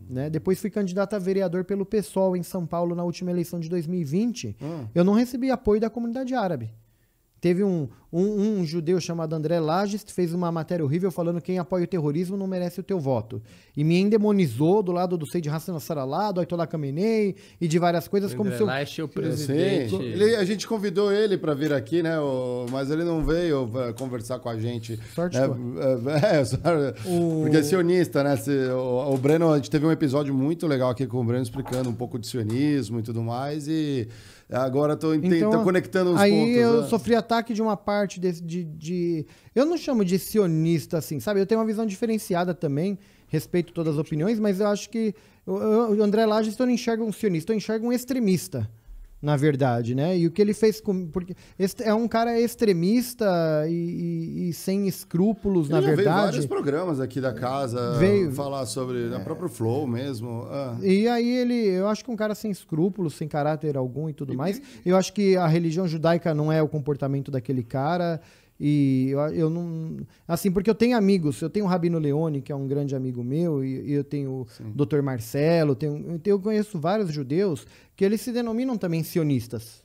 Né? Depois fui candidato a vereador pelo PSOL em São Paulo na última eleição de 2020. Hum. Eu não recebi apoio da comunidade árabe. Teve um, um, um, judeu chamado André Lages que fez uma matéria horrível falando que quem apoia o terrorismo não merece o teu voto. E me endemonizou do lado do Seid Hassan Nasrallah, do Aitola Khamenei e de várias coisas. O como André Lages é o presidente. Ele, a gente convidou ele para vir aqui, né? O, mas ele não veio pra conversar com a gente. Sorte é, é, é, é Porque é sionista, né? Se, o, o Breno, a gente teve um episódio muito legal aqui com o Breno explicando um pouco de sionismo e tudo mais e... Agora estou então, conectando os aí pontos. Aí eu né? sofri ataque de uma parte de, de, de, Eu não chamo de sionista, assim, sabe? Eu tenho uma visão diferenciada também, respeito todas as opiniões, mas eu acho que o André Lages eu não enxerga um sionista, eu enxergo um extremista na verdade, né? E o que ele fez com. Porque é um cara extremista e, e, e sem escrúpulos, ele na verdade. Veio vários programas aqui da casa veio, falar sobre. Né, é... Na próprio Flow mesmo. Ah. E aí ele. Eu acho que um cara sem escrúpulos, sem caráter algum e tudo e mais. Eu acho que a religião judaica não é o comportamento daquele cara. E eu, eu não. Assim, porque eu tenho amigos, eu tenho o Rabino Leone, que é um grande amigo meu, e, e eu tenho Sim. o Dr. Marcelo, tenho, então eu conheço vários judeus que eles se denominam também sionistas.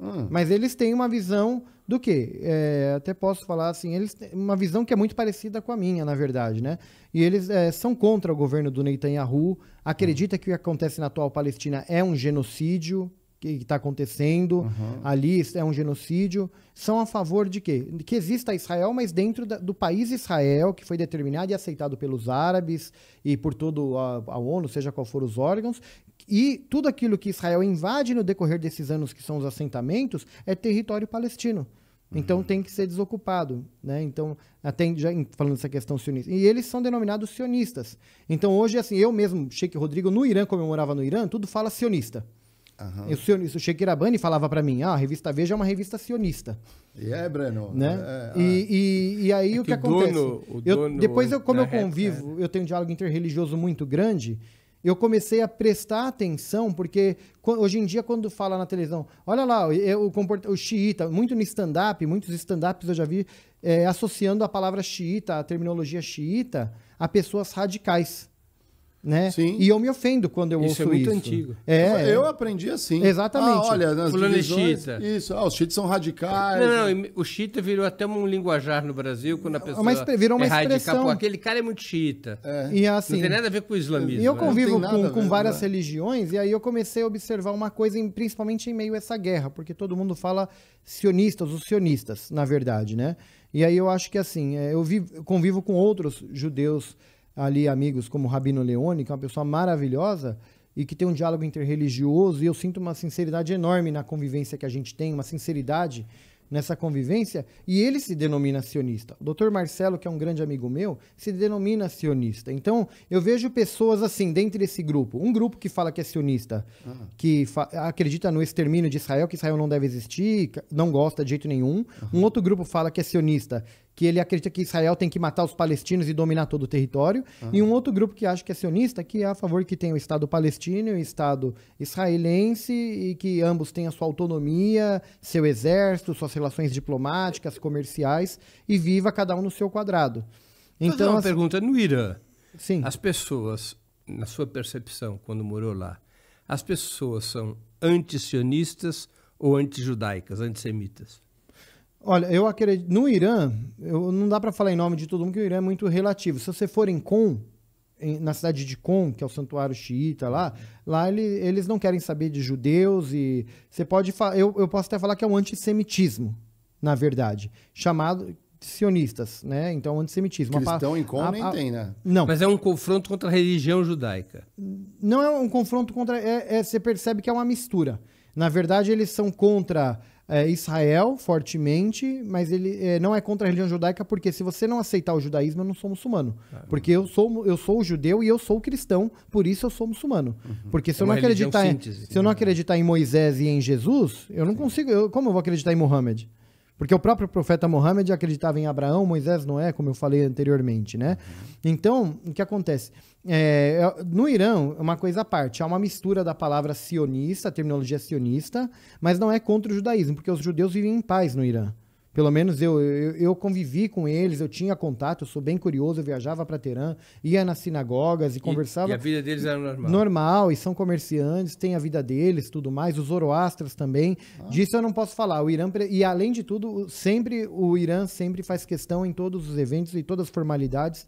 Hum. Mas eles têm uma visão do quê? É, até posso falar assim, eles têm uma visão que é muito parecida com a minha, na verdade, né? E eles é, são contra o governo do Netanyahu, acredita hum. que o que acontece na atual Palestina é um genocídio, que está acontecendo uhum. ali, é um genocídio, são a favor de quê? Que exista Israel, mas dentro da, do país Israel, que foi determinado e aceitado pelos árabes e por todo a, a ONU, seja qual for os órgãos, e tudo aquilo que Israel invade no decorrer desses anos, que são os assentamentos, é território palestino. Então uhum. tem que ser desocupado, né? Então até já falando dessa questão sionista. E eles são denominados sionistas. Então hoje assim, eu mesmo, Sheikh Rodrigo no Irã eu morava no Irã, tudo fala sionista. Uhum. O sionista, o Sheikirabani falava para mim, ah, a revista Veja é uma revista sionista. E é, Breno. Né? É, é, e, ah. e, e, aí é o que, que o acontece? Dono, o eu, dono depois, eu, como eu convivo, né? eu tenho um diálogo interreligioso muito grande, eu comecei a prestar atenção, porque hoje em dia, quando fala na televisão, olha lá, é, o, comport... o xiita, muito no stand-up, muitos stand-ups eu já vi é, associando a palavra xiita, a terminologia xiita, a pessoas radicais né? Sim. E eu me ofendo quando eu isso ouço é muito isso. antigo. É, eu aprendi assim. Exatamente. Ah, olha, nas Fulano é divisões, Isso. Ah, os chiitas são radicais. Não, não, o chiita virou até um linguajar no Brasil quando a pessoa uma virou uma é expressão. Radical, aquele cara é muito chiita. É. E é assim, não tem nada a ver com o islamismo. E né? eu convivo né? com, com várias religiões e aí eu comecei a observar uma coisa, em, principalmente em meio a essa guerra, porque todo mundo fala sionistas, os sionistas, na verdade, né? E aí eu acho que assim, é, eu, vivo eu convivo com outros judeus ali amigos como Rabino Leone, que é uma pessoa maravilhosa e que tem um diálogo interreligioso, e eu sinto uma sinceridade enorme na convivência que a gente tem, uma sinceridade nessa convivência, e ele se denomina sionista. O doutor Marcelo, que é um grande amigo meu, se denomina sionista. Então, eu vejo pessoas assim, dentro desse grupo. Um grupo que fala que é sionista, ah. que acredita no extermínio de Israel, que Israel não deve existir, não gosta de jeito nenhum. Uhum. Um outro grupo fala que é sionista, que ele acredita que Israel tem que matar os palestinos e dominar todo o território, uhum. e um outro grupo que acha que é sionista, que é a favor que tem o Estado palestino e o Estado israelense, e que ambos tenham sua autonomia, seu exército, suas relações diplomáticas, comerciais, e viva cada um no seu quadrado. Então, Mas uma as... pergunta, no Irã, Sim. as pessoas, na sua percepção, quando morou lá, as pessoas são antisionistas ou antijudaicas, antissemitas? Olha, eu acredito. No Irã, eu, não dá para falar em nome de todo mundo, que o Irã é muito relativo. Se você for em Com, em, na cidade de Qom, que é o santuário xiita lá, lá ele, eles não querem saber de judeus e. Você pode. Eu, eu posso até falar que é um antissemitismo, na verdade. Chamado sionistas, né? Então, antissemitismo. Cristão em Qom nem tem, né? Não. Mas é um confronto contra a religião judaica. Não é um confronto contra... É, é, você percebe que é uma mistura. Na verdade, eles são contra é, Israel fortemente, mas ele é, não é contra a religião judaica, porque se você não aceitar o judaísmo, eu não sou muçulmano. É. porque eu sou, eu sou judeu e eu sou cristão, por isso eu sou muçulmano. Uhum. Porque se é eu não acreditar síntese, em, se eu não acreditar em Moisés e em Jesus, eu não consigo. Eu, como eu vou acreditar em Mohammed? Porque o próprio profeta Mohammed acreditava em Abraão, Moisés, Noé, como eu falei anteriormente, né? Então, o que acontece? É, é no Irã, uma coisa à parte, há uma mistura da palavra sionista, terminologia sionista, mas não é contra o judaísmo, porque os judeus vivem em paz no Irã. Pelo menos eu, eu, eu, convivi com eles, eu tinha contato, eu sou bem curioso, eu viajava para Teherã, ia nas sinagogas e, e conversava. E a vida deles era normal. Normal, e são comerciantes, tem a vida deles, tudo mais, os zoroastras também. Ah. Disso eu não posso falar. O Irã, e além de tudo, sempre o Irã sempre faz questão em todos os eventos e todas as formalidades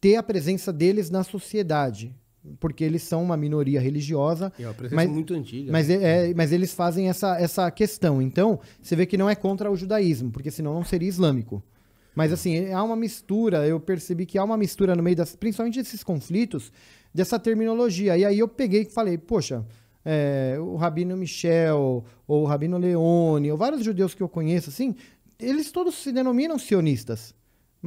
ter a presença deles na sociedade porque eles são uma minoria religiosa. É uma presença mas, muito antiga. Mas, né? é, é, mas eles fazem essa, essa questão. Então, você vê que não é contra o judaísmo, porque senão não seria islâmico. Mas assim, há uma mistura, eu percebi que há uma mistura no meio das, principalmente desses conflitos, dessa terminologia. E aí eu peguei e falei, poxa, é, o Rabino Michel, ou o Rabino Leone, ou vários judeus que eu conheço, assim, eles todos se denominam sionistas.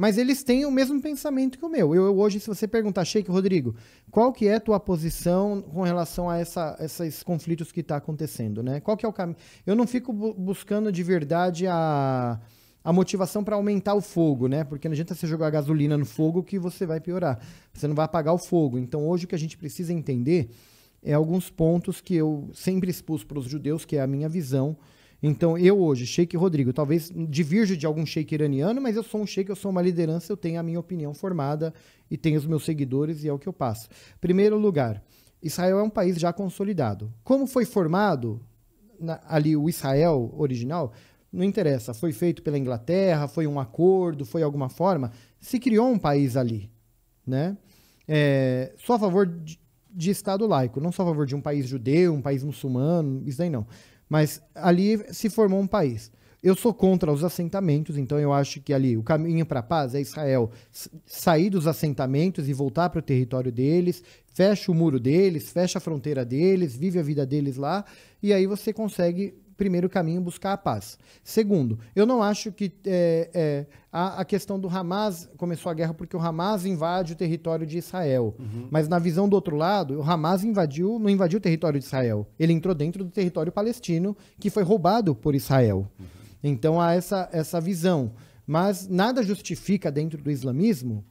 Mas eles têm o mesmo pensamento que o meu. Eu, eu hoje, se você perguntar, Sheik Rodrigo, qual que é a tua posição com relação a essa, esses conflitos que está acontecendo, né? Qual que é o caminho? Eu não fico bu buscando de verdade a, a motivação para aumentar o fogo, né? Porque não adianta você jogar gasolina no fogo que você vai piorar. Você não vai apagar o fogo. Então, hoje o que a gente precisa entender é alguns pontos que eu sempre expus para os judeus, que é a minha visão, então, eu hoje, Sheik Rodrigo, talvez divirjo de algum Sheik iraniano, mas eu sou um Sheik, eu sou uma liderança, eu tenho a minha opinião formada e tenho os meus seguidores e é o que eu passo. Primeiro lugar, Israel é um país já consolidado. Como foi formado na, ali o Israel original? Não interessa, foi feito pela Inglaterra, foi um acordo, foi alguma forma, se criou um país ali, né? É, só a favor de, de Estado laico, não só a favor de um país judeu, um país muçulmano, isso daí não. Mas ali se formou um país. Eu sou contra os assentamentos, então eu acho que ali o caminho para a paz é Israel sair dos assentamentos e voltar para o território deles, fecha o muro deles, fecha a fronteira deles, vive a vida deles lá, e aí você consegue primeiro caminho, buscar a paz. Segundo, eu não acho que é, é, a, a, questão do Hamas começou a guerra porque o Hamas invade o território de Israel. Uhum. Mas na visão do outro lado, o Hamas invadiu, não invadiu o território de Israel. Ele entrou dentro do território palestino que foi roubado por Israel. Uhum. Então há essa, essa visão. Mas nada justifica dentro do islamismo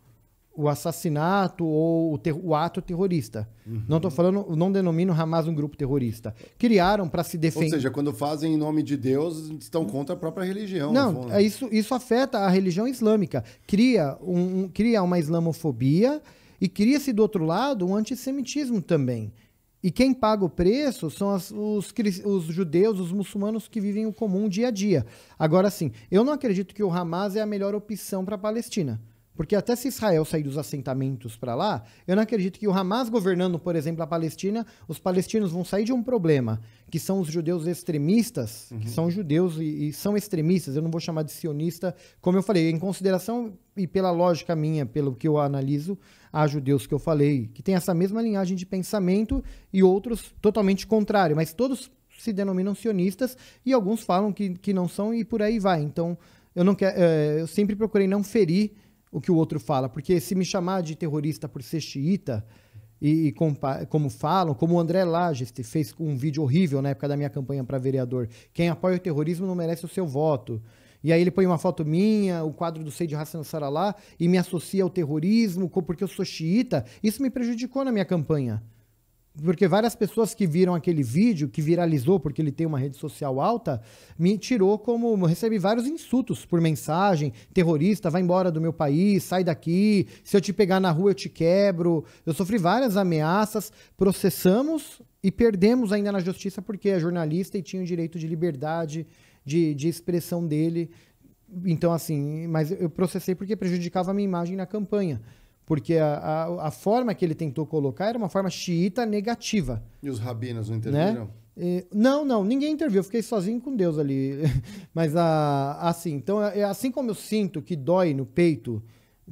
o assassinato ou o, o ato terrorista. Uhum. Não estou falando, não denomino Hamas um grupo terrorista. Criaram para se defender. Ou seja, quando fazem em nome de Deus, estão contra a própria religião. Não, né? é isso, isso afeta a religião islâmica. Cria, um, um, cria uma islamofobia e cria-se do outro lado um antissemitismo também. E quem paga o preço são as, os, os, judeus, os muçulmanos que vivem o comum dia a dia. Agora sim, eu não acredito que o Hamas é a melhor opção para a Palestina. Porque até se Israel sair dos assentamentos para lá, eu não acredito que o Hamas governando, por exemplo, a Palestina, os palestinos vão sair de um problema, que são os judeus extremistas, uhum. que são judeus e, e, são extremistas, eu não vou chamar de sionista, como eu falei, em consideração e pela lógica minha, pelo que eu analiso, há judeus que eu falei, que tem essa mesma linhagem de pensamento e outros totalmente contrário, mas todos se denominam sionistas e alguns falam que, que não são e por aí vai. Então, eu, não quer, eh, eu sempre procurei não ferir o que o outro fala, porque se me chamar de terrorista por ser xiita, e, e como falam, como o André Lages fez um vídeo horrível na época da minha campanha para vereador, quem apoia o terrorismo não merece o seu voto. E aí ele põe uma foto minha, o quadro do Seyd Hassan Saralá, e me associa ao terrorismo porque eu sou xiita. Isso me prejudicou na minha campanha porque várias pessoas que viram aquele vídeo, que viralizou porque ele tem uma rede social alta, me tirou como. Recebi vários insultos por mensagem: terrorista, vai embora do meu país, sai daqui, se eu te pegar na rua eu te quebro. Eu sofri várias ameaças, processamos e perdemos ainda na justiça porque é jornalista e tinha o direito de liberdade de, de expressão dele. Então, assim, mas eu processei porque prejudicava a minha imagem na campanha. Porque a, a, a, forma que ele tentou colocar era uma forma xiita negativa. E os rabinos não né? interviram? Né? não, não, ninguém interviu, eu fiquei sozinho com Deus ali. Mas ah, assim, então, é, é assim como eu sinto que dói no peito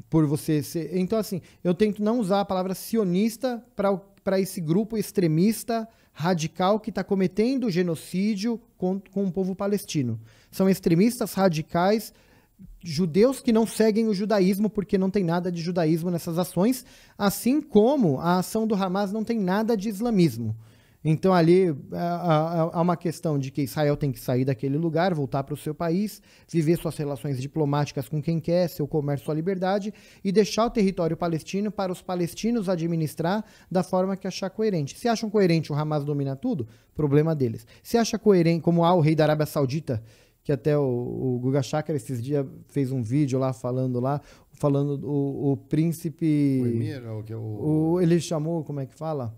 por você ser. Então, assim, eu tento não usar a palavra sionista para esse grupo extremista radical que está cometendo genocídio com, com o povo palestino. São extremistas radicais judeus que não seguem o judaísmo, porque não tem nada de judaísmo nessas ações, assim como a ação do Hamas não tem nada de islamismo. Então, ali há é, é, é, uma questão de que Israel tem que sair daquele lugar, voltar para o seu país, viver suas relações diplomáticas com quem quer, seu comércio, sua liberdade, e deixar o território palestino para os palestinos administrar da forma que achar coerente. Se acham coerente o Hamas domina tudo, problema deles. Se acha coerente, como há o rei da Arábia Saudita, que até o, o Guga Chakra esses dias fez um vídeo lá falando lá, falando o, o príncipe. O que é o... o. Ele chamou, como é que fala?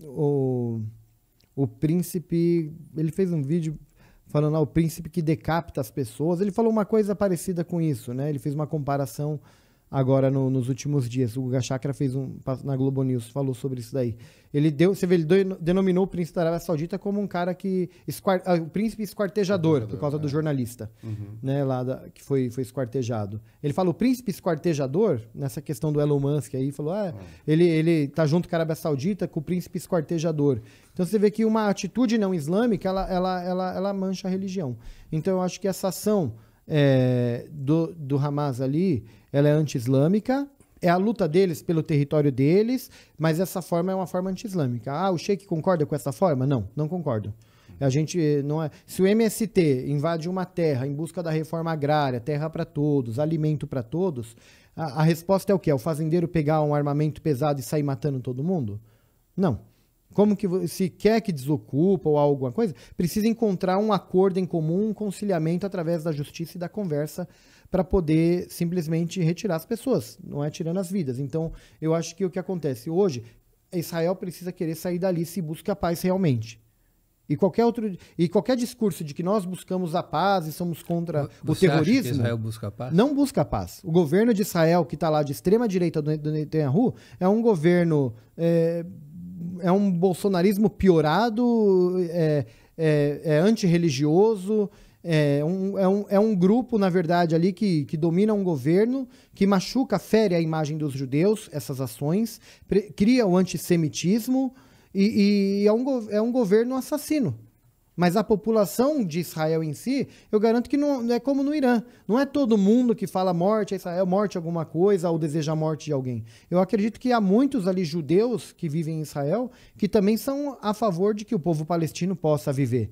O, o príncipe. Ele fez um vídeo falando lá, o príncipe que decapita as pessoas. Ele falou uma coisa parecida com isso, né? Ele fez uma comparação agora no, nos últimos dias. O Guga Chakra fez um na Globo News, falou sobre isso daí. Ele deu, você vê, ele denominou o príncipe da Arábia Saudita como um cara que esquart, ah, o príncipe esquartejador por causa é. do jornalista, uhum. né, lá da, que foi foi esquartejado. Ele fala o príncipe esquartejador nessa questão do Elon Musk aí, falou, ah, é. ele ele tá junto com a Arábia Saudita com o príncipe esquartejador. Então você vê que uma atitude não islâmica ela ela ela, ela mancha a religião. Então eu acho que essa ação é, do, do Hamas ali, ela é anti-islâmica, é a luta deles pelo território deles, mas essa forma é uma forma anti-islâmica. Ah, o Sheik concorda com essa forma? Não, não concordo. A gente eh, não é. Se o MST invade uma terra em busca da reforma agrária, terra para todos, alimento para todos, a, a, resposta é o quê? É o fazendeiro pegar um armamento pesado e sair matando todo mundo? Não. Como que se quer que desocupa ou alguma coisa, precisa encontrar um acordo em comum, um conciliamento através da justiça e da conversa para poder simplesmente retirar as pessoas, não é tirando as vidas. Então, eu acho que o que acontece hoje, Israel precisa querer sair dali se busca a paz realmente. E qualquer outro e qualquer discurso de que nós buscamos a paz e somos contra Você o terrorismo. Israel busca a paz? Não busca a paz. O governo de Israel, que está lá de extrema direita do Netanyahu, é um governo. É, é um bolsonarismo piorado, é, é, é antirreligioso, é um, é, um, é um grupo, na verdade, ali que, que domina um governo, que machuca, fere a imagem dos judeus, essas ações, cria o antissemitismo e, e é, um, é um governo assassino. Mas a população de Israel em si, eu garanto que não, não é como no Irã. Não é todo mundo que fala morte a é Israel, morte a é alguma coisa, ou deseja a morte de alguém. Eu acredito que há muitos ali judeus que vivem em Israel que também são a favor de que o povo palestino possa viver.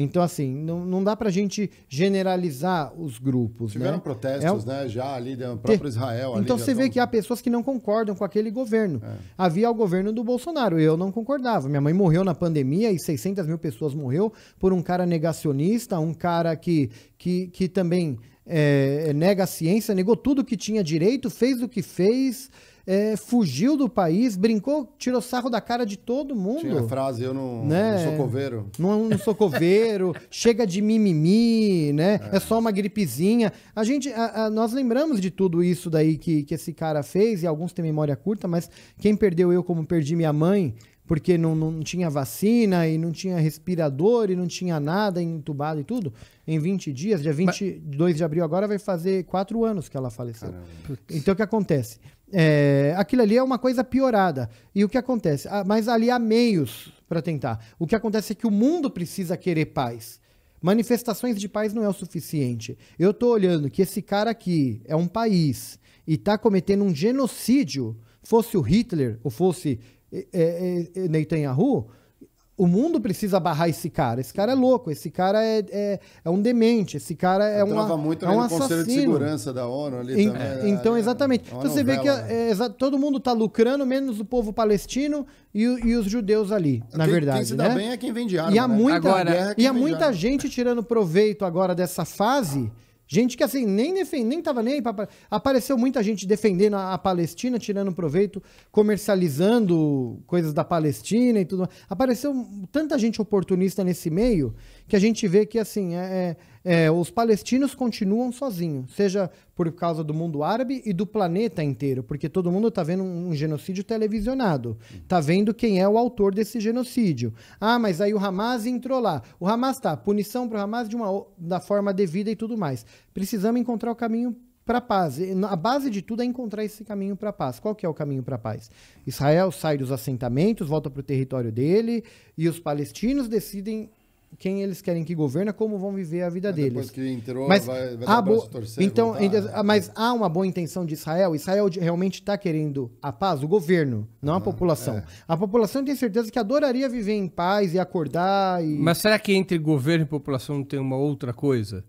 Então, assim, não, não dá para a gente generalizar os grupos. Tiveram né? protestos, é, né? Já ali do próprio ter... Israel. Ali, então você tão... vê que há pessoas que não concordam com aquele governo. É. Havia o governo do Bolsonaro, eu não concordava. Minha mãe morreu na pandemia e 600 mil pessoas morreu por um cara negacionista, um cara que, que, que também é, nega a ciência, negou tudo que tinha direito, fez o que fez, é, fugiu do país, brincou, tirou sarro da cara de todo mundo. Tinha a frase, eu não, né? não sou coveiro. Não, não sou coveiro, chega de mimimi, né? É. é, só uma gripezinha. A gente, a, a, nós lembramos de tudo isso daí que, que esse cara fez, e alguns têm memória curta, mas quem perdeu eu como perdi minha mãe, porque não, não tinha vacina e não tinha respirador e não tinha nada entubado e tudo. Em 20 dias, dia 22 Mas... de abril agora, vai fazer quatro anos que ela faleceu. Então o que acontece? É, aquilo ali é uma coisa piorada. E o que acontece? Ah, mas ali há meios para tentar. O que acontece é que o mundo precisa querer paz. Manifestações de paz não é o suficiente. Eu estou olhando que esse cara aqui é um país e está cometendo um genocídio, fosse o Hitler ou fosse é, é, é Netanyahu, o mundo precisa barrar esse cara. Esse cara é louco, esse cara é, é, é um demente, esse cara é um. Trava muito é um assassino. Conselho de Segurança da ONU ali em, também. É, então, né? exatamente. É então você vê que né? é, todo mundo está lucrando, menos o povo palestino e, e os judeus ali, na quem, verdade. Quem se dá né? bem é quem vende arma. E há né? muita, Agora, é e há muita gente tirando proveito agora dessa fase. Ah Gente que assim, nem defende, nem tava nem aí apareceu muita gente defendendo a Palestina, tirando proveito, comercializando coisas da Palestina e tudo. Apareceu tanta gente oportunista nesse meio que a gente vê que assim, é, é é, os palestinos continuam sozinhos, seja por causa do mundo árabe e do planeta inteiro, porque todo mundo está vendo um, genocídio televisionado, está vendo quem é o autor desse genocídio. Ah, mas aí o Hamas entrou lá. O Hamas tá, punição para o Hamas de uma, da forma devida e tudo mais. Precisamos encontrar o caminho para a paz. A base de tudo é encontrar esse caminho para a paz. Qual que é o caminho para a paz? Israel sai dos assentamentos, volta para o território dele, e os palestinos decidem quem eles querem que governa, é como vão viver a vida mas deles. Depois que entrou, mas vai, vai dar bo... torcer, então, voltar. Então, né? Mas há uma boa intenção de Israel? Israel realmente está querendo a paz? O governo, não ah, a população. É. A população tem certeza que adoraria viver em paz e acordar. E... Mas será que entre governo e população não tem uma outra coisa?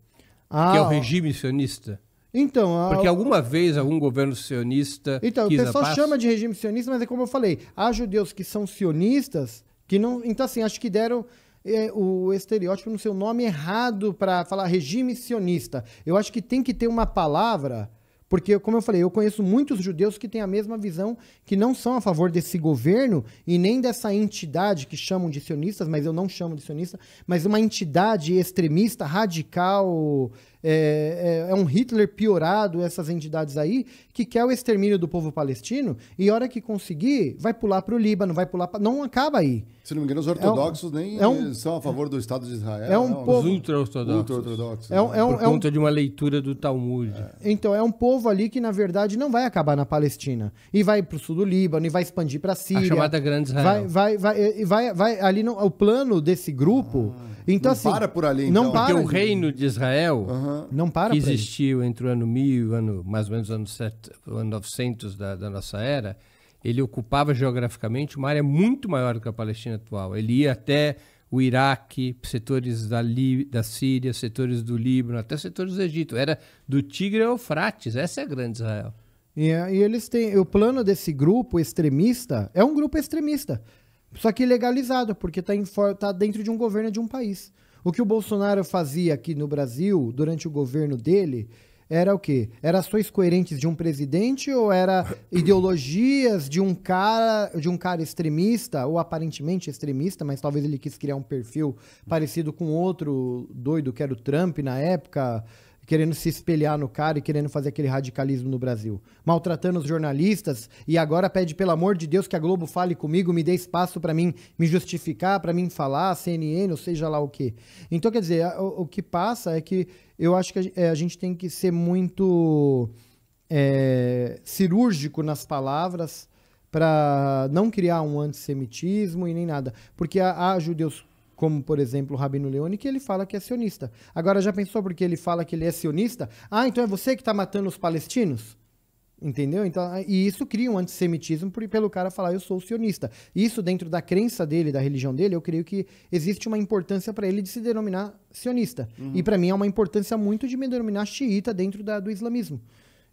Ah, que é o ah. regime sionista? Então, a... Porque alguma vez algum governo sionista. Então, o pessoal chama de regime sionista, mas é como eu falei: há judeus que são sionistas que não. Então, assim, acho que deram é, o estereótipo no seu nome errado para falar regime sionista. Eu acho que tem que ter uma palavra, porque, como eu falei, eu conheço muitos judeus que têm a mesma visão, que não são a favor desse governo e nem dessa entidade que chamam de sionistas, mas eu não chamo de sionista, mas uma entidade extremista, radical, é, é, é, um Hitler piorado, essas entidades aí, que quer o extermínio do povo palestino, e a hora que conseguir, vai pular para o Líbano, vai pular para Não acaba aí. Se não me engano, os ortodoxos é um, nem é um, são a favor do Estado de Israel. É um não, né? povo... Os ultra-ortodoxos. Ultra é um, é, né? é um, por conta de uma leitura do Talmud. É. Então, é um povo ali que, na verdade, não vai acabar na Palestina. E vai para o sul do Líbano, e vai expandir para a Síria. A chamada Grande Israel. Vai, vai, vai, vai, vai, vai ali no, o plano desse grupo... Ah então, não assim, para por ali, então. Não para. Porque o reino de Israel não para que existiu entre o ano 1000 e o ano, mais ou menos, o ano, ano 900 da, da nossa era, ele ocupava geograficamente uma área muito maior do que a Palestina atual. Ele ia até o Iraque, setores da, Lí da Síria, setores do Líbano, até setores do Egito. Era do Tigre ao Eufrates. Essa é a grande Israel. e eles têm. O plano desse grupo extremista é um grupo extremista. Só que legalizado, porque está tá dentro de um governo de um país. O que o Bolsonaro fazia aqui no Brasil, durante o governo dele, era o quê? Era ações coerentes de um presidente ou era ideologias de um cara, de um cara extremista ou aparentemente extremista, mas talvez ele quis criar um perfil parecido com outro doido que era o Trump na época, querendo se espelhar no cara e querendo fazer aquele radicalismo no Brasil. Maltratando os jornalistas e agora pede, pelo amor de Deus, que a Globo fale comigo, me dê espaço para mim me justificar, para mim falar, CNN, ou seja lá o quê. Então, quer dizer, o, o que passa é que eu acho que a, é, a gente tem que ser muito é, cirúrgico nas palavras para não criar um antissemitismo e nem nada. Porque há, há judeus como por exemplo o Rabino Leone, que ele fala que é sionista. Agora, já pensou porque ele fala que ele é sionista? Ah, então é você que está matando os palestinos? Entendeu? Então, ah, e isso cria um antissemitismo por, pelo cara falar eu sou sionista. Isso dentro da crença dele, da religião dele, eu creio que existe uma importância para ele de se denominar sionista. Uhum. E para mim é uma importância muito de me denominar xiita dentro da, do islamismo.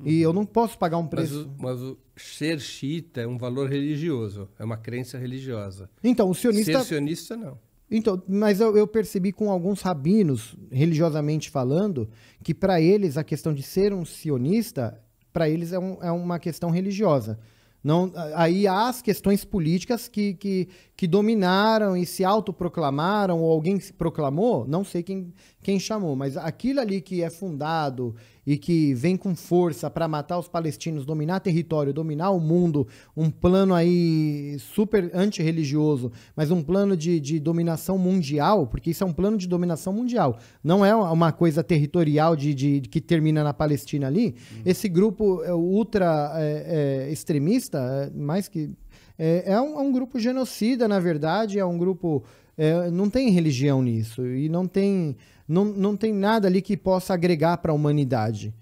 Uhum. E eu não posso pagar um preço. Mas o, mas o ser xiita é um valor religioso, é uma crença religiosa. Então, o sionista. Ser sionista não. Então, mas eu, eu, percebi com alguns rabinos, religiosamente falando, que para eles a questão de ser um sionista, para eles é, um, é, uma questão religiosa. Não, aí há as questões políticas que, que, que dominaram e se autoproclamaram, ou alguém se proclamou, não sei quem, quem chamou, mas aquilo ali que é fundado e que vem com força para matar os palestinos, dominar território, dominar o mundo, um plano aí super antirreligioso, mas um plano de, de dominação mundial, porque isso é um plano de dominação mundial, não é uma coisa territorial de, de, de que termina na Palestina ali. Hum. Esse grupo é, ultra é, é, extremista, é, mais que. É, é um, é um grupo genocida, na verdade, é um grupo é, não tem religião nisso e não tem não, não tem nada ali que possa agregar para a humanidade.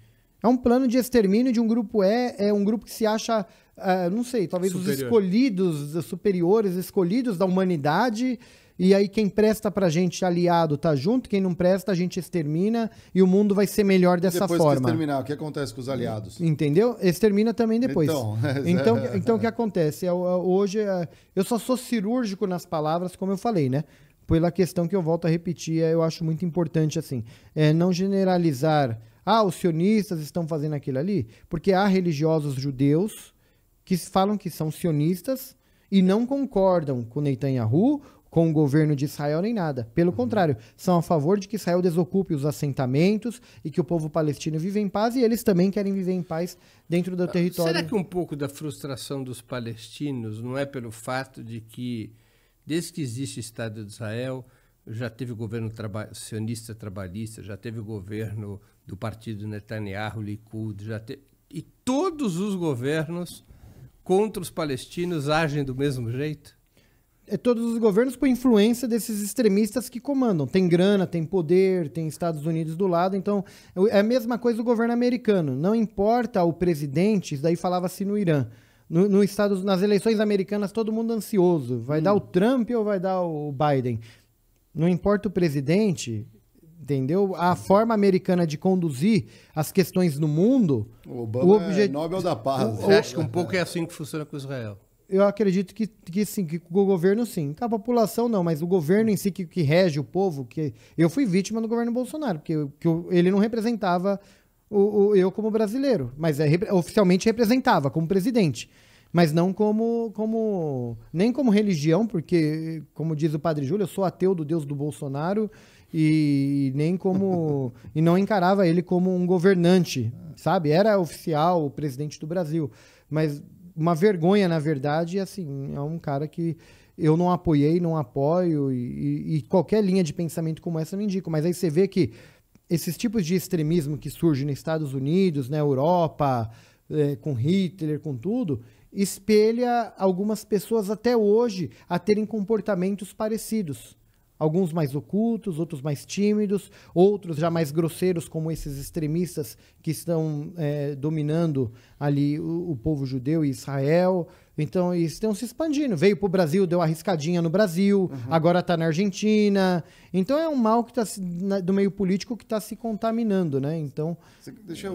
É um plano de extermínio de um grupo é, é um grupo que se acha, uh, não sei, talvez Superior. os escolhidos, os superiores, escolhidos da humanidade. E aí quem presta pra gente aliado tá junto, quem não presta a gente extermina e o mundo vai ser melhor dessa depois forma. Depois exterminar, o que acontece com os aliados? Entendeu? Extermina também depois. Então, é, então, é, então o que acontece? Hoje eu só sou cirúrgico nas palavras, como eu falei, né? pela questão que eu volto a repetir, é, eu acho muito importante assim, é, não generalizar, ah, os sionistas estão fazendo aquilo ali, porque há religiosos judeus que falam que são sionistas e não concordam com Netanyahu, com o governo de Israel nem nada. Pelo uhum. contrário, são a favor de que Israel desocupe os assentamentos e que o povo palestino viva em paz e eles também querem viver em paz dentro do ah, território. Será que um pouco da frustração dos palestinos não é pelo fato de que Desde que existe o Estado de Israel, já teve o governo traba sionista trabalhista, já teve o governo do partido Netanyahu, Likud, já teve, e todos os governos contra os palestinos agem do mesmo jeito? É todos os governos com influência desses extremistas que comandam. Tem grana, tem poder, tem Estados Unidos do lado. Então, é, é a mesma coisa do governo americano. Não importa o presidente, isso daí falava-se no Irã no, no Estados, nas eleições americanas, todo mundo ansioso. Vai hum. dar o hum. Trump ou vai dar o Biden? Não importa o presidente, entendeu? A forma americana de conduzir as questões no mundo. O Obama o é obje... é Nobel da Paz. Né? Você acha que um pouco é assim que funciona com Israel? Eu acredito que, que sim, que o governo sim. a população não, mas o governo em si que, que rege o povo, que eu fui vítima do governo Bolsonaro, porque que eu, ele não representava o, o eu como brasileiro. Mas é, oficialmente representava como presidente. Mas não como, como. Nem como religião, porque, como diz o padre Júlio, eu sou ateu do Deus do Bolsonaro e nem como e não encarava ele como um governante, sabe? Era oficial, o presidente do Brasil, mas uma vergonha na verdade, assim, é um cara que eu não apoiei, não apoio e, e qualquer linha de pensamento como essa eu não indico. Mas aí você vê que esses tipos de extremismo que surge nos Estados Unidos, na Europa, é, com Hitler, com tudo, espelha algumas pessoas até hoje a terem comportamentos parecidos. Alguns mais ocultos, outros mais tímidos, outros já mais grosseiros, como esses extremistas que estão é, dominando ali o, o povo judeu e Israel. Então, isso estão se expandindo. Veio para o Brasil, deu arriscadinha no Brasil, uhum. agora está na Argentina. Então, é um mal que tá do meio político que está se contaminando, né? Então,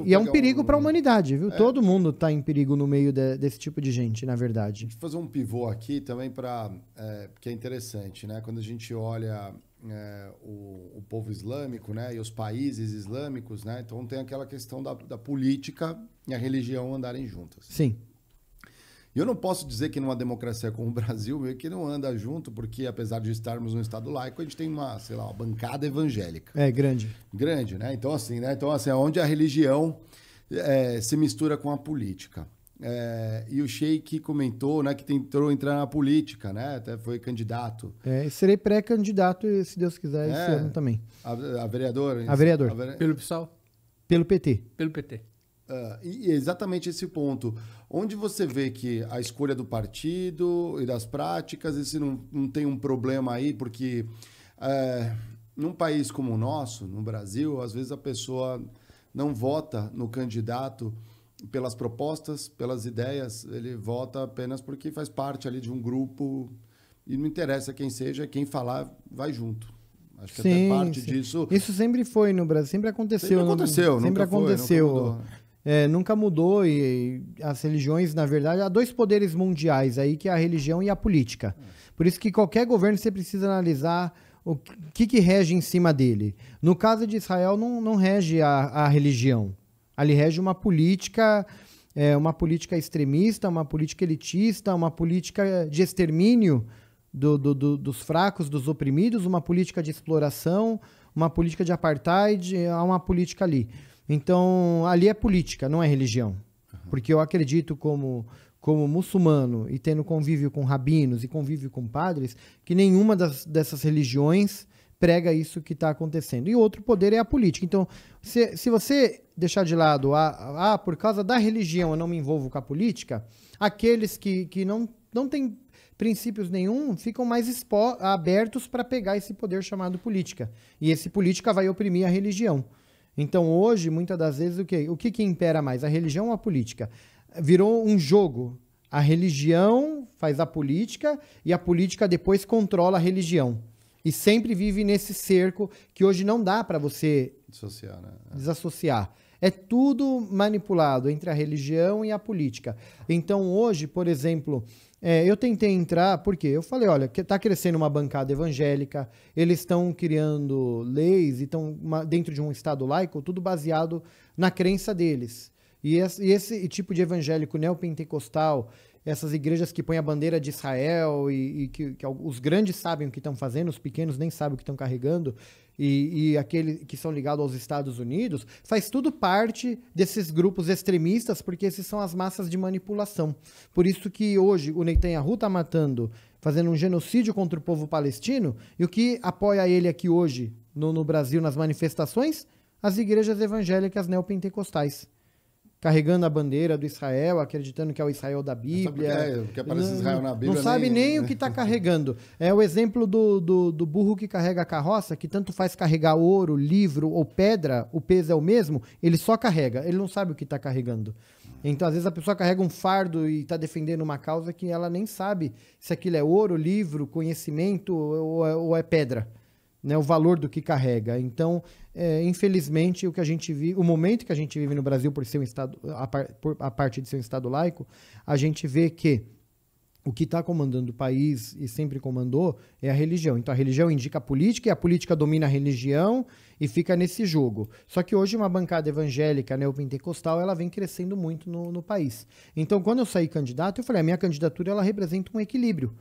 e é um perigo um... para a humanidade, viu? É. Todo mundo está em perigo no meio de, desse tipo de gente, na verdade. Deixa eu fazer um pivô aqui também para... É, que é interessante, né? Quando a gente olha... É, o, o, povo islâmico, né, e os países islâmicos, né, então tem aquela questão da, da política e a religião andarem juntas. Sim. Eu não posso dizer que numa democracia como o Brasil, meio que não anda junto, porque apesar de estarmos num estado laico, a gente tem uma, sei lá, uma bancada evangélica. É, grande. Grande, né? Então, assim, né? Então, assim, é onde a religião é, se mistura com a política. É, e o Sheik comentou né, que tentou entrar na política, né? Até foi candidato. É, serei pré-candidato, se Deus quiser, é, esse ano também. A, a vereadora? A vereadora. A vere... Pelo PSOL? Pelo PT. Pelo PT. Ah, e é exatamente esse ponto. Onde você vê que a escolha do partido e das práticas, esse não, não tem um problema aí, porque uh, num país como o nosso, no Brasil, às vezes a pessoa não vota no candidato pelas propostas, pelas ideias, ele vota apenas porque faz parte ali de um grupo e não interessa quem seja, quem falar vai junto. Acho que sim, até parte sim. disso. Isso sempre foi no Brasil, sempre aconteceu. Sempre aconteceu, sempre aconteceu é, nunca mudou e, e, as religiões, na verdade, há dois poderes mundiais aí, que é a religião e a política. Por isso que qualquer governo você precisa analisar o que, que rege em cima dele. No caso de Israel, não, não rege a, a religião. Ali rege uma política, é, uma política extremista, uma política elitista, uma política de extermínio do, do, do, dos fracos, dos oprimidos, uma política de exploração, uma política de apartheid, há uma política ali. Então, ali é política, não é religião. Porque eu acredito como como muçulmano e tendo convívio com rabinos e convívio com padres, que nenhuma das, dessas religiões prega isso que está acontecendo. E outro poder é a política. Então, se, se você deixar de lado, ah, ah, por causa da religião eu não me envolvo com a política, aqueles que, que não, não têm princípios nenhum ficam mais expo abertos para pegar esse poder chamado política. E esse política vai oprimir a religião. Então hoje, muitas das vezes, o que, o que, que impera mais? A religião ou a política? Virou um jogo. A religião faz a política e a política depois controla a religião. E sempre vive nesse cerco que hoje não dá para você Dissociar, né? É. desassociar. É tudo manipulado entre a religião e a política. Então hoje, por exemplo, é, eu tentei entrar, porque eu falei, olha, está crescendo uma bancada evangélica, eles estão criando leis e estão dentro de um Estado laico, tudo baseado na crença deles. E esse, e esse tipo de evangélico neopentecostal essas igrejas que põem a bandeira de Israel e, e que, que, os grandes sabem o que estão fazendo, os pequenos nem sabem o que estão carregando, e, e aqueles que são ligados aos Estados Unidos, faz tudo parte desses grupos extremistas, porque esses são as massas de manipulação. Por isso que hoje o Netanyahu está matando, fazendo um genocídio contra o povo palestino, e o que apoia ele aqui hoje no, no Brasil nas manifestações? As igrejas evangélicas neopentecostais carregando a bandeira do Israel, acreditando que é o Israel da é, Bíblia. é, que aparece não, Israel na Bíblia. Não sabe nem, nem o que está carregando. É o exemplo do, do, do, burro que carrega a carroça, que tanto faz carregar ouro, livro ou pedra, o peso é o mesmo, ele só carrega, ele não sabe o que está carregando. Então, às vezes, a pessoa carrega um fardo e está defendendo uma causa que ela nem sabe se aquilo é ouro, livro, conhecimento ou, ou é, é pedra né, o valor do que carrega. Então, é, infelizmente, o que a gente vive, o momento que a gente vive no Brasil por ser um estado, a, par, por, a partir de ser um estado laico, a gente vê que o que está comandando o país e sempre comandou é a religião. Então a religião indica a política e a política domina a religião e fica nesse jogo. Só que hoje uma bancada evangélica né, pentecostal, ela vem crescendo muito no, no país. Então quando eu saí candidato, eu falei, a minha candidatura ela representa um equilíbrio.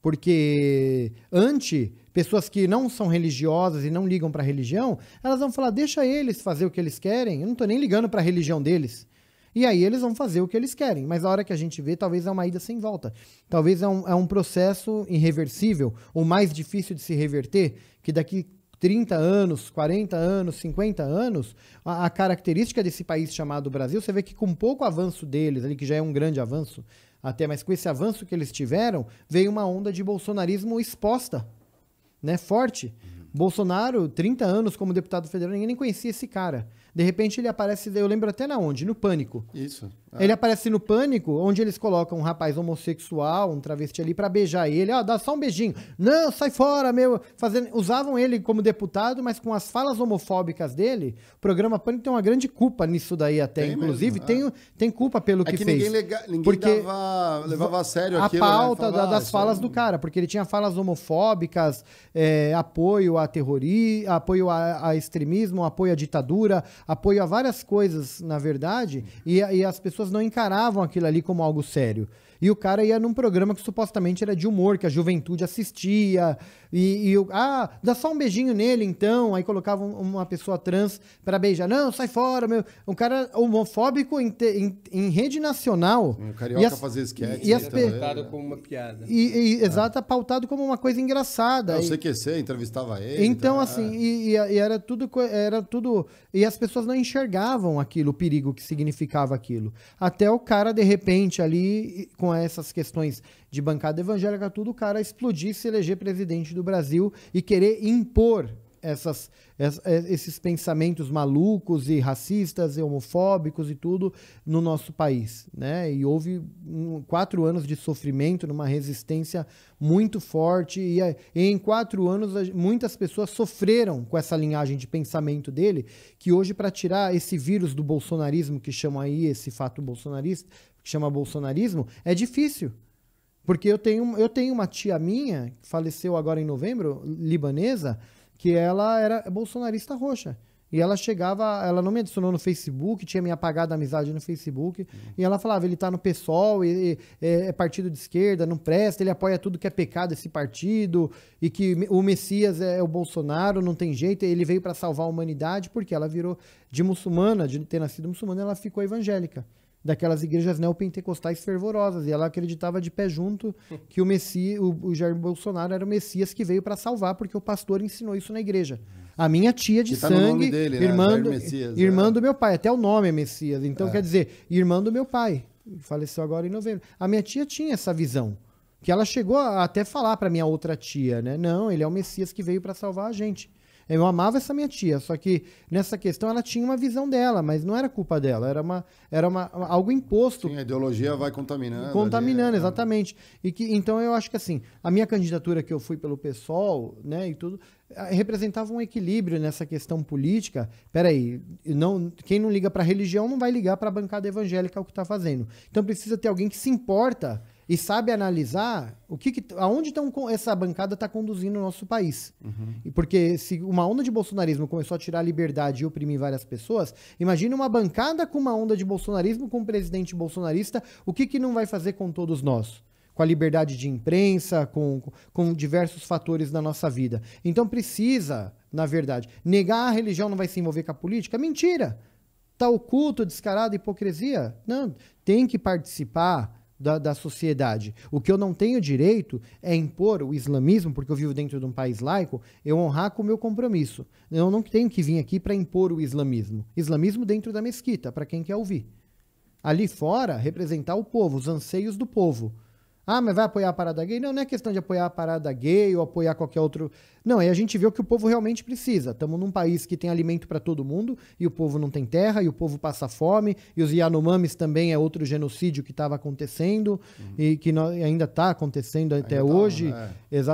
Porque antes pessoas que não são religiosas e não ligam para a religião, elas vão falar: deixa eles fazer o que eles querem, eu não estou nem ligando para a religião deles. E aí eles vão fazer o que eles querem. Mas a hora que a gente vê, talvez é uma ida sem volta. Talvez é um, é um processo irreversível, ou mais difícil de se reverter, que daqui 30 anos, 40 anos, 50 anos, a, a, característica desse país chamado Brasil, você vê que com pouco avanço deles, ali, que já é um grande avanço até, mas com esse avanço que eles tiveram, veio uma onda de bolsonarismo exposta, né? Forte. Uhum. Bolsonaro, 30 anos como deputado federal, ninguém nem conhecia esse cara. De repente ele aparece, eu lembro até na onde? No Pânico. Isso. É. Ele aparece no Pânico, onde eles colocam um rapaz homossexual, um travesti ali, para beijar ele. Ó, ah, dá só um beijinho. Não, sai fora, meu. Fazendo... Usavam ele como deputado, mas com as falas homofóbicas dele, o programa Pânico tem uma grande culpa nisso daí até. Tem Inclusive, mesmo, é. tem, tem culpa pelo é que, que fez. Ninguém, lega... ninguém porque dava, levava a sério a aquilo. Né? pauta né? Falava, das ah, é falas é... do cara, porque ele tinha falas homofóbicas, é, apoio a terrorismo, apoio a, a extremismo, apoio à ditadura, apoio a várias coisas, na verdade, e, e as pessoas não encaravam aquilo ali como algo sério. E o cara ia num programa que supostamente era de humor, que a juventude assistia, e, e eu, ah, dá só um beijinho nele então. Aí colocava uma pessoa trans para beijar. Não, sai fora, meu. Um cara homofóbico em, te, em, em rede nacional. Um carioca e as, fazer né, E, pautado como uma piada. E, e, Exata, ah. É pautado como uma coisa engraçada. É, o CQC entrevistava ele. Então, tá? assim, e, e era tudo. Era tudo. E as pessoas não enxergavam aquilo, o perigo que significava aquilo. Até o cara, de repente, ali, com essas questões de bancada evangélica, tudo, o cara explodir, se eleger presidente do Brasil e querer impor essas, esses pensamentos malucos e racistas e homofóbicos e tudo no nosso país, né? E houve um, quatro anos de sofrimento, numa resistência muito forte e, eh, em quatro anos muitas pessoas sofreram com essa linhagem de pensamento dele, que hoje para tirar esse vírus do bolsonarismo que chama aí esse fato bolsonarista, que chama bolsonarismo, é difícil. Porque eu tenho, eu tenho uma tia minha, que faleceu agora em novembro, libanesa, que ela era bolsonarista roxa. E ela chegava, ela não me adicionou no Facebook, tinha me apagado a amizade no Facebook. Uhum. E ela falava: ele tá no PSOL, e, e, é, é partido de esquerda, não presta, ele apoia tudo que é pecado esse partido, e que o Messias é o Bolsonaro, não tem jeito, ele veio para salvar a humanidade, porque ela virou de muçulmana, de ter nascido muçulmana, ela ficou evangélica daquelas igrejas neopentecostais fervorosas. E ela acreditava de pé junto que o, Messi, o, o Jair Bolsonaro era o Messias que veio para salvar, porque o pastor ensinou isso na igreja. A minha tia de tá sangue, no dele, né? irmã, do, Messias, irmã é. do meu pai, até o nome é Messias. Então, é. quer dizer, irmã do meu pai, faleceu agora em novembro. A minha tia tinha essa visão. Que ela chegou a até falar para minha outra tia, né? Não, ele é o Messias que veio para salvar a gente. Eu amava essa minha tia, só que nessa questão ela tinha uma visão dela, mas não era culpa dela, era uma era uma algo imposto. Sim, a ideologia vai contaminando. Contaminando, ali, né? exatamente. E que então eu acho que assim, a minha candidatura que eu fui pelo PSOL, né, e tudo, representava um equilíbrio nessa questão política. Peraí, não, quem não liga para religião não vai ligar para a bancada evangélica o que está fazendo. Então precisa ter alguém que se importa e sabe analisar o que, que aonde tão, essa bancada está conduzindo o nosso país. Uhum. porque se uma onda de bolsonarismo começou a tirar a liberdade e oprimir várias pessoas, imagine uma bancada com uma onda de bolsonarismo com um presidente bolsonarista, o que, que não vai fazer com todos nós? Com a liberdade de imprensa, com, com diversos fatores da nossa vida. Então precisa, na verdade, negar a religião não vai se envolver com a política? Mentira! Está oculto, descarado, hipocrisia? Não, tem que participar da, da sociedade. O que eu não tenho direito é impor o islamismo, porque eu vivo dentro de um país laico, eu honrar com o meu compromisso. Eu não tenho que vir aqui para impor o islamismo. Islamismo dentro da mesquita, para quem quer ouvir. Ali fora, representar o povo, os anseios do povo. Ah, mas vai apoiar a parada gay? Não, não é questão de apoiar a parada gay ou apoiar qualquer outro. Não, é a gente ver o que o povo realmente precisa. Estamos num país que tem alimento para todo mundo e o povo não tem terra e o povo passa fome e os Yanomamis também é outro genocídio que estava acontecendo uhum. e que não, ainda está acontecendo ainda até tá, hoje,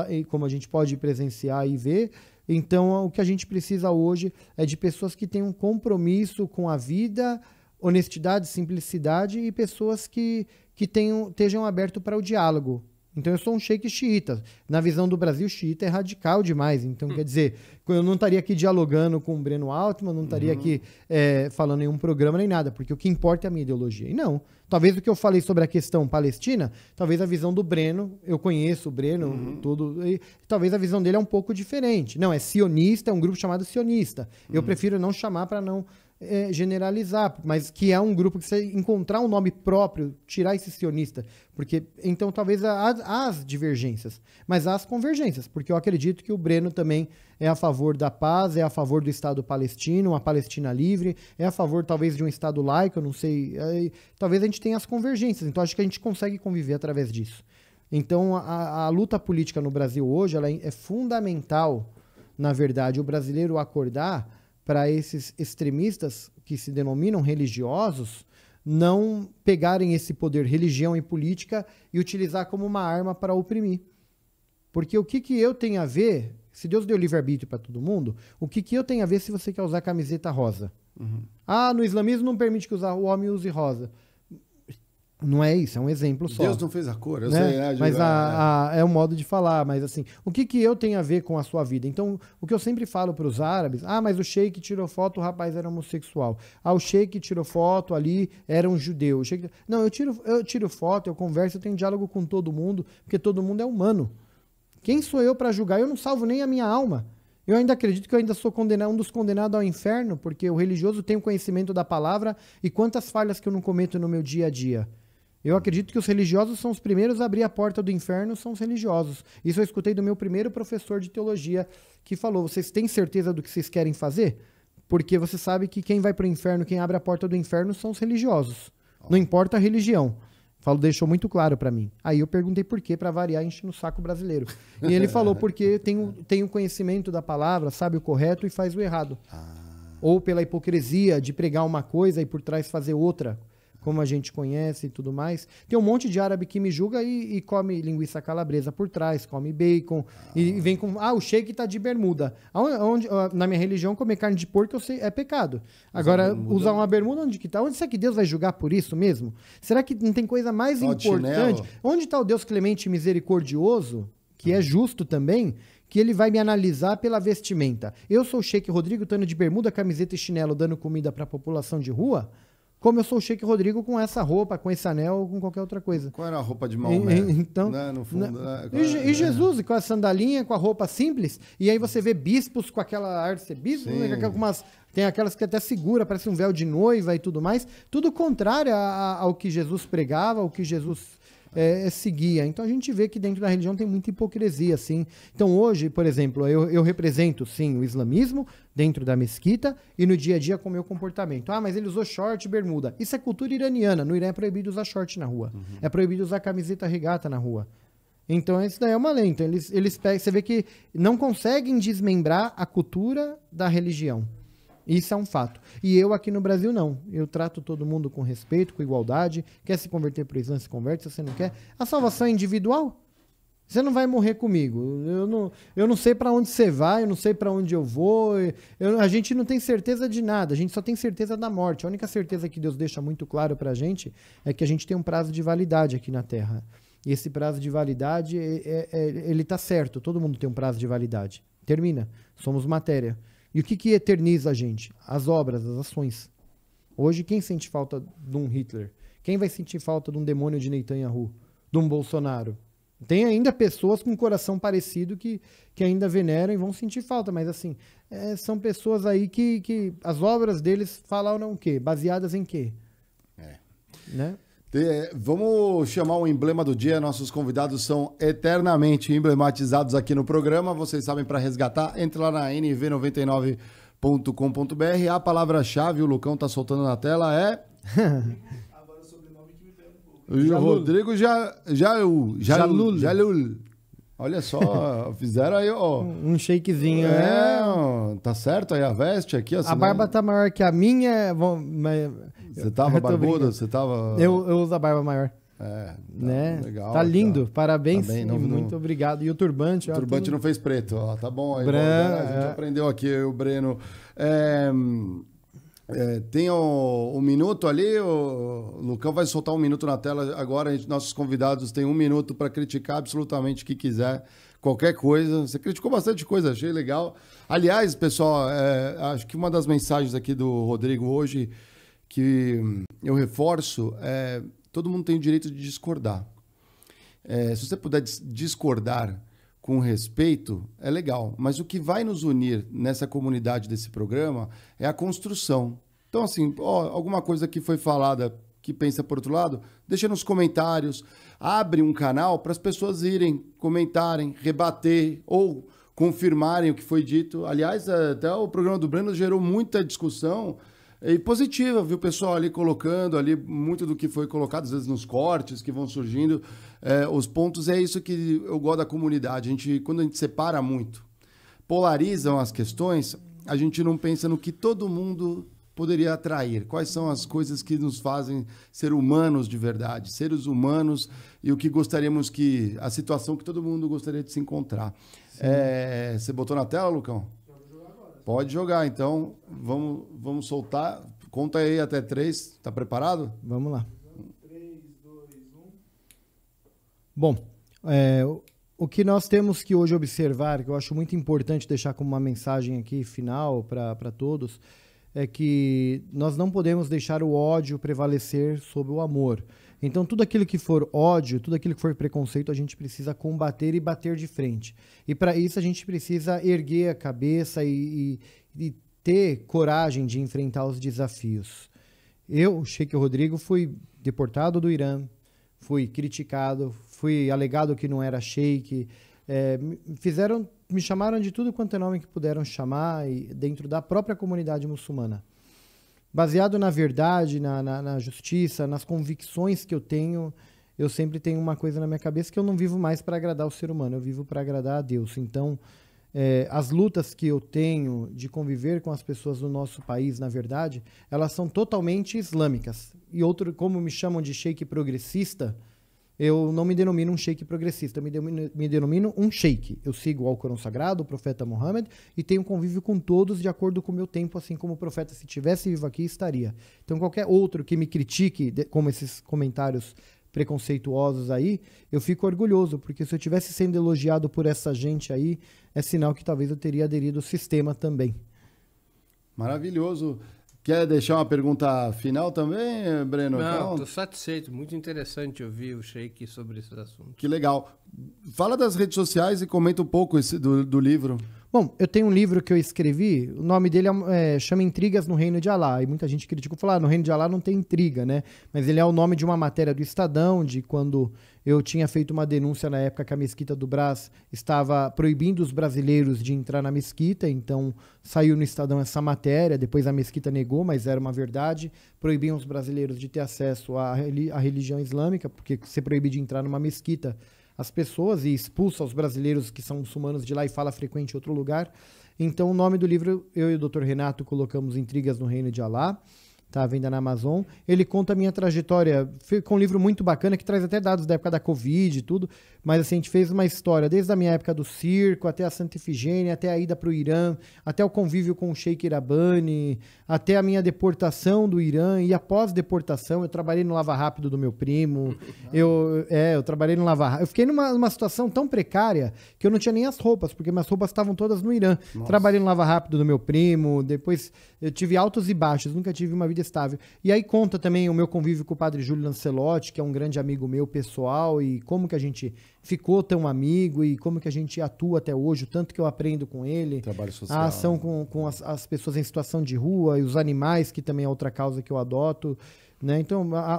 é. como a gente pode presenciar e ver. Então, o que a gente precisa hoje é de pessoas que têm um compromisso com a vida, honestidade, simplicidade e pessoas que, que tenham, estejam abertos para o diálogo. Então eu sou um sheik xiita. Na visão do Brasil, xiita é radical demais. Então, hum. quer dizer, eu não estaria aqui dialogando com o Breno Altman, não estaria uhum. aqui é, falando em um programa nem nada, porque o que importa é a minha ideologia. E não. Talvez o que eu falei sobre a questão palestina, talvez a visão do Breno, eu conheço o Breno, uhum. tudo, e, talvez a visão dele é um pouco diferente. Não, é sionista, é um grupo chamado sionista. Uhum. Eu prefiro não chamar para não é, generalizar, mas que é um grupo que você encontrar um nome próprio, tirar esse sionista, porque então talvez há as divergências, mas há as convergências, porque eu acredito que o Breno também é a favor da paz, é a favor do Estado palestino, uma Palestina livre, é a favor talvez de um Estado laico, eu não sei, é, talvez a gente tenha as convergências, então acho que a gente consegue conviver através disso. Então a, a luta política no Brasil hoje ela é fundamental, na verdade, o brasileiro acordar para esses extremistas que se denominam religiosos não pegarem esse poder religião e política e utilizar como uma arma para oprimir. Porque o que, que eu tenho a ver, se Deus deu livre-arbítrio para todo mundo, o que, que eu tenho a ver se você quer usar camiseta rosa? Uhum. Ah, no islamismo não permite que o homem use rosa. Não é isso, é um exemplo só. Deus não fez a cor, eu né? sei. É, mas a, é, é. a, é o modo de falar, mas assim, o que, que eu tenho a ver com a sua vida? Então, o que eu sempre falo para os árabes, ah, mas o sheik tirou foto, o rapaz era homossexual. Ah, o sheik tirou foto ali, era um judeu. O sheik... Não, eu tiro, eu tiro foto, eu converso, eu tenho diálogo com todo mundo, porque todo mundo é humano. Quem sou eu para julgar? Eu não salvo nem a minha alma. Eu ainda acredito que eu ainda sou condenado, um dos condenados ao inferno, porque o religioso tem o conhecimento da palavra e quantas falhas que eu não cometo no meu dia a dia. Eu acredito que os religiosos são os primeiros a abrir a porta do inferno, são os religiosos. Isso eu escutei do meu primeiro professor de teologia, que falou: vocês têm certeza do que vocês querem fazer? Porque você sabe que quem vai para o inferno, quem abre a porta do inferno, são os religiosos. Não importa a religião. Falo, deixou muito claro para mim. Aí eu perguntei por quê, para variar, enche no saco brasileiro. E ele falou, porque tem o, tem um conhecimento da palavra, sabe o correto e faz o errado. Ah. Ou pela hipocrisia de pregar uma coisa e por trás fazer outra como a gente conhece e tudo mais. Tem um monte de árabe que me julga e, e come linguiça calabresa por trás, come bacon ah. e vem com. Ah, o shake tá de bermuda. Onde, onde, ah, na minha religião, comer carne de porco sei, é pecado. Agora, usar uma bermuda onde que tá? Onde será que Deus vai julgar por isso mesmo? Será que não tem coisa mais importante? Chinelo. Onde está o Deus clemente e misericordioso, que ah. é justo também? que ele vai me analisar pela vestimenta. Eu sou o Sheik Rodrigo, tando de bermuda, camiseta e chinelo, dando comida para a população de rua? como eu sou o Sheik Rodrigo com essa roupa, com esse anel ou com qualquer outra coisa. Qual era a roupa de Maomé? então, né? no fundo, na, né, né, e, era, é, e, né? Jesus, com a sandalinha, com a roupa simples, e aí você vê bispos com aquela arcebispo, né, com umas, tem aquelas que até segura, parece um véu de noiva e tudo mais, tudo contrário a, a, ao que Jesus pregava, ao que Jesus é, é se guia. Então a gente vê que dentro da religião tem muita hipocrisia, sim. Então hoje, por exemplo, eu, eu represento, sim, o islamismo dentro da mesquita e no dia a dia com o meu comportamento. Ah, mas ele usou short e bermuda. Isso é cultura iraniana. No Irã é proibido usar short na rua. Uhum. É proibido usar camiseta regata na rua. Então, isso daí é uma lenda então, eles, eles pegam, você vê que não conseguem desmembrar a cultura da religião. Isso é um fato. E eu aqui no Brasil não. Eu trato todo mundo com respeito, com igualdade. Quer se converter para o Islã, se converte. Se você não quer, a salvação é individual. Você não vai morrer comigo. Eu não, eu não sei para onde você vai, eu não sei para onde eu vou. Eu, a gente não tem certeza de nada, a gente só tem certeza da morte. A única certeza que Deus deixa muito claro para a gente é que a gente tem um prazo de validade aqui na Terra. E esse prazo de validade, é, é, é, ele está certo. Todo mundo tem um prazo de validade. Termina. Somos matéria. E o que, que eterniza a gente? As obras, as ações. Hoje, quem sente falta de um Hitler? Quem vai sentir falta de um demônio de Netanyahu? De um Bolsonaro? Tem ainda pessoas com coração parecido que, que ainda veneram e vão sentir falta, mas assim, é, são pessoas aí que, que as obras deles falaram o quê? Baseadas em quê? É. Né? vamos chamar o emblema do dia. Nossos convidados são eternamente emblematizados aqui no programa. Vocês sabem, para resgatar, entre lá na nv99.com.br. A palavra-chave, o Lucão tá soltando na tela, é. Agora o sobrenome que me pega um pouco. Rodrigo Jalul. Jalul. Jalul. Olha só, fizeram aí, ó. Um shakezinho, né? é, né? Tá certo aí a veste aqui, Assim, A barba tá maior que a minha. Você tava barbuda, Você tava. Eu, eu uso a barba maior. É, né? tá, né? Legal, tá lindo, tá. parabéns. Tá bem, não, muito não... obrigado. E o turbante, ó, O turbante tudo... não fez preto, ó. Tá bom aí. Bran... Bom, né? A gente é. aprendeu aqui, o Breno. É... É, tem o, um, um minuto ali, o Lucão vai soltar um minuto na tela agora. Gente, nossos convidados têm um minuto para criticar absolutamente o que quiser, qualquer coisa. Você criticou bastante coisa, achei legal. Aliás, pessoal, é, acho que uma das mensagens aqui do Rodrigo hoje que eu reforço é todo mundo tem o direito de discordar. É, se você puder discordar com respeito é legal, mas o que vai nos unir nessa comunidade desse programa é a construção. Então, assim, ó, alguma coisa que foi falada que pensa por outro lado, deixa nos comentários, abre um canal para as pessoas irem, comentarem, rebater ou confirmarem o que foi dito. Aliás, até o programa do Breno gerou muita discussão é, e positiva, viu, pessoal ali colocando ali muito do que foi colocado, às vezes nos cortes que vão surgindo, é, os pontos, é isso que eu gosto da comunidade. A gente, quando a gente separa muito, polarizam as questões, a gente não pensa no que todo mundo poderia atrair? Quais são as coisas que nos fazem ser humanos de verdade, seres humanos e o que gostaríamos que. a situação que todo mundo gostaria de se encontrar. É, você botou na tela, Lucão? Pode jogar, então vamos, vamos soltar. Conta aí até três. Tá preparado? Vamos lá. Três, dois, um. Bom, é, o, o que nós temos que hoje observar, que eu acho muito importante deixar como uma mensagem aqui final para todos, é que nós não podemos deixar o ódio prevalecer sobre o amor. Então, tudo aquilo que for ódio, tudo aquilo que for preconceito, a gente precisa combater e bater de frente. E para isso, a gente precisa erguer a cabeça e, e, e ter coragem de enfrentar os desafios. Eu, Sheik Rodrigo, fui deportado do Irã, fui criticado, fui alegado que não era sheik, é, fizeram, me chamaram de tudo quanto é nome que puderam chamar e, dentro da própria comunidade muçulmana baseado na verdade, na, na, na, justiça, nas convicções que eu tenho, eu sempre tenho uma coisa na minha cabeça que eu não vivo mais para agradar o ser humano, eu vivo para agradar a Deus. Então, é, as lutas que eu tenho de conviver com as pessoas do nosso país, na verdade, elas são totalmente islâmicas. E outro, como me chamam de sheik progressista, eu não me denomino um sheik progressista, eu me, denomino, me denomino um sheik. Eu sigo o Alcorão Sagrado, o profeta Muhammad, e tenho convívio com todos de acordo com o meu tempo, assim como o profeta, se tivesse vivo aqui, estaria. Então, qualquer outro que me critique, de, como esses comentários preconceituosos aí, eu fico orgulhoso, porque se eu tivesse sendo elogiado por essa gente aí, é sinal que talvez eu teria aderido ao sistema também. Maravilhoso. Quer deixar uma pergunta final também, Breno? Não, estou satisfeito. Muito interessante ouvir o Sheik sobre esses assuntos. Que legal. Fala das redes sociais e comenta um pouco esse, do, do livro. Bom, eu tenho um livro que eu escrevi, o nome dele é, é, chama Intrigas no Reino de Alá. E muita gente criticou, falou, ah, no Reino de Alá não tem intriga, né? Mas ele é o nome de uma matéria do Estadão, de quando eu tinha feito uma denúncia na época que a mesquita do Brás estava proibindo os brasileiros de entrar na mesquita, então saiu no Estadão essa matéria, depois a mesquita negou, mas era uma verdade, proibiam os brasileiros de ter acesso à religião islâmica, porque se proibir de entrar numa mesquita as pessoas e expulsa os brasileiros que são muçulmanos de lá e fala frequente em outro lugar. Então, o nome do livro, eu e o Dr. Renato colocamos Intrigas no Reino de Alá. Está à venda na Amazon. Ele conta a minha trajetória. Ficou um livro muito bacana que traz até dados da época da Covid e tudo. Mas assim, a gente fez uma história desde a minha época do circo, até a Santa Ifigênia, até a ida para o Irã, até o convívio com o Sheikh Irabani, até a minha deportação do Irã. E após deportação, eu trabalhei no Lava Rápido do meu primo. eu, é, eu trabalhei no Lava Rápido. Eu fiquei numa, numa situação tão precária que eu não tinha nem as roupas, porque minhas roupas estavam todas no Irã. Nossa. Trabalhei no Lava Rápido do meu primo. Depois eu tive altos e baixos. Nunca tive uma vida estável E aí conta também o meu convívio com o padre Júlio Lancelotti, que é um grande amigo meu pessoal, e como que a gente ficou tão amigo e como que a gente atua até hoje, o tanto que eu aprendo com ele. Trabalho social. A ação né? com, com as, as pessoas em situação de rua e os animais, que também é outra causa que eu adoto. Né? Então, a,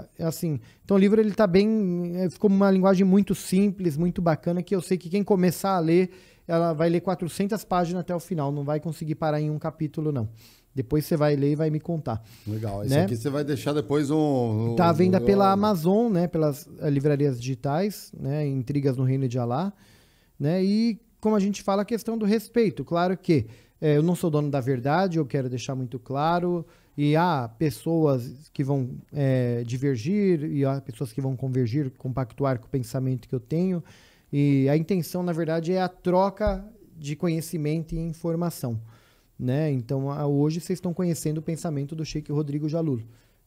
a, é assim, então o livro ele tá bem, é, ficou uma linguagem muito simples, muito bacana que eu sei que quem começar a ler, ela vai ler 400 páginas até o final, não vai conseguir parar em um capítulo não. Depois você vai ler e vai me contar. Legal. Esse né? aqui você vai deixar depois um. um tá à venda um... pela Amazon, né? Pelas eh, livrarias digitais, né? Intrigas no Reino de Alá. Né? E como a gente fala, a questão do respeito. Claro que é, eu não sou dono da verdade, eu quero deixar muito claro. E há pessoas que vão é, divergir, e há pessoas que vão convergir, compactuar com o pensamento que eu tenho. E a intenção, na verdade, é a troca de conhecimento e informação. Né? Então, a, hoje vocês estão conhecendo o pensamento do Sheik Rodrigo Jalul.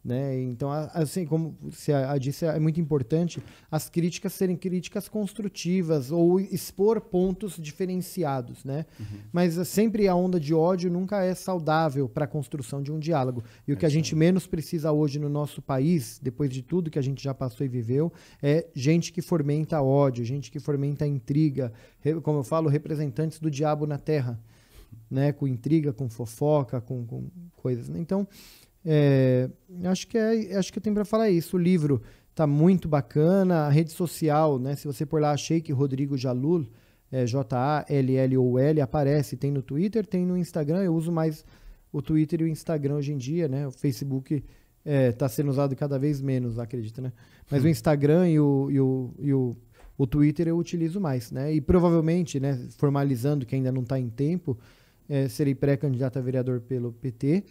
Né? Então, assim como você a, a disse, é muito importante as críticas serem críticas construtivas ou expor pontos diferenciados, né? Uhum. Mas eh, sempre a onda de ódio nunca é saudável para a construção de um diálogo. E é o que a gente menos precisa hoje no nosso país, depois de tudo que a gente já passou e viveu, é gente que fomenta ódio, gente que fomenta intriga, como eu falo, representantes do diabo na terra né, com intriga, com fofoca, com, com coisas. Né? Então, é, acho que é, acho que eu tenho para falar isso. O livro tá muito bacana, a rede social, né? Se você por lá que Rodrigo Jalul, é, J A L L O L aparece, tem no Twitter, tem no Instagram. Eu uso mais o Twitter e o Instagram hoje em dia, né? O Facebook está é, tá sendo usado cada vez menos, acredito, né? Mas hum. o Instagram e o, e o, e o, o Twitter eu utilizo mais, né? E provavelmente, né, formalizando que ainda não está em tempo, é, serei pré-candidato a vereador pelo PT,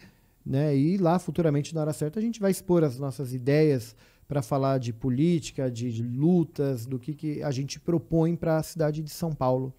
né? E lá, futuramente, na hora certa, a gente vai expor as nossas ideias para falar de política, de lutas, do que, que a gente propõe para a cidade de São Paulo.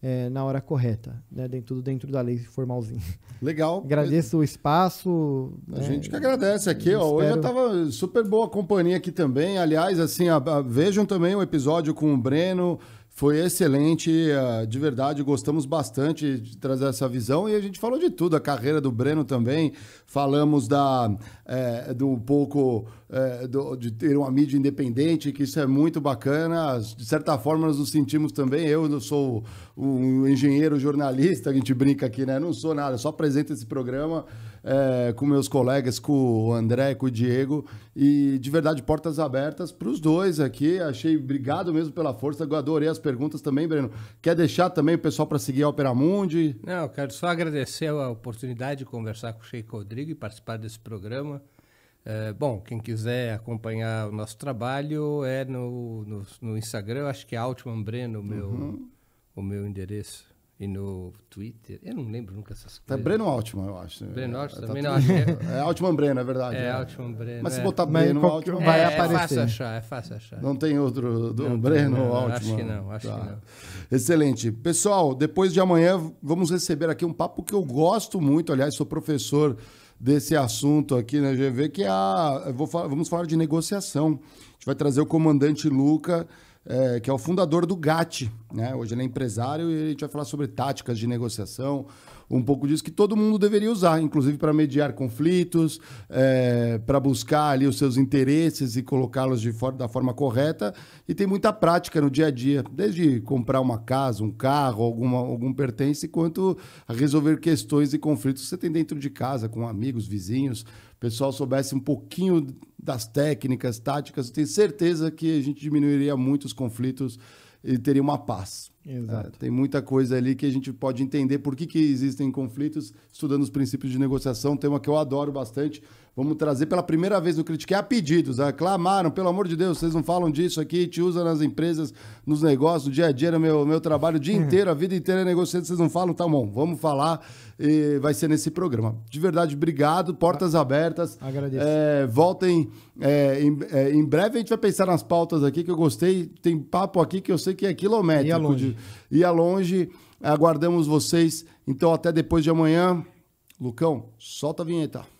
É, na hora correta, né? Dentro, dentro da lei formalzinho. Legal. Agradeço o espaço. A né? gente que agradece aqui, eu ó. Espero... Hoje eu tava super boa companhia aqui também. Aliás, assim, a, a, vejam também o episódio com o Breno, foi excelente, ah, de verdade, gostamos bastante de trazer essa visão e a gente falou de tudo, a carreira do Breno também, falamos da é, de um pouco é, do, de ter uma mídia independente, que isso é muito bacana. De certa forma, nós nos sentimos também. Eu não sou um engenheiro jornalista, a gente brinca aqui, né? Não sou nada, só apresento esse programa. É, com meus colegas, com o André, com o Diego, e de verdade, portas abertas para os dois aqui. Achei, obrigado mesmo pela força, eu adorei as perguntas também, Breno. Quer deixar também o pessoal para seguir a Opera Mundi? Não, quero só agradecer a oportunidade de conversar com o Sheik Rodrigo e participar desse programa. Eh, bom, quem quiser acompanhar o nosso trabalho é no, no, no Instagram, acho que é Altman Breno, meu, uhum. o meu endereço. E no Twitter, eu não lembro nunca essas tá coisas. É Breno Altman, eu acho. Breno Altman, é, também tá não acho. É... é Altman tá é Breno, é verdade. É, é. Né? Altman Breno. Mas se é. botar Breno Altman, vai é, aparecer. É fácil achar, é fácil achar. Não tem outro do não, Breno não, Altman? Acho que não, acho tá. que não. Excelente. Pessoal, depois de amanhã vamos receber aqui um papo que eu gosto muito. Aliás, sou professor desse assunto aqui na né? GV, que é a, falar, vamos falar de negociação. A gente vai trazer o comandante Luca, é, que é o fundador do GAT. Né? Hoje ele é empresário e a gente vai falar sobre táticas de negociação, um pouco disso que todo mundo deveria usar, inclusive para mediar conflitos, é, para buscar ali os seus interesses e colocá-los de for da forma correta. E tem muita prática no dia a dia, desde comprar uma casa, um carro, alguma, algum pertence, quanto a resolver questões e conflitos que você tem dentro de casa, com amigos, vizinhos. O pessoal soubesse um pouquinho das técnicas, táticas, tenho certeza que a gente diminuiria muito os conflitos e teria uma paz. É, Exato. É, tem muita coisa ali que a gente pode entender por que, que existem conflitos, estudando os princípios de negociação, tema que eu adoro bastante, Vamos trazer pela primeira vez no Critique a pedidos. Aclamaram, pelo amor de Deus, vocês não falam disso aqui, te usa nas empresas, nos negócios, no dia a dia, no meu, meu trabalho, o dia hum. inteiro, a vida inteira é negociando, vocês não falam, tá bom, vamos falar. E vai ser nesse programa. De verdade, obrigado, portas ah, abertas. Agradeço. É, voltem é, em, é, em, breve, a gente vai pensar nas pautas aqui que eu gostei. Tem papo aqui que eu sei que é quilométrico. Ia longe. De, ia longe. Aguardamos vocês. Então, até depois de amanhã. Lucão, solta a vinheta.